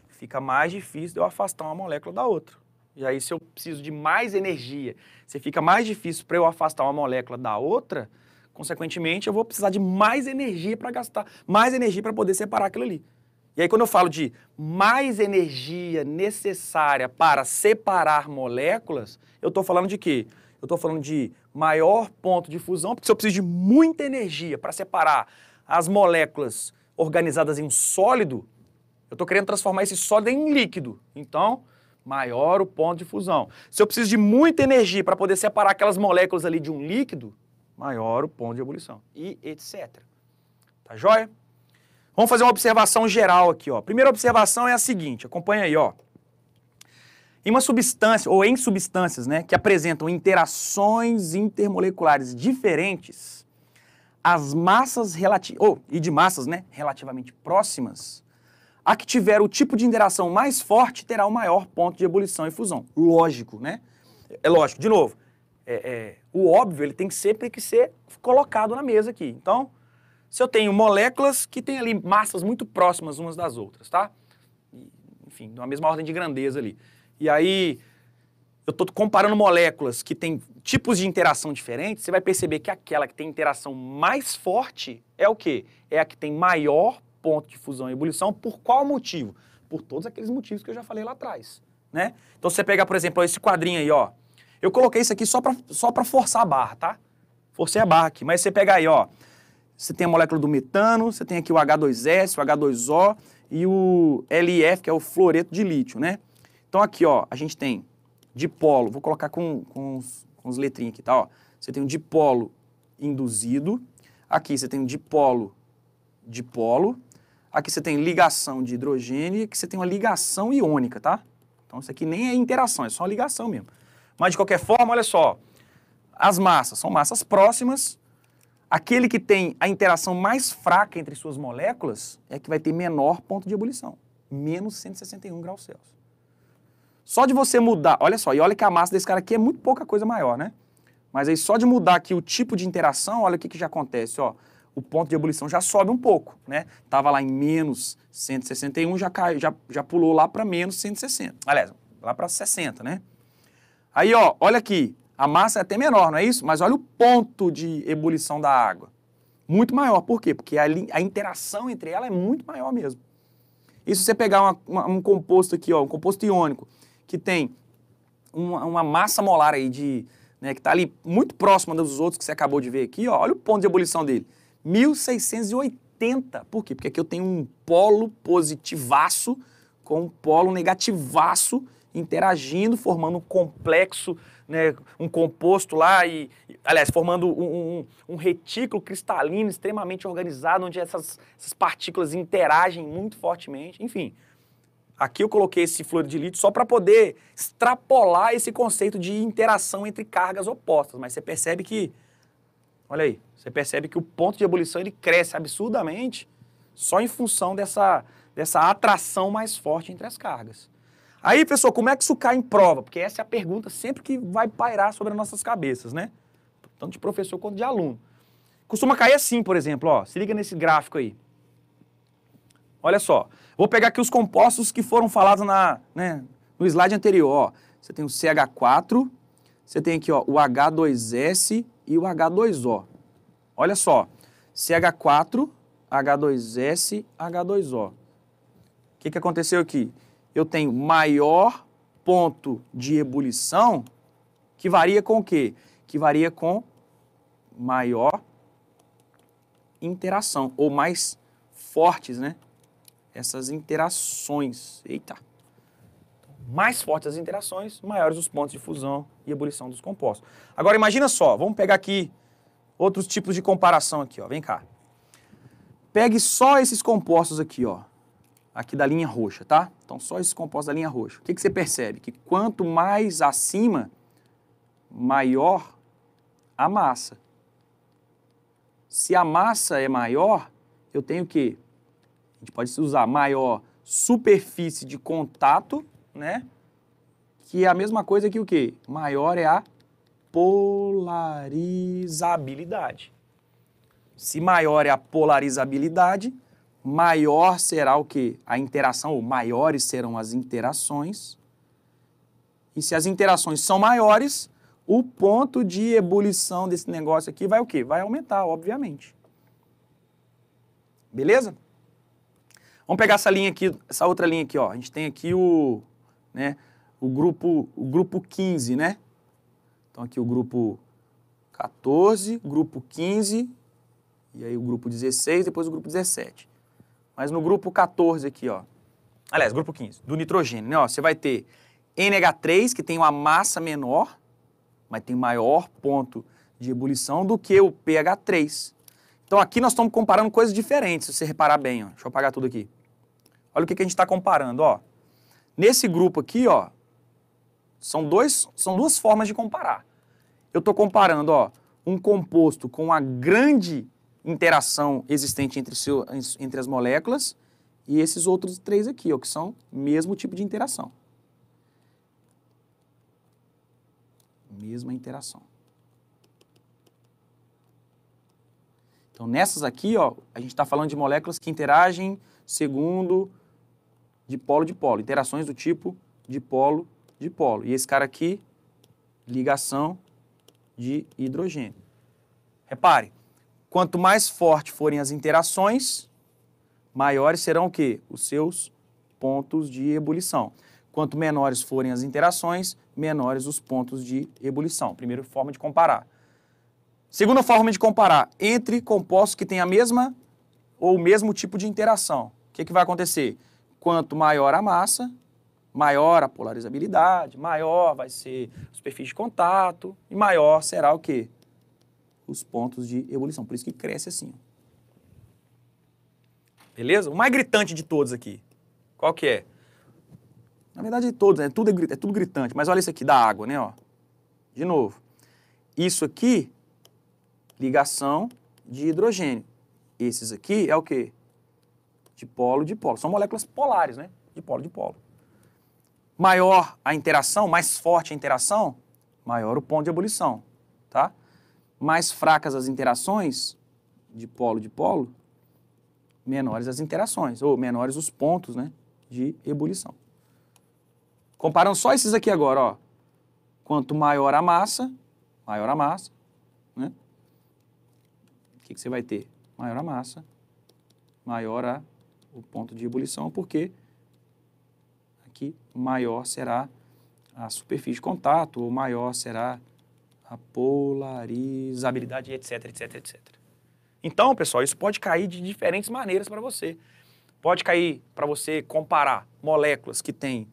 fica mais difícil de eu afastar uma molécula da outra. E aí, se eu preciso de mais energia, se fica mais difícil para eu afastar uma molécula da outra, consequentemente, eu vou precisar de mais energia para gastar, mais energia para poder separar aquilo ali. E aí, quando eu falo de mais energia necessária para separar moléculas, eu estou falando de quê? Eu estou falando de maior ponto de fusão, porque se eu preciso de muita energia para separar as moléculas organizadas em um sólido, eu estou querendo transformar esse sólido em líquido. Então, maior o ponto de fusão. Se eu preciso de muita energia para poder separar aquelas moléculas ali de um líquido, maior o ponto de ebulição. E etc. Tá joia? Vamos fazer uma observação geral aqui, ó. Primeira observação é a seguinte, acompanha aí, ó. Em uma substância ou em substâncias, né, que apresentam interações intermoleculares diferentes, as massas relativas ou oh, e de massas, né, relativamente próximas, a que tiver o tipo de interação mais forte terá o maior ponto de ebulição e fusão. Lógico, né? É lógico. De novo, é, é, o óbvio ele tem que sempre que ser colocado na mesa aqui. Então, se eu tenho moléculas que têm ali massas muito próximas umas das outras, tá? Enfim, na mesma ordem de grandeza ali. E aí, eu estou comparando moléculas que têm tipos de interação diferentes, você vai perceber que aquela que tem interação mais forte é o quê? É a que tem maior ponto de fusão e ebulição. Por qual motivo? Por todos aqueles motivos que eu já falei lá atrás, né? Então, você pegar, por exemplo, esse quadrinho aí, ó. Eu coloquei isso aqui só para só pra forçar a barra, tá? Forcei a barra aqui. Mas você pega aí, ó. Você tem a molécula do metano, você tem aqui o H2S, o H2O e o LIF, que é o fluoreto de lítio, né? Então aqui, ó, a gente tem dipolo, vou colocar com, com, os, com os letrinhas aqui, tá? Ó, você tem um dipolo induzido, aqui você tem um dipolo, dipolo, aqui você tem ligação de hidrogênio e aqui você tem uma ligação iônica, tá? Então isso aqui nem é interação, é só uma ligação mesmo. Mas de qualquer forma, olha só, as massas são massas próximas, aquele que tem a interação mais fraca entre suas moléculas é que vai ter menor ponto de ebulição, menos 161 graus Celsius. Só de você mudar, olha só, e olha que a massa desse cara aqui é muito pouca coisa maior, né? Mas aí só de mudar aqui o tipo de interação, olha o que, que já acontece, ó. O ponto de ebulição já sobe um pouco, né? Tava lá em menos 161, já, cai, já, já pulou lá para menos 160. Aliás, lá para 60, né? Aí, ó, olha aqui, a massa é até menor, não é isso? Mas olha o ponto de ebulição da água. Muito maior. Por quê? Porque a, a interação entre ela é muito maior mesmo. E se você pegar uma, uma, um composto aqui, ó, um composto iônico, que tem uma, uma massa molar aí de. Né, que está ali muito próxima dos outros que você acabou de ver aqui, ó, olha o ponto de ebulição dele. 1680. Por quê? Porque aqui eu tenho um polo positivaço com um polo negativaço interagindo, formando um complexo né, um composto lá, e, aliás, formando um, um, um retículo cristalino extremamente organizado, onde essas, essas, partículas interagem muito fortemente. Enfim, aqui eu coloquei esse de lítio só para poder extrapolar esse conceito de interação entre cargas opostas, mas você percebe que, olha aí, você percebe que o ponto de ebulição ele cresce absurdamente só em função dessa, dessa atração mais forte entre as cargas. Aí, pessoal, como é que isso cai em prova? Porque essa é a pergunta sempre que vai pairar sobre as nossas cabeças, né? Tanto de professor quanto de aluno. Costuma cair assim, por exemplo, ó. Se liga nesse gráfico aí. Olha só. Vou pegar aqui os compostos que foram falados na, né, no slide anterior. Ó. Você tem o CH4, você tem aqui ó, o H2S e o H2O. Olha só. CH4, H2S, H2O. O que, que aconteceu aqui? eu tenho maior ponto de ebulição, que varia com o quê? Que varia com maior interação, ou mais fortes, né? Essas interações. Eita! Mais fortes as interações, maiores os pontos de fusão e ebulição dos compostos. Agora imagina só, vamos pegar aqui outros tipos de comparação aqui, ó. Vem cá. Pegue só esses compostos aqui, ó aqui da linha roxa, tá? Então, só esses compostos da linha roxa. O que, que você percebe? Que quanto mais acima, maior a massa. Se a massa é maior, eu tenho que a gente pode usar maior superfície de contato, né? Que é a mesma coisa que o quê? Maior é a polarizabilidade. Se maior é a polarizabilidade, maior será o que? A interação, ou maiores serão as interações. E se as interações são maiores, o ponto de ebulição desse negócio aqui vai o que? Vai aumentar, obviamente. Beleza? Vamos pegar essa linha aqui, essa outra linha aqui, ó. A gente tem aqui o, né, o grupo, o grupo 15, né? Então aqui o grupo 14, grupo 15 e aí o grupo 16, depois o grupo 17 mas no grupo 14 aqui, ó. Aliás, grupo 15, do nitrogênio, né? Ó, você vai ter NH3, que tem uma massa menor, mas tem maior ponto de ebulição do que o pH3. Então aqui nós estamos comparando coisas diferentes, se você reparar bem. Ó. Deixa eu apagar tudo aqui. Olha o que, que a gente está comparando. Ó. Nesse grupo aqui, ó, são, dois, são duas formas de comparar. Eu estou comparando ó, um composto com uma grande interação existente entre, seu, entre as moléculas e esses outros três aqui, ó, que são mesmo tipo de interação. Mesma interação. Então, nessas aqui, ó, a gente está falando de moléculas que interagem segundo dipolo dipolo, interações do tipo dipolo dipolo. E esse cara aqui, ligação de hidrogênio. Repare, Quanto mais fortes forem as interações, maiores serão o quê? Os seus pontos de ebulição. Quanto menores forem as interações, menores os pontos de ebulição. Primeira forma de comparar. Segunda forma de comparar, entre compostos que têm a mesma ou o mesmo tipo de interação. O que, que vai acontecer? Quanto maior a massa, maior a polarizabilidade, maior vai ser a superfície de contato e maior será o quê? os pontos de ebulição. Por isso que cresce assim. Beleza? O mais gritante de todos aqui. Qual que é? Na verdade, todos, né? tudo é, é tudo gritante. Mas olha isso aqui da água, né? Ó. De novo. Isso aqui, ligação de hidrogênio. Esses aqui é o quê? Dipolo, dipolo. São moléculas polares, né? Dipolo, dipolo. Maior a interação, mais forte a interação, maior o ponto de ebulição, tá? mais fracas as interações de polo de polo, menores as interações, ou menores os pontos né, de ebulição. Comparando só esses aqui agora, ó. quanto maior a massa, maior a massa, né? o que, que você vai ter? Maior a massa, maior a, o ponto de ebulição, porque aqui maior será a superfície de contato, ou maior será a polarizabilidade, etc, etc, etc. Então, pessoal, isso pode cair de diferentes maneiras para você. Pode cair para você comparar moléculas que têm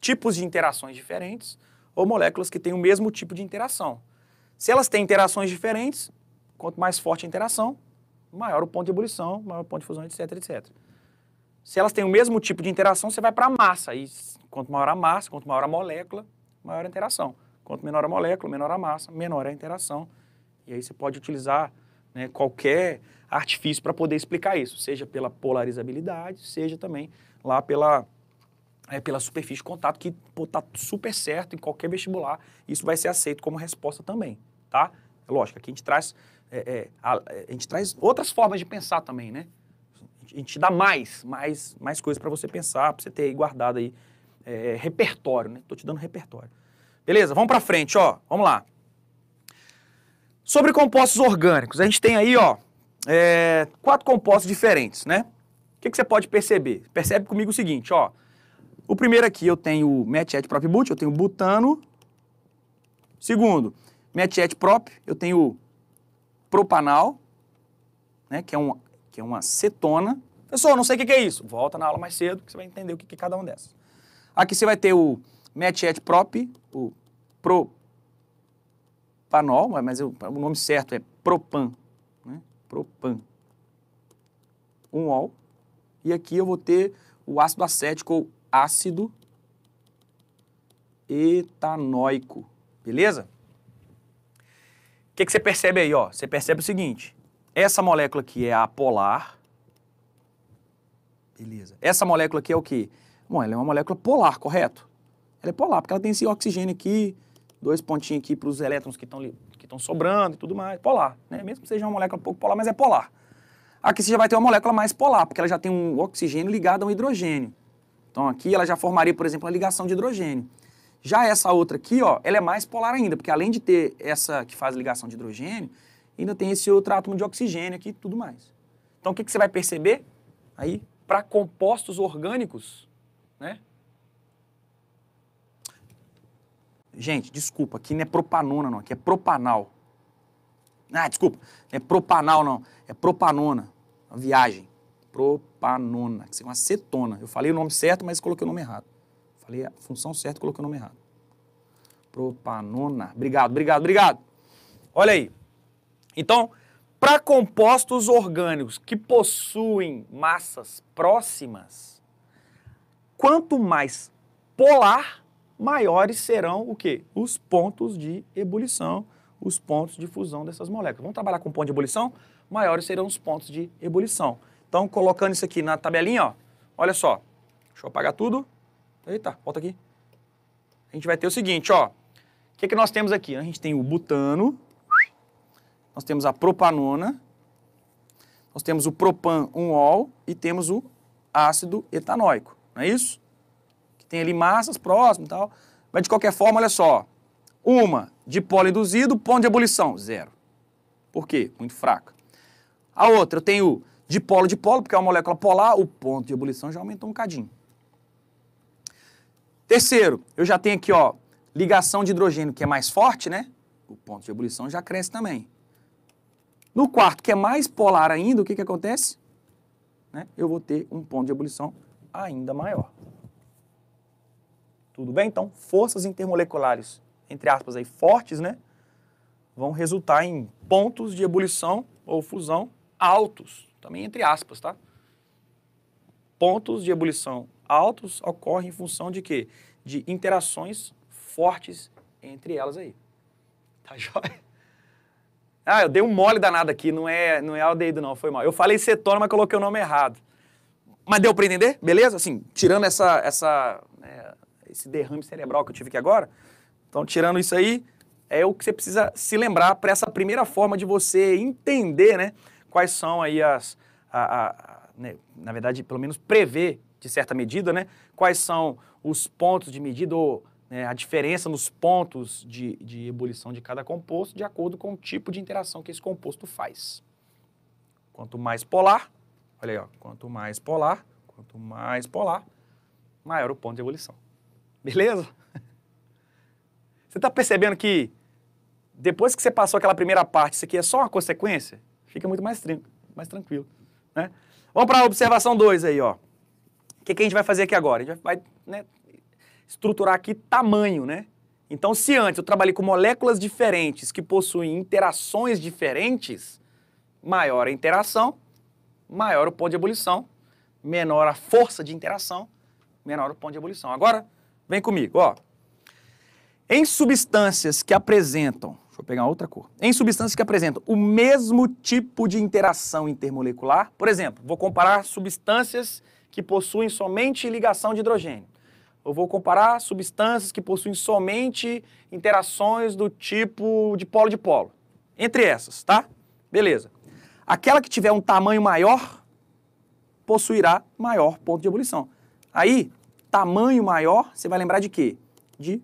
tipos de interações diferentes ou moléculas que têm o mesmo tipo de interação. Se elas têm interações diferentes, quanto mais forte a interação, maior o ponto de ebulição, maior o ponto de fusão, etc, etc. Se elas têm o mesmo tipo de interação, você vai para a massa. E quanto maior a massa, quanto maior a molécula, maior a interação. Quanto menor a molécula, menor a massa, menor a interação. E aí você pode utilizar né, qualquer artifício para poder explicar isso, seja pela polarizabilidade, seja também lá pela, é, pela superfície de contato, que está super certo em qualquer vestibular, isso vai ser aceito como resposta também, tá? Lógico, aqui a gente traz, é, é, a, a, gente traz outras formas de pensar também, né? A gente dá mais, mais, mais coisas para você pensar, para você ter aí guardado aí é, repertório, né? Estou te dando repertório. Beleza, vamos para frente, ó. Vamos lá. Sobre compostos orgânicos, a gente tem aí, ó, é, quatro compostos diferentes, né? O que, que, você pode perceber? Percebe comigo o seguinte, ó. O primeiro aqui eu tenho o metiet prop Boot, eu tenho butano. Segundo, metiet prop, eu tenho propanal, né, que é uma, que é uma cetona. Pessoal, não sei o que, que é isso. Volta na aula mais cedo que você vai entender o que, que é cada um dessas. Aqui você vai ter o Match et Prop, o propanol, mas o nome certo é propan, né? propan, um ol. E aqui eu vou ter o ácido acético ou ácido etanoico, beleza? O que, que você percebe aí? Ó? Você percebe o seguinte, essa molécula aqui é apolar, beleza. Essa molécula aqui é o quê? Bom, ela é uma molécula polar, correto? Ela é polar, porque ela tem esse oxigênio aqui, dois pontinhos aqui para os elétrons que estão que estão sobrando e tudo mais, polar, né? Mesmo que seja uma molécula pouco polar, mas é polar. Aqui você já vai ter uma molécula mais polar, porque ela já tem um oxigênio ligado a um hidrogênio. Então aqui ela já formaria, por exemplo, a ligação de hidrogênio. Já essa outra aqui, ó, ela é mais polar ainda, porque além de ter essa que faz ligação de hidrogênio, ainda tem esse outro átomo de oxigênio aqui e tudo mais. Então o que, que você vai perceber? Aí, para compostos orgânicos, né? Gente, desculpa, aqui não é propanona, não, aqui é propanal. Ah, desculpa, não é propanal, não, é propanona, uma viagem. Propanona, que é uma acetona. Eu falei o nome certo, mas coloquei o nome errado. Falei a função certa, coloquei o nome errado. Propanona. Obrigado, obrigado, obrigado. Olha aí. Então, para compostos orgânicos que possuem massas próximas, quanto mais polar, maiores serão o quê? Os pontos de ebulição, os pontos de fusão dessas moléculas. Vamos trabalhar com ponto de ebulição? Maiores serão os pontos de ebulição. Então, colocando isso aqui na tabelinha, ó, olha só. Deixa eu apagar tudo. Eita, volta aqui. A gente vai ter o seguinte, ó. O que, é que nós temos aqui? A gente tem o butano, nós temos a propanona, nós temos o propan 1 ol e temos o ácido etanóico, não é isso? tem ali massas próximas e tal. Mas de qualquer forma, olha só. Uma, dipolo induzido, ponto de ebulição, zero. Por quê? Muito fraca. A outra, eu tenho dipolo dipolo, porque é uma molécula polar, o ponto de ebulição já aumentou um cadinho. Terceiro, eu já tenho aqui, ó, ligação de hidrogênio que é mais forte, né? O ponto de ebulição já cresce também. No quarto, que é mais polar ainda, o que, que acontece? Né? Eu vou ter um ponto de ebulição ainda maior. Tudo bem? Então, forças intermoleculares, entre aspas, aí, fortes, né? Vão resultar em pontos de ebulição ou fusão altos, também entre aspas, tá? Pontos de ebulição altos ocorrem em função de quê? De interações fortes entre elas aí. Tá jóia? Ah, eu dei um mole danado aqui, não é, não é aldeído não, foi mal. Eu falei cetona, mas coloquei o nome errado. Mas deu para entender? Beleza? Assim, tirando essa, essa né, esse derrame cerebral que eu tive aqui agora. Então, tirando isso aí, é o que você precisa se lembrar para essa primeira forma de você entender, né? Quais são aí as. A, a, né, na verdade, pelo menos prever, de certa medida, né? Quais são os pontos de medida ou né, a diferença nos pontos de, de ebulição de cada composto de acordo com o tipo de interação que esse composto faz. Quanto mais polar, olha aí, ó, quanto mais polar, quanto mais polar, maior o ponto de ebulição. Beleza? Você está percebendo que depois que você passou aquela primeira parte, isso aqui é só uma consequência? Fica muito mais, mais tranquilo. Né? Vamos para a observação 2 aí, ó. O que, que, a gente vai fazer aqui agora? A gente vai né, estruturar aqui tamanho, né? Então, se antes eu trabalhei com moléculas diferentes que possuem interações diferentes, maior a interação, maior o ponto de ebulição, menor a força de interação, menor o ponto de ebulição. Agora, Vem comigo, ó. Em substâncias que apresentam, deixa eu pegar uma outra cor. Em substâncias que apresentam o mesmo tipo de interação intermolecular, por exemplo, vou comparar substâncias que possuem somente ligação de hidrogênio. Eu vou comparar substâncias que possuem somente interações do tipo de polo de polo. Entre essas, tá? Beleza. Aquela que tiver um tamanho maior possuirá maior ponto de ebulição. Aí, tamanho maior, você vai lembrar de quê? De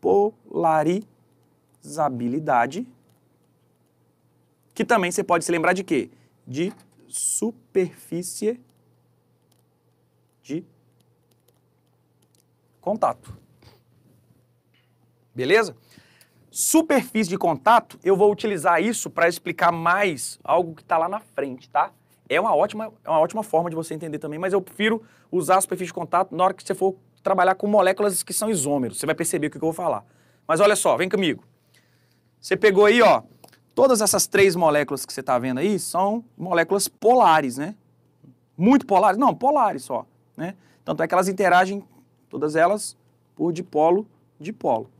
polarizabilidade, que também você pode se lembrar de quê? De superfície de contato. Beleza? Superfície de contato, eu vou utilizar isso para explicar mais algo que está lá na frente, tá? É uma ótima, é uma ótima forma de você entender também, mas eu prefiro usar as perfis de contato na hora que você for trabalhar com moléculas que são isômeros. Você vai perceber o que eu vou falar. Mas olha só, vem comigo. Você pegou aí, ó, todas essas três moléculas que você está vendo aí são moléculas polares, né? Muito polares? Não, polares só, né? Tanto é que elas interagem, todas elas, por dipolo, dipolo.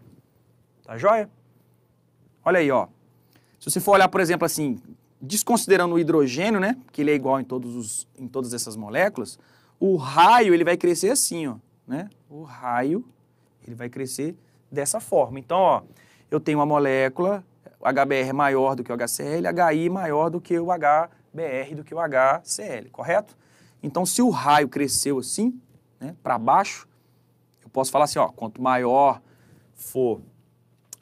Tá joia? Olha aí, ó. Se você for olhar, por exemplo, assim, desconsiderando o hidrogênio, né, que ele é igual em, todos os, em todas essas moléculas, o raio ele vai crescer assim, ó, né? O raio ele vai crescer dessa forma. Então, ó, eu tenho uma molécula, HBr é maior do que o HCl, HI maior do que o HBr do que o HCl, correto? Então, se o raio cresceu assim, né, para baixo, eu posso falar assim, ó, quanto maior for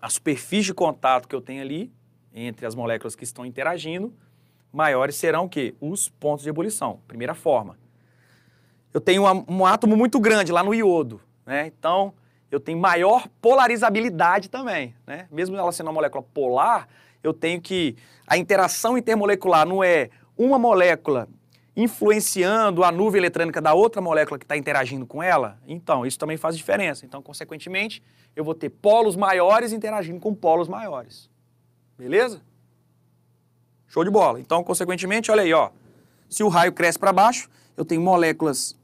a superfície de contato que eu tenho ali, entre as moléculas que estão interagindo, maiores serão que os pontos de ebulição. Primeira forma. Eu tenho um átomo muito grande lá no iodo, né? Então, eu tenho maior polarizabilidade também, né? Mesmo ela sendo uma molécula polar, eu tenho que a interação intermolecular não é uma molécula influenciando a nuvem eletrônica da outra molécula que está interagindo com ela? Então, isso também faz diferença. Então, consequentemente, eu vou ter polos maiores interagindo com polos maiores. Beleza? Show de bola. Então, consequentemente, olha aí, ó. Se o raio cresce para baixo, eu tenho moléculas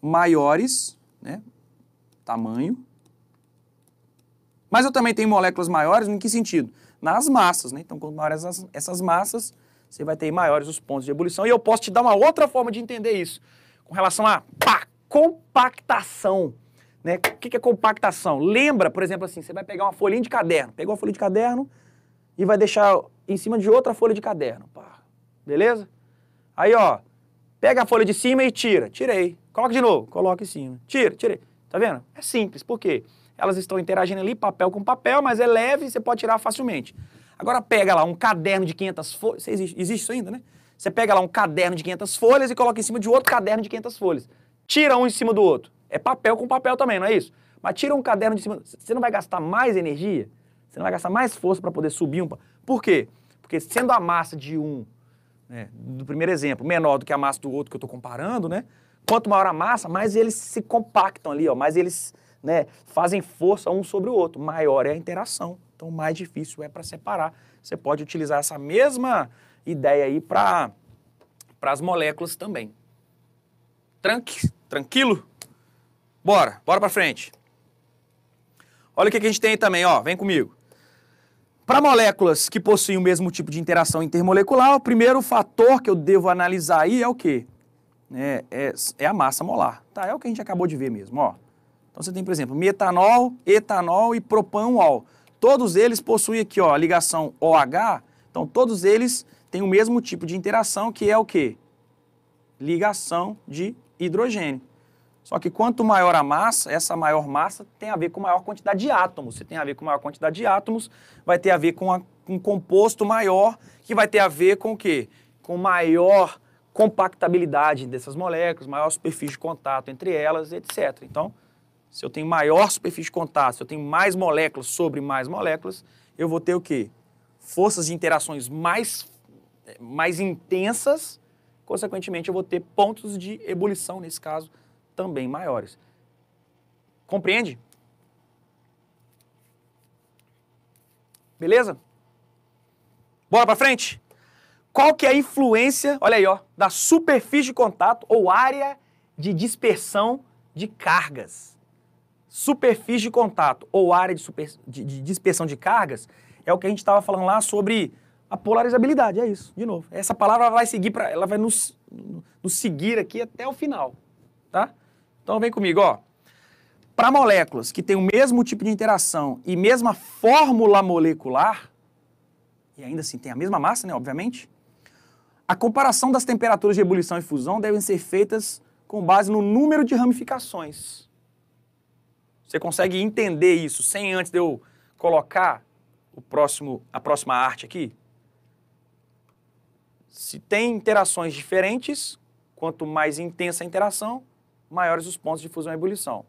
maiores, né? Tamanho. Mas eu também tenho moléculas maiores, em que sentido? Nas massas, né? Então, quanto maiores essas, essas massas, você vai ter maiores os pontos de ebulição. E eu posso te dar uma outra forma de entender isso, com relação à pá, compactação. Né? O que é compactação? Lembra, por exemplo, assim, você vai pegar uma folhinha de caderno. Pegou a folhinha de caderno, e vai deixar em cima de outra folha de caderno. Pá. Beleza? Aí, ó, pega a folha de cima e tira. Tirei. Coloca de novo. Coloca em cima. Tira, tirei. Tá vendo? É simples. Por quê? Elas estão interagindo ali, papel com papel, mas é leve e você pode tirar facilmente. Agora pega lá um caderno de 500 folhas. Existe, existe isso ainda, né? Você pega lá um caderno de 500 folhas e coloca em cima de outro caderno de 500 folhas. Tira um em cima do outro. É papel com papel também, não é isso? Mas tira um caderno de cima. Você não vai gastar mais energia? Você não vai gastar mais força para poder subir um. Por quê? Porque sendo a massa de um, né, do primeiro exemplo, menor do que a massa do outro que eu estou comparando, né? Quanto maior a massa, mais eles se compactam ali, ó, mais eles né, fazem força um sobre o outro. Maior é a interação. Então, mais difícil é para separar. Você pode utilizar essa mesma ideia aí para as moléculas também. Tranqui, tranquilo? Bora, bora para frente. Olha o que, que a gente tem aí também, ó. Vem comigo. Para moléculas que possuem o mesmo tipo de interação intermolecular, o primeiro fator que eu devo analisar aí é o quê? É, é, é, a massa molar. Tá? É o que a gente acabou de ver mesmo. Ó. Então você tem, por exemplo, metanol, etanol e propanol. Todos eles possuem aqui ó, a ligação OH, então todos eles têm o mesmo tipo de interação que é o quê? Ligação de hidrogênio. Só que quanto maior a massa, essa maior massa tem a ver com maior quantidade de átomos. Se tem a ver com maior quantidade de átomos, vai ter a ver com, a, com um composto maior, que vai ter a ver com o quê? Com maior compactabilidade dessas moléculas, maior superfície de contato entre elas, etc. Então, se eu tenho maior superfície de contato, se eu tenho mais moléculas sobre mais moléculas, eu vou ter o quê? Forças de interações mais, mais intensas, consequentemente eu vou ter pontos de ebulição, nesse caso, também maiores. Compreende? Beleza? Bora para frente? Qual que é a influência, olha aí, ó, da superfície de contato ou área de dispersão de cargas? Superfície de contato ou área de, super, de, de dispersão de cargas é o que a gente estava falando lá sobre a polarizabilidade, é isso, de novo. Essa palavra vai seguir, pra, ela vai nos, nos seguir aqui até o final, tá? Então vem comigo, ó. Para moléculas que têm o mesmo tipo de interação e mesma fórmula molecular, e ainda assim tem a mesma massa, né, obviamente, a comparação das temperaturas de ebulição e fusão devem ser feitas com base no número de ramificações. Você consegue entender isso sem antes de eu colocar o próximo, a próxima arte aqui? Se tem interações diferentes, quanto mais intensa a interação, maiores os pontos de fusão e ebulição.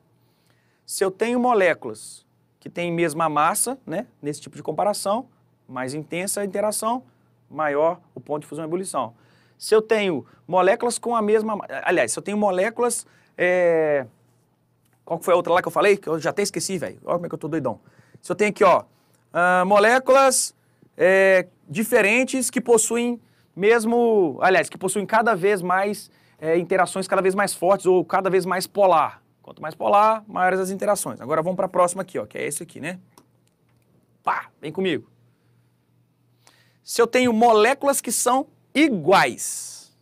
Se eu tenho moléculas que têm mesma massa, né, nesse tipo de comparação, mais intensa a interação, maior o ponto de fusão e ebulição. Se eu tenho moléculas com a mesma... Aliás, se eu tenho moléculas... É... Qual foi a outra lá que eu falei? Que eu já até esqueci, velho. Olha como é que eu tô doidão. Se eu tenho aqui, ó, uh, moléculas é, diferentes que possuem mesmo... Aliás, que possuem cada vez mais é, interações cada vez mais fortes ou cada vez mais polar. Quanto mais polar, maiores as interações. Agora vamos para a próxima aqui, ó, que é esse aqui, né? Pá, vem comigo. Se eu tenho moléculas que são iguais,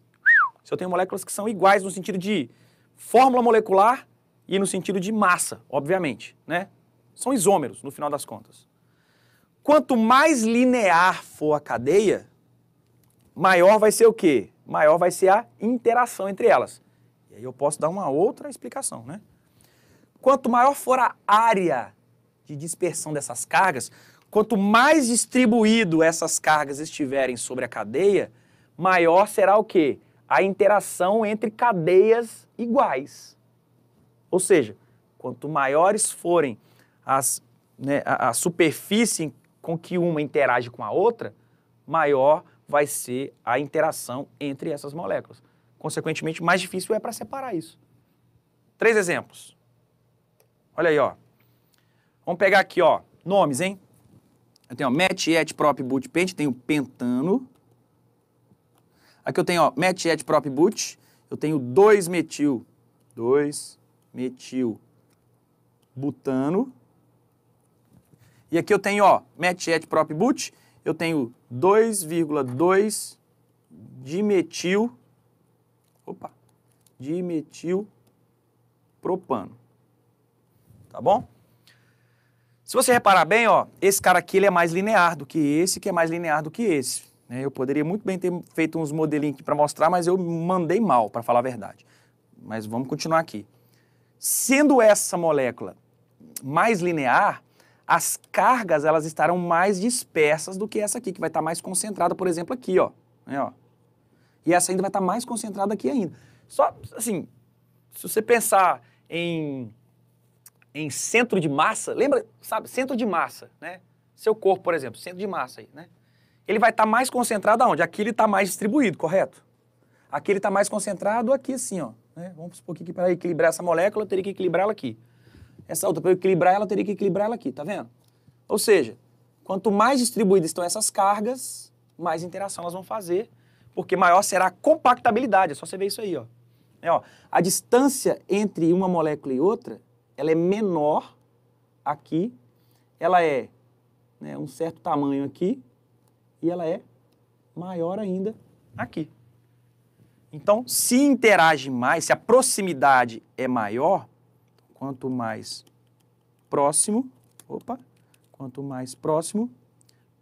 se eu tenho moléculas que são iguais no sentido de fórmula molecular e no sentido de massa, obviamente, né? São isômeros, no final das contas. Quanto mais linear for a cadeia, maior vai ser o quê? maior vai ser a interação entre elas. E aí eu posso dar uma outra explicação, né? Quanto maior for a área de dispersão dessas cargas, quanto mais distribuído essas cargas estiverem sobre a cadeia, maior será o quê? A interação entre cadeias iguais. Ou seja, quanto maiores forem as, né, a, a superfície com que uma interage com a outra, maior vai ser a interação entre essas moléculas. Consequentemente, mais difícil é para separar isso. Três exemplos. Olha aí, ó. Vamos pegar aqui, ó, nomes, hein? Eu tenho ó, met, et, prop, but, pent, tenho pentano. Aqui eu tenho, ó, met, et, prop, but, eu tenho 2-metil, 2-metil butano. E aqui eu tenho, ó, met, et, prop, but, eu tenho 2,2 dimetil, opa, dimetil propano. Tá bom? Se você reparar bem, ó, esse cara aqui ele é mais linear do que esse, que é mais linear do que esse. Né? Eu poderia muito bem ter feito uns modelinhos aqui para mostrar, mas eu mandei mal, para falar a verdade. Mas vamos continuar aqui. Sendo essa molécula mais linear, as cargas elas estarão mais dispersas do que essa aqui, que vai estar mais concentrada, por exemplo, aqui, ó. Aí, né, ó. E essa ainda vai estar mais concentrada aqui ainda. Só, assim, se você pensar em, em centro de massa, lembra, sabe, centro de massa, né? Seu corpo, por exemplo, centro de massa aí, né? Ele vai estar mais concentrado aonde? Aqui ele está mais distribuído, correto? Aqui ele está mais concentrado aqui assim, ó. Né? Vamos supor que para equilibrar essa molécula eu teria que equilibrá-la aqui. Essa outra, para eu equilibrar ela, eu teria que equilibrar ela aqui, tá vendo? Ou seja, quanto mais distribuídas estão essas cargas, mais interação elas vão fazer, porque maior será a compactabilidade. É só você ver isso aí, ó. É, ó. A distância entre uma molécula e outra, ela é menor aqui, ela é né, um certo tamanho aqui, e ela é maior ainda aqui. Então, se interage mais, se a proximidade é maior, quanto mais próximo, opa, quanto mais próximo,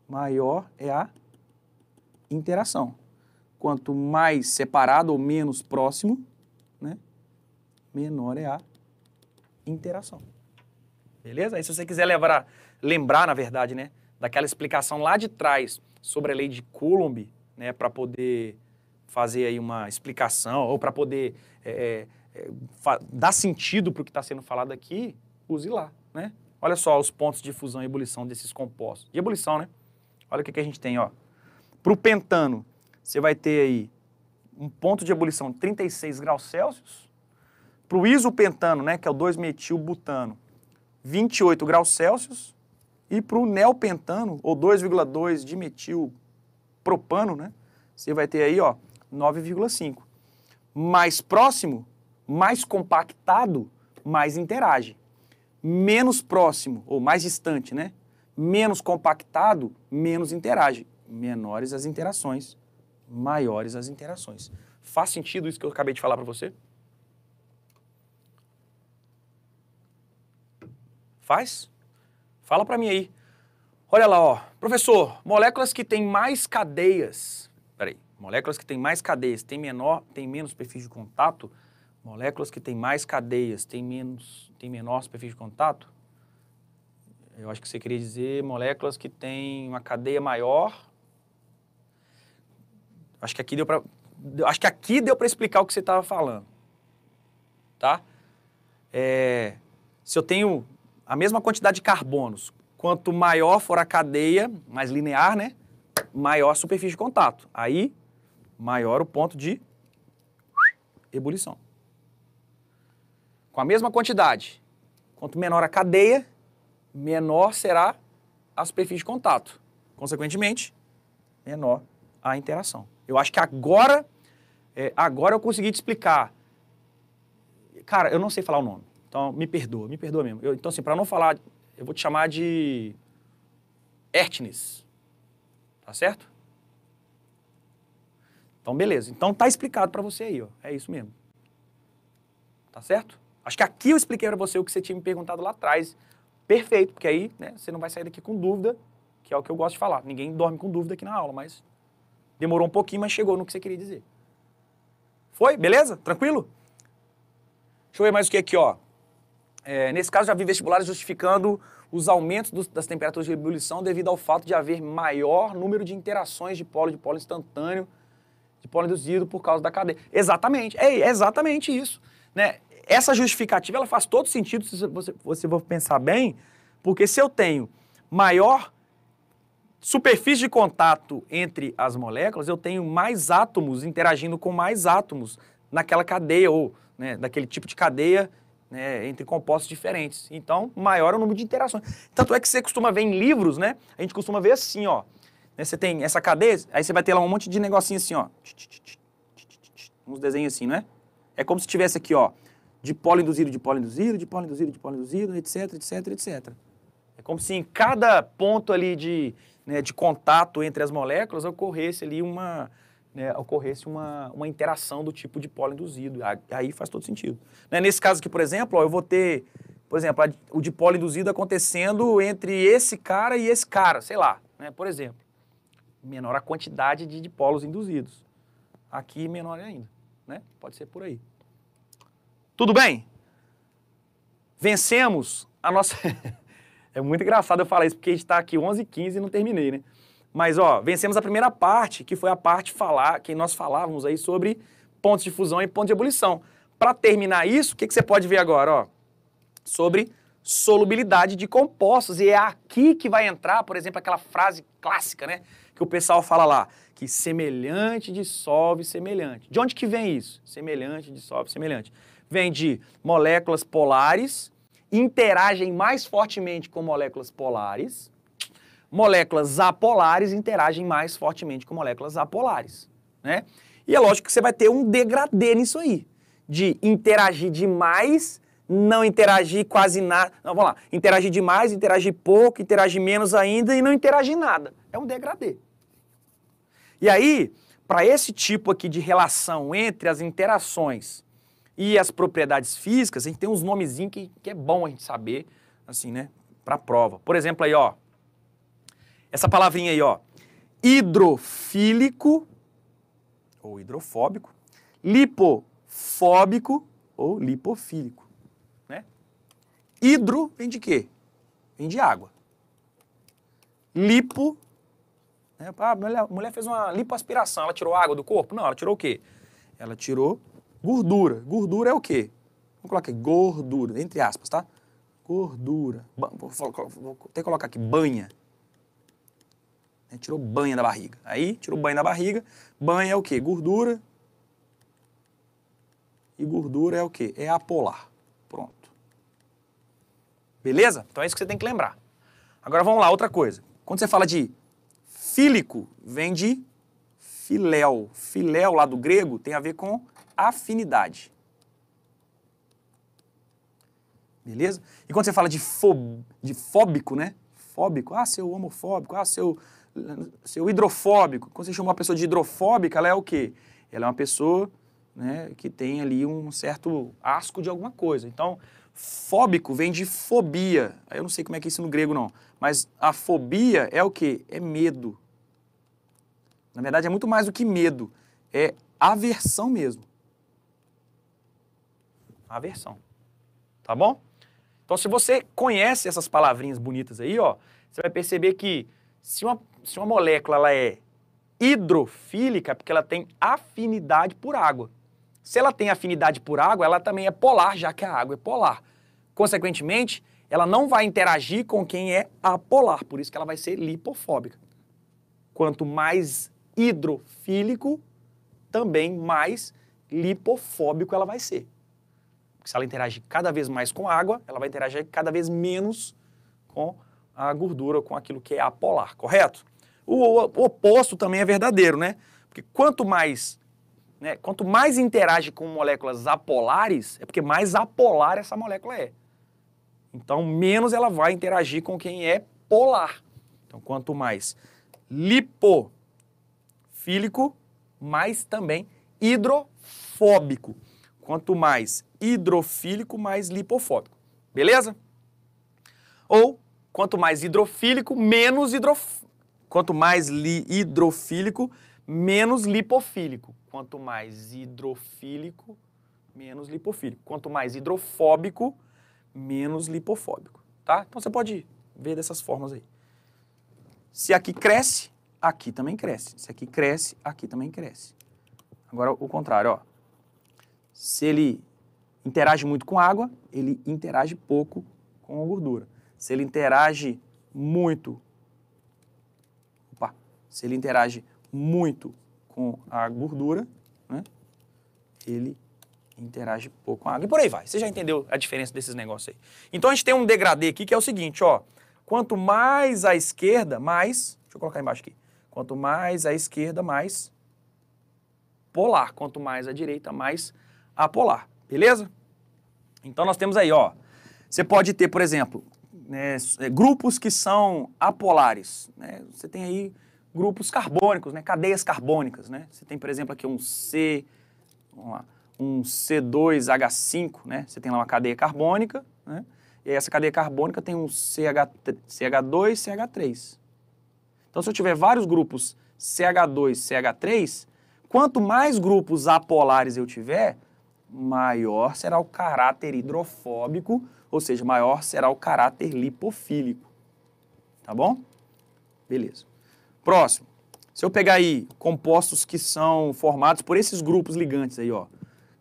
maior é a interação. Quanto mais separado ou menos próximo, né, menor é a interação. Beleza? se você quiser lembrar, lembrar, na verdade, né, daquela explicação lá de trás sobre a lei de Coulomb, né, para poder fazer aí uma explicação ou para poder é, é é, dá sentido para o que está sendo falado aqui, use lá, né? Olha só os pontos de fusão e ebulição desses compostos. De ebulição, né? Olha o que, que a gente tem, ó. Para o pentano, você vai ter aí um ponto de ebulição de 36 graus Celsius. Para o isopentano, né, que é o 2-metilbutano, 28 graus Celsius. E para o neopentano, ou 2,2 dimetilpropano né, você vai ter aí ó, 9,5. Mais próximo, mais compactado, mais interage. Menos próximo ou mais distante, né? Menos compactado, menos interage. Menores as interações, maiores as interações. Faz sentido isso que eu acabei de falar para você? Faz? Fala para mim aí. Olha lá, ó. Professor, moléculas que têm mais cadeias, peraí, moléculas que têm mais cadeias, têm menor, têm menos perfil de contato, Moléculas que têm mais cadeias têm menos, têm menor superfície de contato? Eu acho que você queria dizer moléculas que têm uma cadeia maior. Acho que aqui deu para acho que aqui deu para explicar o que você estava falando, tá? É, se eu tenho a mesma quantidade de carbonos, quanto maior for a cadeia, mais linear, né? Maior a superfície de contato. Aí, maior o ponto de ebulição com a mesma quantidade. Quanto menor a cadeia, menor será a superfície de contato. Consequentemente, menor a interação. Eu acho que agora, é, agora eu consegui te explicar. Cara, eu não sei falar o nome, então me perdoa, me perdoa mesmo. Eu, então, assim, para não falar, eu vou te chamar de Ertnis, tá certo? Então, beleza. Então, tá explicado para você aí, ó. É isso mesmo. Tá certo? Acho que aqui eu expliquei para você o que você tinha me perguntado lá atrás. Perfeito, porque aí né, você não vai sair daqui com dúvida, que é o que eu gosto de falar. Ninguém dorme com dúvida aqui na aula, mas demorou um pouquinho, mas chegou no que você queria dizer. Foi? Beleza? Tranquilo? Deixa eu ver mais o que aqui, ó. É, nesse caso, já vi vestibulares justificando os aumentos dos, das temperaturas de ebulição devido ao fato de haver maior número de interações de pólen de polo instantâneo, de polo induzido por causa da cadeia. Exatamente, é, é exatamente isso. Né? essa justificativa ela faz todo sentido se você, você for pensar bem, porque se eu tenho maior superfície de contato entre as moléculas, eu tenho mais átomos interagindo com mais átomos naquela cadeia ou né, daquele tipo de cadeia né, entre compostos diferentes. Então, maior é o número de interações. Tanto é que você costuma ver em livros, né? A gente costuma ver assim, ó. Né, você tem essa cadeia, aí você vai ter lá um monte de negocinho assim, ó. Uns desenhos assim, né? É como se tivesse aqui, ó de pólen induzido, de pólen induzido, de pólen induzido, de pólen induzido, etc, etc, etc. É como se em cada ponto ali de, né, de contato entre as moléculas ocorresse ali uma, né, ocorresse uma, uma interação do tipo de pólen induzido. Aí faz todo sentido. Né, nesse caso aqui, por exemplo, ó, eu vou ter, por exemplo, o dipolo induzido acontecendo entre esse cara e esse cara, sei lá, né, por exemplo. Menor a quantidade de dipolos induzidos. Aqui, menor ainda. Né? Pode ser por aí. Tudo bem? Vencemos a nossa. é muito engraçado eu falar isso, porque a gente está aqui 11h15 e não terminei, né? Mas, ó, vencemos a primeira parte, que foi a parte falar, que nós falávamos aí sobre pontos de fusão e pontos de ebulição. Para terminar isso, o que, que você pode ver agora? Ó? Sobre solubilidade de compostos. E é aqui que vai entrar, por exemplo, aquela frase clássica, né? Que o pessoal fala lá, que semelhante dissolve semelhante. De onde que vem isso? Semelhante dissolve semelhante vem de moléculas polares, interagem mais fortemente com moléculas polares. Moléculas apolares interagem mais fortemente com moléculas apolares, né? E é lógico que você vai ter um degradê nisso aí, de interagir demais, não interagir quase nada. Não, vamos lá. Interagir demais, interagir pouco, interagir menos ainda e não interagir nada. É um degradê. E aí, para esse tipo aqui de relação entre as interações e as propriedades físicas, a gente tem uns nomezinhos que, que é bom a gente saber, assim, né? Para prova. Por exemplo, aí, ó. Essa palavrinha aí, ó. Hidrofílico ou hidrofóbico, lipofóbico ou lipofílico, né? Hidro vem de quê? Vem de água. Lipo, né? a ah, mulher, a mulher fez uma lipoaspiração, ela tirou água do corpo? Não, ela tirou o quê? Ela tirou Gordura. Gordura é o quê? Vamos colocar aqui, gordura, entre aspas, tá? Gordura. Vou, vou até colocar aqui, banha. Né, tirou banha da barriga. Aí, tirou banha da barriga. Banha é o quê? Gordura. E gordura é o quê? É apolar. Pronto. Beleza? Então é isso que você tem que lembrar. Agora vamos lá, outra coisa. Quando você fala de fílico, vem de filéu. Filéu, lá do grego, tem a ver com afinidade. Beleza? E quando você fala de, de fóbico, né? Fóbico, ah, seu homofóbico, ah, seu, seu hidrofóbico. Quando você chama uma pessoa de hidrofóbica, ela é o quê? Ela é uma pessoa né, que tem ali um certo asco de alguma coisa. Então, fóbico vem de fobia. Eu não sei como é que é isso no grego, não. Mas a fobia é o quê? É medo. Na verdade, é muito mais do que medo. É aversão mesmo. Aversão. Tá bom? Então, se você conhece essas palavrinhas bonitas aí, ó, você vai perceber que se uma, se uma molécula ela é hidrofílica, é porque ela tem afinidade por água. Se ela tem afinidade por água, ela também é polar, já que a água é polar. Consequentemente, ela não vai interagir com quem é apolar, por isso que ela vai ser lipofóbica. Quanto mais hidrofílico, também mais lipofóbico ela vai ser. Porque se ela interage cada vez mais com a água, ela vai interagir cada vez menos com a gordura, com aquilo que é apolar, correto? O, o oposto também é verdadeiro, né? Porque quanto mais, né, quanto mais interage com moléculas apolares, é porque mais apolar essa molécula é. Então, menos ela vai interagir com quem é polar. Então, quanto mais lipofílico, mais também hidrofóbico. Quanto mais hidrofílico, mais lipofóbico. Beleza? Ou quanto mais hidrofílico, menos hidro quanto mais li... hidrofílico, menos lipofílico. Quanto mais hidrofílico, menos lipofílico. Quanto mais hidrofóbico, menos lipofóbico, tá? Então você pode ver dessas formas aí. Se aqui cresce, aqui também cresce. Se aqui cresce, aqui também cresce. Agora o contrário, ó. Se ele interage muito com água, ele interage pouco com a gordura. Se ele interage muito opa, se ele interage muito com a gordura, né, ele interage pouco com a água. E por aí vai. Você já entendeu a diferença desses negócios aí. Então a gente tem um degradê aqui que é o seguinte, ó. Quanto mais à esquerda, mais... Deixa eu colocar embaixo aqui. Quanto mais à esquerda, mais polar. Quanto mais à direita, mais apolar, beleza? Então nós temos aí, ó, você pode ter, por exemplo, né, é, grupos que são apolares. Né? Você tem aí grupos carbônicos, né? cadeias carbônicas. Né? Você tem, por exemplo, aqui um C, um C2H5, né? você tem lá uma cadeia carbônica, né? e essa cadeia carbônica tem um CH, CH2 CH3. Então, se eu tiver vários grupos CH2 CH3, quanto mais grupos apolares eu tiver, maior será o caráter hidrofóbico, ou seja, maior será o caráter lipofílico. Tá bom? Beleza. Próximo. Se eu pegar aí compostos que são formados por esses grupos ligantes aí, ó.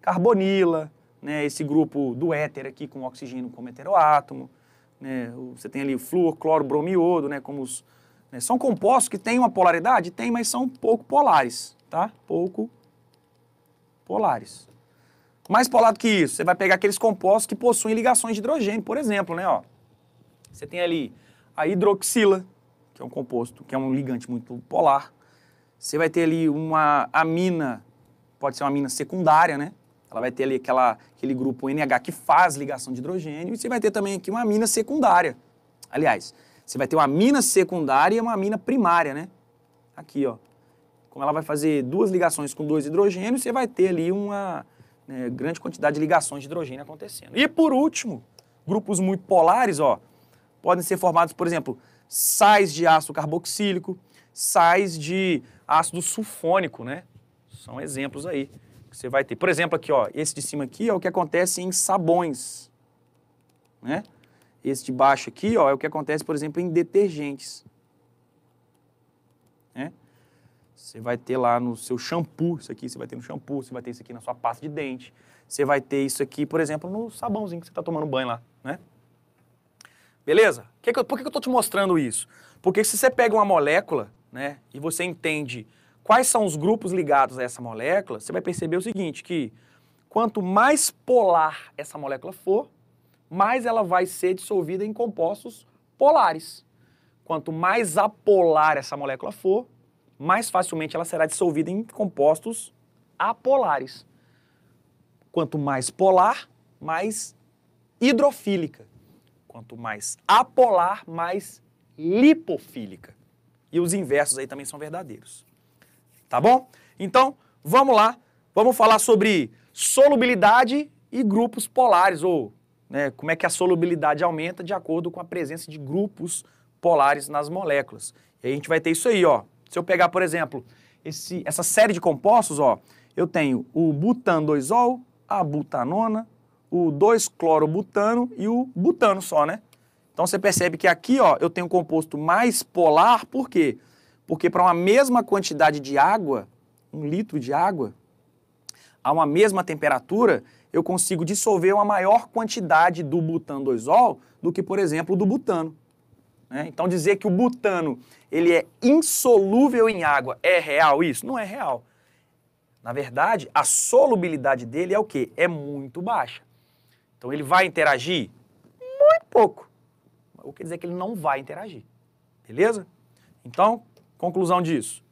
Carbonila, né, esse grupo do éter aqui com oxigênio como heteroátomo, né, você tem ali flúor, cloro, bromiodo, né, como os, né, são compostos que têm uma polaridade? Tem, mas são pouco polares, tá? Pouco polares. Mais polado que isso, você vai pegar aqueles compostos que possuem ligações de hidrogênio, por exemplo, né? Ó. Você tem ali a hidroxila, que é um composto, que é um ligante muito polar. Você vai ter ali uma amina, pode ser uma amina secundária, né? Ela vai ter ali aquela, aquele grupo NH que faz ligação de hidrogênio. E você vai ter também aqui uma amina secundária. Aliás, você vai ter uma amina secundária e uma amina primária, né? Aqui, ó. Como ela vai fazer duas ligações com dois hidrogênios, você vai ter ali uma, né, grande quantidade de ligações de hidrogênio acontecendo. E por último, grupos muito polares, ó, podem ser formados, por exemplo, sais de ácido carboxílico, sais de ácido sulfônico, né? São exemplos aí que você vai ter. Por exemplo, aqui, ó, esse de cima aqui é o que acontece em sabões, né? Esse de baixo aqui, ó, é o que acontece, por exemplo, em detergentes. Né? Você vai ter lá no seu shampoo, isso aqui você vai ter no shampoo, você vai ter isso aqui na sua pasta de dente, você vai ter isso aqui, por exemplo, no sabãozinho que você está tomando banho lá, né? Beleza? Que que eu, por que, que eu estou te mostrando isso? Porque se você pega uma molécula, né, e você entende quais são os grupos ligados a essa molécula, você vai perceber o seguinte, que quanto mais polar essa molécula for, mais ela vai ser dissolvida em compostos polares. Quanto mais apolar essa molécula for, mais facilmente ela será dissolvida em compostos apolares. Quanto mais polar, mais hidrofílica. Quanto mais apolar, mais lipofílica. E os inversos aí também são verdadeiros. Tá bom? Então, vamos lá. Vamos falar sobre solubilidade e grupos polares, ou né, como é que a solubilidade aumenta de acordo com a presença de grupos polares nas moléculas. E a gente vai ter isso aí, ó. Se eu pegar, por exemplo, esse, essa série de compostos, ó, eu tenho o butandoisol, a butanona, o 2-clorobutano e o butano só, né? Então você percebe que aqui, ó, eu tenho um composto mais polar, por quê? Porque para uma mesma quantidade de água, um litro de água, a uma mesma temperatura, eu consigo dissolver uma maior quantidade do butandoisol do que, por exemplo, do butano. Né? Então dizer que o butano ele é insolúvel em água é real isso? Não é real. Na verdade, a solubilidade dele é o quê? É muito baixa. Então ele vai interagir muito pouco. O que quer dizer que ele não vai interagir. Beleza? Então, conclusão disso.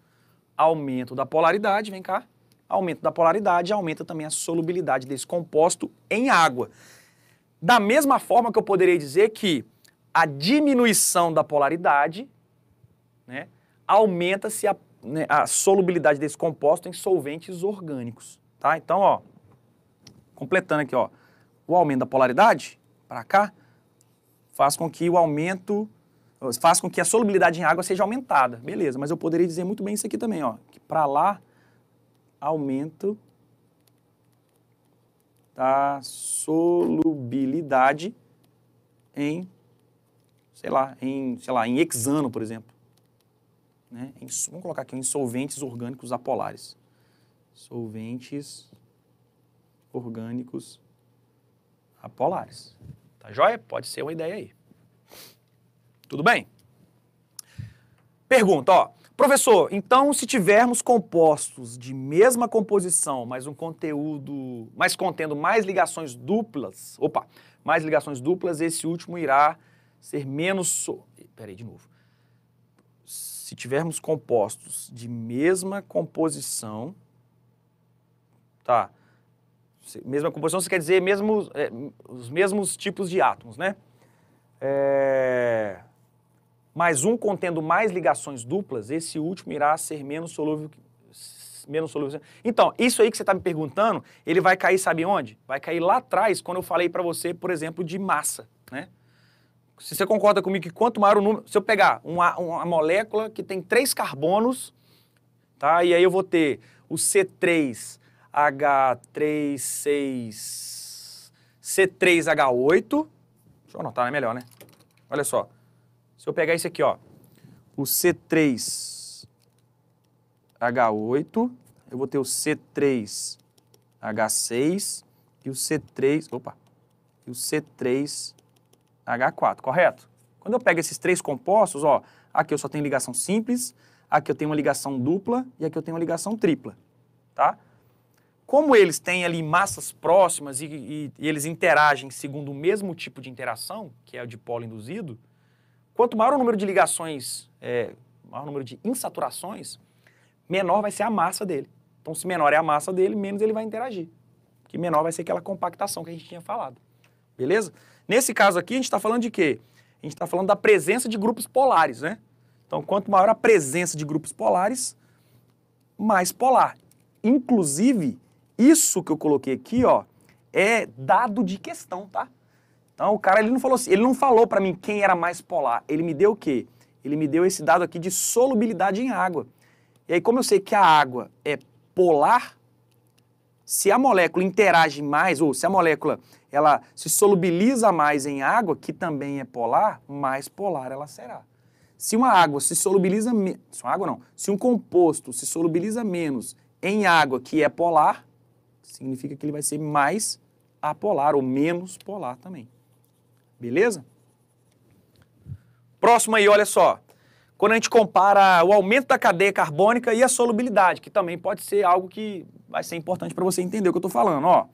Aumento da polaridade, vem cá. Aumento da polaridade aumenta também a solubilidade desse composto em água. Da mesma forma que eu poderia dizer que a diminuição da polaridade, né, aumenta-se a, né, a, solubilidade desse composto em solventes orgânicos. Tá? Então, ó, completando aqui, ó, o aumento da polaridade para cá faz com que o aumento faz com que a solubilidade em água seja aumentada. Beleza, mas eu poderia dizer muito bem isso aqui também, ó, que para lá aumento da solubilidade em sei lá, em, sei lá, em hexano, por exemplo. Né? Em, vamos colocar aqui, em solventes orgânicos apolares. Solventes orgânicos apolares. Tá joia? Pode ser uma ideia aí. Tudo bem? Pergunta, ó. Professor, então se tivermos compostos de mesma composição, mas um conteúdo, mas contendo mais ligações duplas, opa, mais ligações duplas, esse último irá ser menos. Peraí, de novo. Se tivermos compostos de mesma composição, tá? Mesma composição, você quer dizer mesmo, é, os mesmos tipos de átomos, né? É... Mais um contendo mais ligações duplas, esse último irá ser menos solúvel, que... menos solúvel. Então, isso aí que você está me perguntando, ele vai cair, sabe onde? Vai cair lá atrás, quando eu falei para você, por exemplo, de massa, né? se você concorda comigo que quanto maior o número, se eu pegar uma, uma molécula que tem três carbonos, tá? E aí eu vou ter o C3H36 C3H8. Deixa eu anotar, é né? melhor, né? Olha só. Se eu pegar esse aqui, ó, o C3H8, eu vou ter o C3H6 e o C3, opa, e o C3 H4, correto? Quando eu pego esses três compostos, ó, aqui eu só tenho ligação simples, aqui eu tenho uma ligação dupla e aqui eu tenho uma ligação tripla, tá? Como eles têm ali massas próximas e, e, e eles interagem segundo o mesmo tipo de interação, que é o dipolo induzido, quanto maior o número de ligações, é, maior o número de insaturações, menor vai ser a massa dele. Então, se menor é a massa dele, menos ele vai interagir. Que menor vai ser aquela compactação que a gente tinha falado. Beleza? Nesse caso aqui, a gente está falando de quê? A gente está falando da presença de grupos polares, né? Então, quanto maior a presença de grupos polares, mais polar. Inclusive, isso que eu coloquei aqui, ó, é dado de questão, tá? Então, o cara ele não falou assim, ele não falou para mim quem era mais polar. Ele me deu o quê? Ele me deu esse dado aqui de solubilidade em água. E aí, como eu sei que a água é polar, se a molécula interage mais, ou se a molécula ela se solubiliza mais em água, que também é polar, mais polar ela será. Se uma água se solubiliza, se água não, se um composto se solubiliza menos em água que é polar, significa que ele vai ser mais apolar ou menos polar também. Beleza? Próximo aí, olha só. Quando a gente compara o aumento da cadeia carbônica e a solubilidade, que também pode ser algo que vai ser importante para você entender o que eu estou falando. Ó,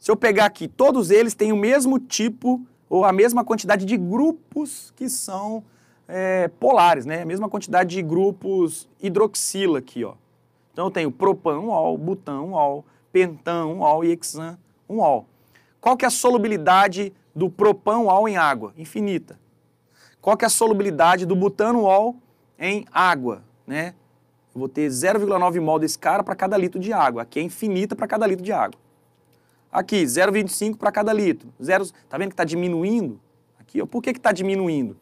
se eu pegar aqui, todos eles têm o mesmo tipo ou a mesma quantidade de grupos que são é, polares, né? A mesma quantidade de grupos hidroxila aqui, ó. Então eu tenho propan-1-ol, butan-1-ol, pentan-1-ol e hexan-1-ol. Qual que é a solubilidade do propan-1-ol em água? Infinita. Qual que é a solubilidade do butano-ol em água, né? Eu vou ter 0,9 mol desse cara para cada litro de água. Aqui é infinita para cada litro de água. Aqui, 0,25 para cada litro. Zero, tá vendo que está diminuindo? Aqui, ó. Por que está diminuindo?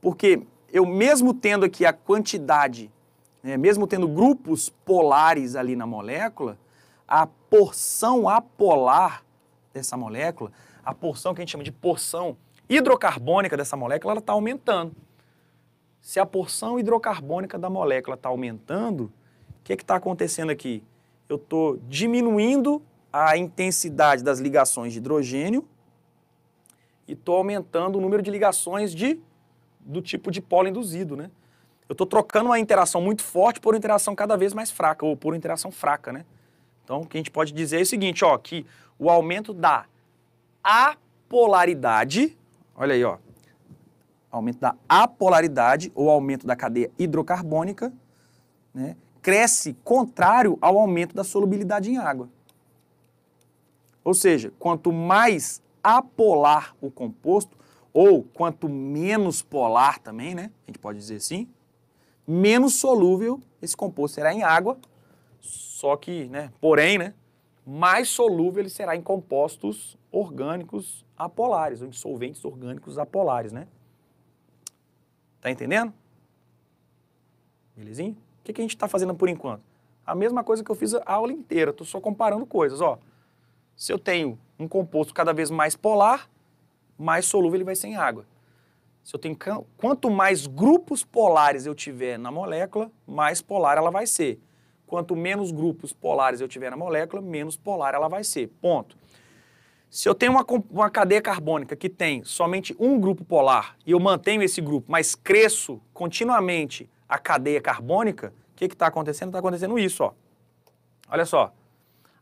Porque eu mesmo tendo aqui a quantidade, né, mesmo tendo grupos polares ali na molécula, a porção apolar dessa molécula, a porção que a gente chama de porção hidrocarbônica dessa molécula, ela está aumentando. Se a porção hidrocarbônica da molécula está aumentando, o que está acontecendo aqui? Eu estou diminuindo a intensidade das ligações de hidrogênio e estou aumentando o número de ligações de, do tipo de pólo induzido, né? Eu estou trocando uma interação muito forte por uma interação cada vez mais fraca, ou por uma interação fraca, né? Então, o que a gente pode dizer é o seguinte, ó, que o aumento da apolaridade, olha aí, ó, aumento da apolaridade, ou aumento da cadeia hidrocarbônica, né, cresce contrário ao aumento da solubilidade em água. Ou seja, quanto mais apolar o composto, ou quanto menos polar também, né? A gente pode dizer assim, menos solúvel esse composto será em água, só que, né, porém, né, mais solúvel ele será em compostos orgânicos apolares, ou em solventes orgânicos apolares, né? Tá entendendo? Belezinha? O que, que a gente está fazendo por enquanto? A mesma coisa que eu fiz a aula inteira, estou só comparando coisas, ó. Se eu tenho um composto cada vez mais polar, mais solúvel ele vai ser em água. Se eu tenho quanto mais grupos polares eu tiver na molécula, mais polar ela vai ser. Quanto menos grupos polares eu tiver na molécula, menos polar ela vai ser. Ponto. Se eu tenho uma, uma cadeia carbônica que tem somente um grupo polar e eu mantenho esse grupo, mas cresço continuamente a cadeia carbônica, o que está acontecendo? Está acontecendo isso, ó. Olha só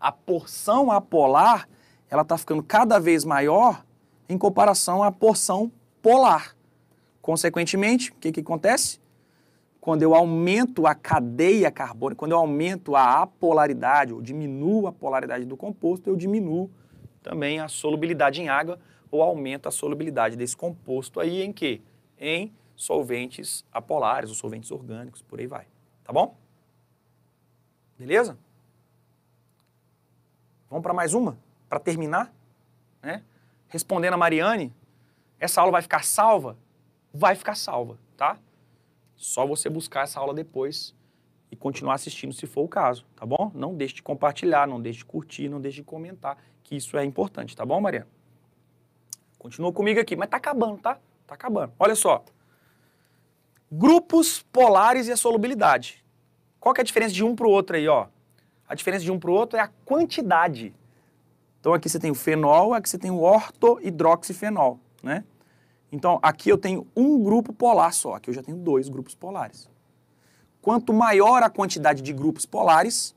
a porção apolar ela está ficando cada vez maior em comparação à porção polar. Consequentemente, o que, que acontece? Quando eu aumento a cadeia carbônica, quando eu aumento a apolaridade, ou diminuo a polaridade do composto, eu diminuo também a solubilidade em água, ou aumento a solubilidade desse composto aí em que? Em solventes apolares, ou solventes orgânicos, por aí vai. Tá bom? Beleza? Vamos para mais uma? Para terminar? Né? Respondendo a Mariane, essa aula vai ficar salva? Vai ficar salva, tá? Só você buscar essa aula depois e continuar assistindo se for o caso, tá bom? Não deixe de compartilhar, não deixe de curtir, não deixe de comentar, que isso é importante, tá bom, Mariana? Continua comigo aqui, mas tá acabando, tá? Tá acabando. Olha só. Grupos polares e a solubilidade. Qual que é a diferença de um para o outro aí, ó? A diferença de um para o outro é a quantidade. Então aqui você tem o fenol, aqui você tem o ortohidroxifenol, né? Então aqui eu tenho um grupo polar só, aqui eu já tenho dois grupos polares. Quanto maior a quantidade de grupos polares,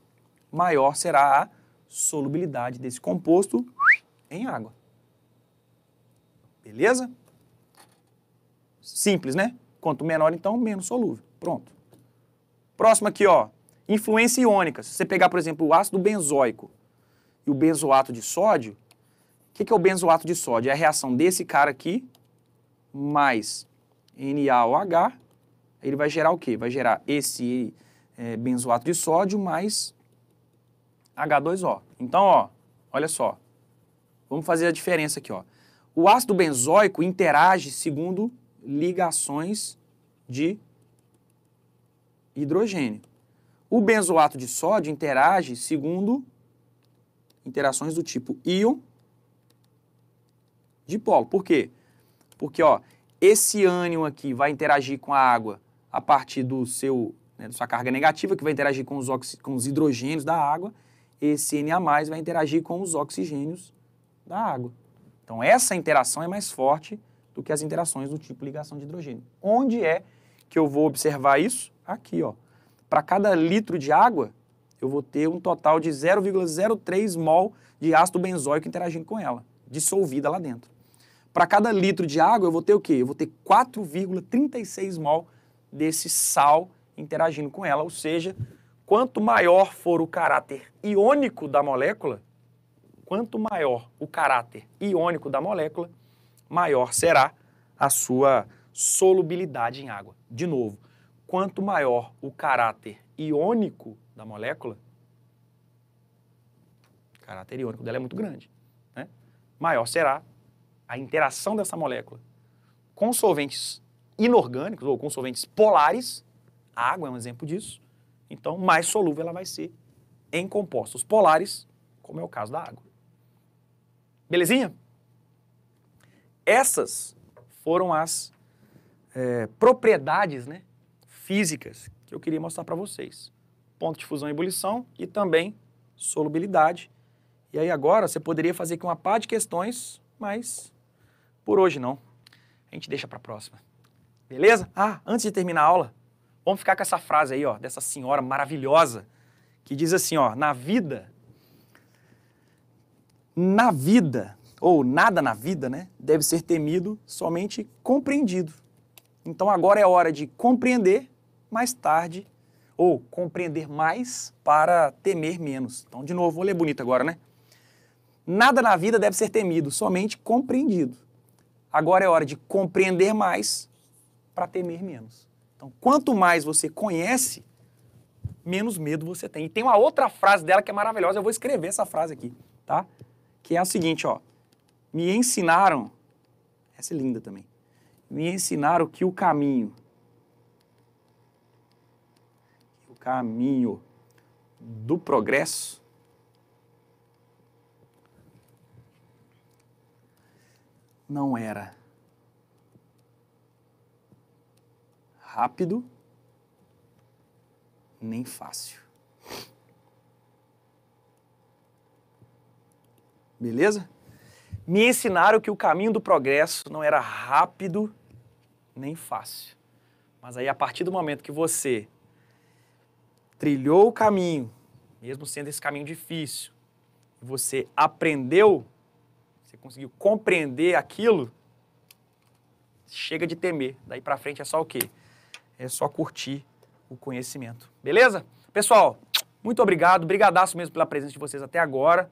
maior será a solubilidade desse composto em água. Beleza? Simples, né? Quanto menor, então, menos solúvel. Pronto. Próximo aqui, ó influência iônica. Se você pegar, por exemplo, o ácido benzoico e o benzoato de sódio, o que, que é o benzoato de sódio? É a reação desse cara aqui mais NaOH, ele vai gerar o quê? Vai gerar esse é, benzoato de sódio mais H2O. Então, ó, olha só, vamos fazer a diferença aqui. Ó. O ácido benzoico interage segundo ligações de hidrogênio. O benzoato de sódio interage segundo interações do tipo íon dipolo. Por quê? Porque ó, esse ânion aqui vai interagir com a água a partir do seu, né, da sua carga negativa, que vai interagir com os, com os hidrogênios da água. Esse Na vai interagir com os oxigênios da água. Então, essa interação é mais forte do que as interações do tipo ligação de hidrogênio. Onde é que eu vou observar isso? Aqui, ó para cada litro de água, eu vou ter um total de 0,03 mol de ácido benzoico interagindo com ela, dissolvida lá dentro. Para cada litro de água, eu vou ter o quê? Eu vou ter 4,36 mol desse sal interagindo com ela, ou seja, quanto maior for o caráter iônico da molécula, quanto maior o caráter iônico da molécula, maior será a sua solubilidade em água. De novo, quanto maior o caráter iônico da molécula, o caráter iônico dela é muito grande, né? maior será a interação dessa molécula com solventes inorgânicos ou com solventes polares, a água é um exemplo disso, então mais solúvel ela vai ser em compostos polares, como é o caso da água. Belezinha? Essas foram as é, propriedades né, físicas que eu queria mostrar para vocês. Ponto de fusão e ebulição e também solubilidade. E aí agora você poderia fazer aqui uma pá de questões, mas por hoje não. A gente deixa para a próxima. Beleza? Ah, antes de terminar a aula, vamos ficar com essa frase aí, ó, dessa senhora maravilhosa, que diz assim, ó, na vida na vida, ou nada na vida, né, deve ser temido, somente compreendido. Então agora é hora de compreender mais tarde, ou compreender mais para temer menos. Então, de novo, vou ler bonito agora, né? Nada na vida deve ser temido, somente compreendido. Agora é hora de compreender mais para temer menos. Então, quanto mais você conhece, menos medo você tem. E tem uma outra frase dela que é maravilhosa, eu vou escrever essa frase aqui, tá? Que é a seguinte, ó. Me ensinaram, essa é linda também, me ensinaram que o caminho caminho do progresso, não era rápido nem fácil. Beleza? Me ensinaram que o caminho do progresso não era rápido nem fácil. Mas aí, a partir do momento que você trilhou o caminho, mesmo sendo esse caminho difícil, você aprendeu, você conseguiu compreender aquilo, chega de temer. Daí para frente é só o quê? É só curtir o conhecimento. Beleza? Pessoal, muito obrigado, brigadaço mesmo pela presença de vocês até agora.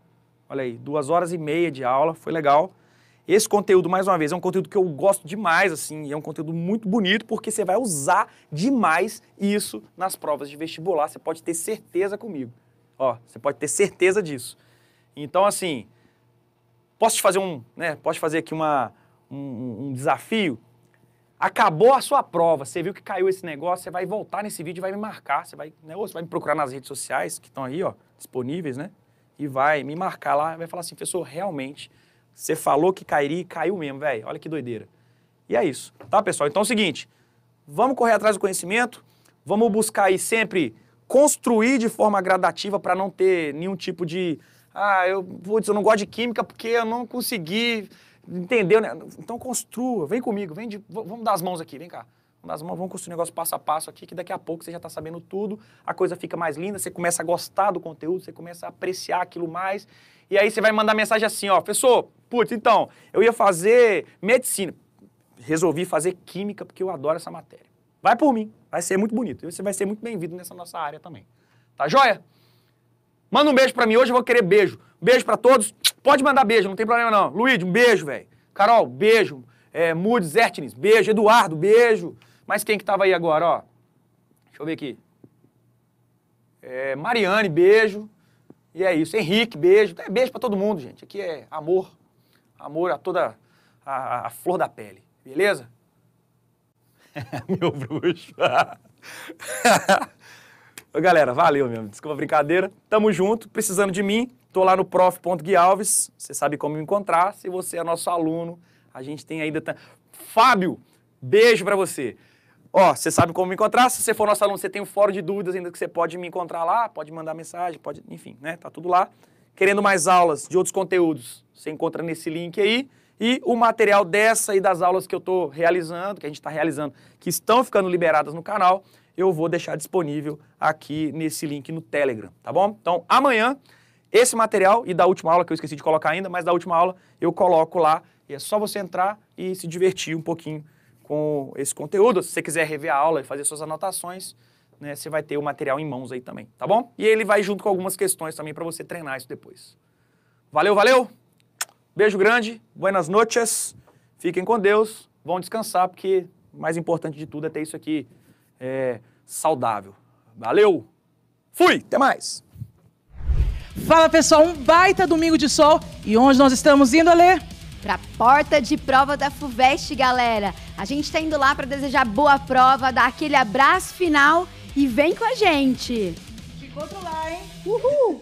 Olha aí, duas horas e meia de aula, foi legal. Esse conteúdo, mais uma vez, é um conteúdo que eu gosto demais, assim, é um conteúdo muito bonito, porque você vai usar demais isso nas provas de vestibular, você pode ter certeza comigo. Ó, você pode ter certeza disso. Então, assim, posso te fazer um, né, posso fazer aqui uma, um, um desafio? Acabou a sua prova, você viu que caiu esse negócio, você vai voltar nesse vídeo e vai me marcar, você vai, né, ou você vai me procurar nas redes sociais que estão aí, ó, disponíveis, né? E vai me marcar lá, vai falar assim, professor, realmente você falou que cairia e caiu mesmo, velho. Olha que doideira. E é isso, tá, pessoal? Então é o seguinte, vamos correr atrás do conhecimento, vamos buscar aí sempre construir de forma gradativa para não ter nenhum tipo de ah, eu, putz, eu não gosto de química porque eu não consegui, entendeu? Né? Então construa, vem comigo, vem de, vamos dar as mãos aqui, vem cá nas mãos, vamos construir um negócio passo a passo aqui, que daqui a pouco você já está sabendo tudo, a coisa fica mais linda, você começa a gostar do conteúdo, você começa a apreciar aquilo mais, e aí você vai mandar mensagem assim, ó, professor, putz, então, eu ia fazer medicina, resolvi fazer química porque eu adoro essa matéria. Vai por mim, vai ser muito bonito, você vai ser muito bem-vindo nessa nossa área também. Tá joia? Manda um beijo para mim, hoje eu vou querer beijo. Beijo para todos, pode mandar beijo, não tem problema não. Luíde, um beijo, velho. Carol, beijo. É, Mudes, Ertnis, beijo. Eduardo, beijo. Mas quem que estava aí agora, ó? Deixa eu ver aqui. É, Mariane, beijo. E é isso. Henrique, beijo. É beijo para todo mundo, gente. Aqui é amor. Amor a toda a, a flor da pele. Beleza? Meu bruxo. Galera, valeu mesmo. Desculpa a brincadeira. Tamo junto. Precisando de mim, tô lá no prof.guialves. Você sabe como me encontrar. Se você é nosso aluno, a gente tem ainda. Fábio, beijo para você. Ó, você sabe como me encontrar. Se você for nosso aluno, você tem um fórum de dúvidas ainda que você pode me encontrar lá, pode mandar mensagem, pode, enfim, né? Tá tudo lá. Querendo mais aulas de outros conteúdos, você encontra nesse link aí. E o material dessa e das aulas que eu estou realizando, que a gente está realizando, que estão ficando liberadas no canal, eu vou deixar disponível aqui nesse link no Telegram, tá bom? Então, amanhã, esse material e da última aula, que eu esqueci de colocar ainda, mas da última aula eu coloco lá. E é só você entrar e se divertir um pouquinho com esse conteúdo. Se você quiser rever a aula e fazer suas anotações, né, você vai ter o material em mãos aí também, tá bom? E ele vai junto com algumas questões também para você treinar isso depois. Valeu, valeu! Beijo grande, buenas noches, fiquem com Deus, vão descansar, porque o mais importante de tudo é ter isso aqui é, saudável. Valeu! Fui, até mais! Fala pessoal, um baita domingo de sol. E onde nós estamos indo, Alê? Para a porta de prova da FUVEST, galera. A gente está indo lá para desejar boa prova, dar aquele abraço final e vem com a gente. Te encontro lá, hein? Uhul!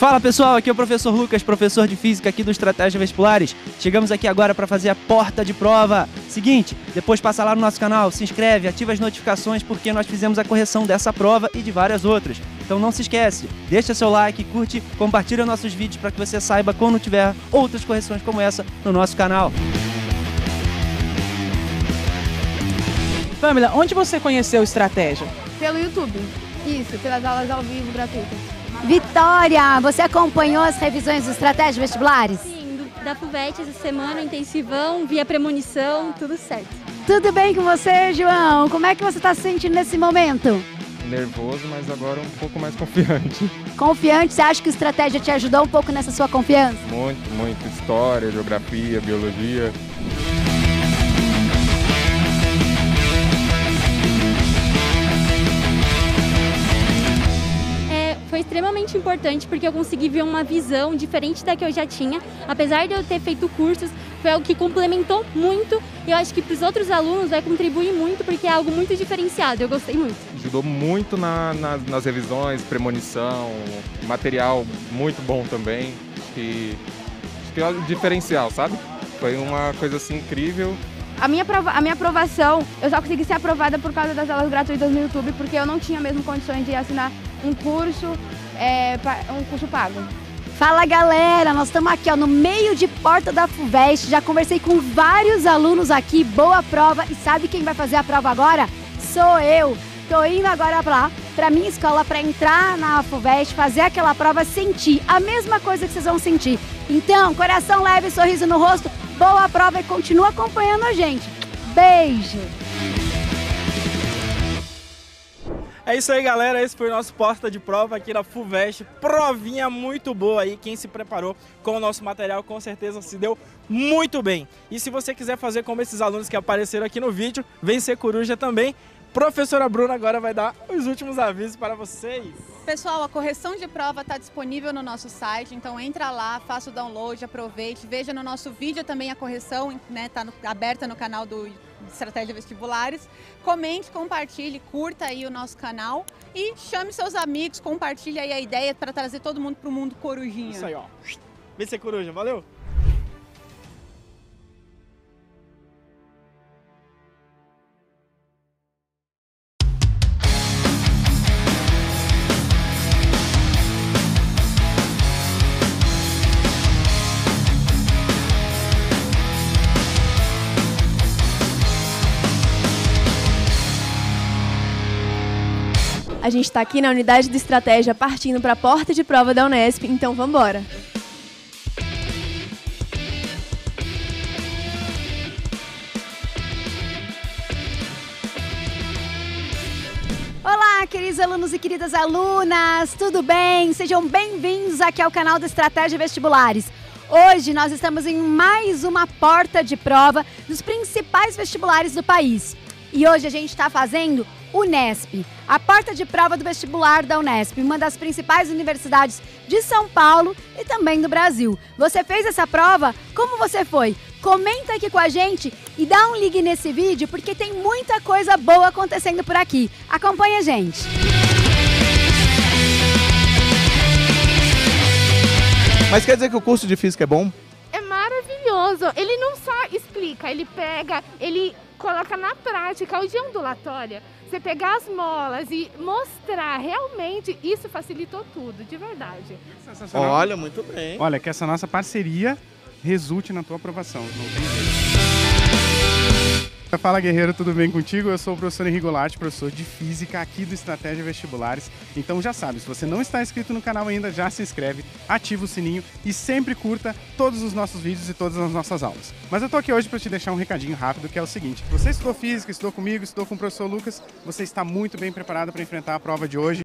Fala pessoal, aqui é o professor Lucas, professor de física aqui do Estratégia Vestibulares. Chegamos aqui agora para fazer a porta de prova. Seguinte, depois passa lá no nosso canal, se inscreve, ativa as notificações porque nós fizemos a correção dessa prova e de várias outras. Então não se esquece, deixa seu like, curte, compartilha nossos vídeos para que você saiba quando tiver outras correções como essa no nosso canal. Pamela, onde você conheceu Estratégia? Pelo YouTube. Isso, pelas aulas ao vivo gratuitas. Vitória, você acompanhou as revisões dos estratégias vestibulares? Sim, da FUVET essa semana, intensivão, via premonição, tudo certo. Tudo bem com você, João? Como é que você está se sentindo nesse momento? Nervoso, mas agora um pouco mais confiante. Confiante? Você acha que o estratégia te ajudou um pouco nessa sua confiança? Muito, muito. História, geografia, biologia. foi extremamente importante porque eu consegui ver uma visão diferente da que eu já tinha. Apesar de eu ter feito cursos, foi algo que complementou muito e eu acho que para os outros alunos vai contribuir muito porque é algo muito diferenciado. Eu gostei muito. Ajudou muito na, na, nas revisões, premonição, material muito bom também. acho que é o diferencial, sabe? Foi uma coisa assim incrível. A minha, a minha aprovação, eu só consegui ser aprovada por causa das aulas gratuitas no YouTube, porque eu não tinha mesmo condições de assinar um curso, é, um curso pago. Fala galera, nós estamos aqui ó, no meio de porta da FUVEST, já conversei com vários alunos aqui, boa prova, e sabe quem vai fazer a prova agora? Sou eu! Estou indo agora para lá, para minha escola, para entrar na FUVEST, fazer aquela prova, sentir a mesma coisa que vocês vão sentir. Então, coração leve, sorriso no rosto, boa prova e continua acompanhando a gente. Beijo! É isso aí, galera. Esse foi o nosso posta de prova aqui na FUVEST. Provinha muito boa aí. Quem se preparou com o nosso material com certeza se deu muito bem. E se você quiser fazer como esses alunos que apareceram aqui no vídeo, vem ser coruja também. Professora Bruna agora vai dar os últimos avisos para vocês. Pessoal, a correção de prova está disponível no nosso site, então entra lá, faça o download, aproveite, veja no nosso vídeo também a correção, né? Está aberta no canal do Estratégia Vestibulares. Comente, compartilhe, curta aí o nosso canal e chame seus amigos, compartilhe aí a ideia para trazer todo mundo para o mundo corujinha. Isso aí, ó. se é coruja, valeu! A gente está aqui na unidade de estratégia partindo para a porta de prova da Unesp, então vamos embora. Olá, queridos alunos e queridas alunas, tudo bem? Sejam bem-vindos aqui ao canal do Estratégia Vestibulares. Hoje nós estamos em mais uma porta de prova dos principais vestibulares do país. E hoje a gente está fazendo Unesp, a porta de prova do vestibular da Unesp, uma das principais universidades de São Paulo e também do Brasil. Você fez essa prova? Como você foi? Comenta aqui com a gente e dá um ligue nesse vídeo porque tem muita coisa boa acontecendo por aqui. Acompanha a gente. Mas quer dizer que o curso de física é bom? É maravilhoso. Ele não só explica, ele pega, ele coloca na prática o ondulatória você pegar as molas e mostrar realmente, isso facilitou tudo, de verdade. Olha, muito bem. Olha, que essa nossa parceria resulte na tua aprovação. Não tem jeito. Fala guerreiro, tudo bem contigo? Eu sou o professor Henrique Goulart, professor de Física aqui do Estratégia Vestibulares. Então já sabe, se você não está inscrito no canal ainda, já se inscreve, ativa o sininho e sempre curta todos os nossos vídeos e todas as nossas aulas. Mas eu tô aqui hoje para te deixar um recadinho rápido que é o seguinte: você estudou Física, estudou comigo, estudou com o professor Lucas, você está muito bem preparado para enfrentar a prova de hoje.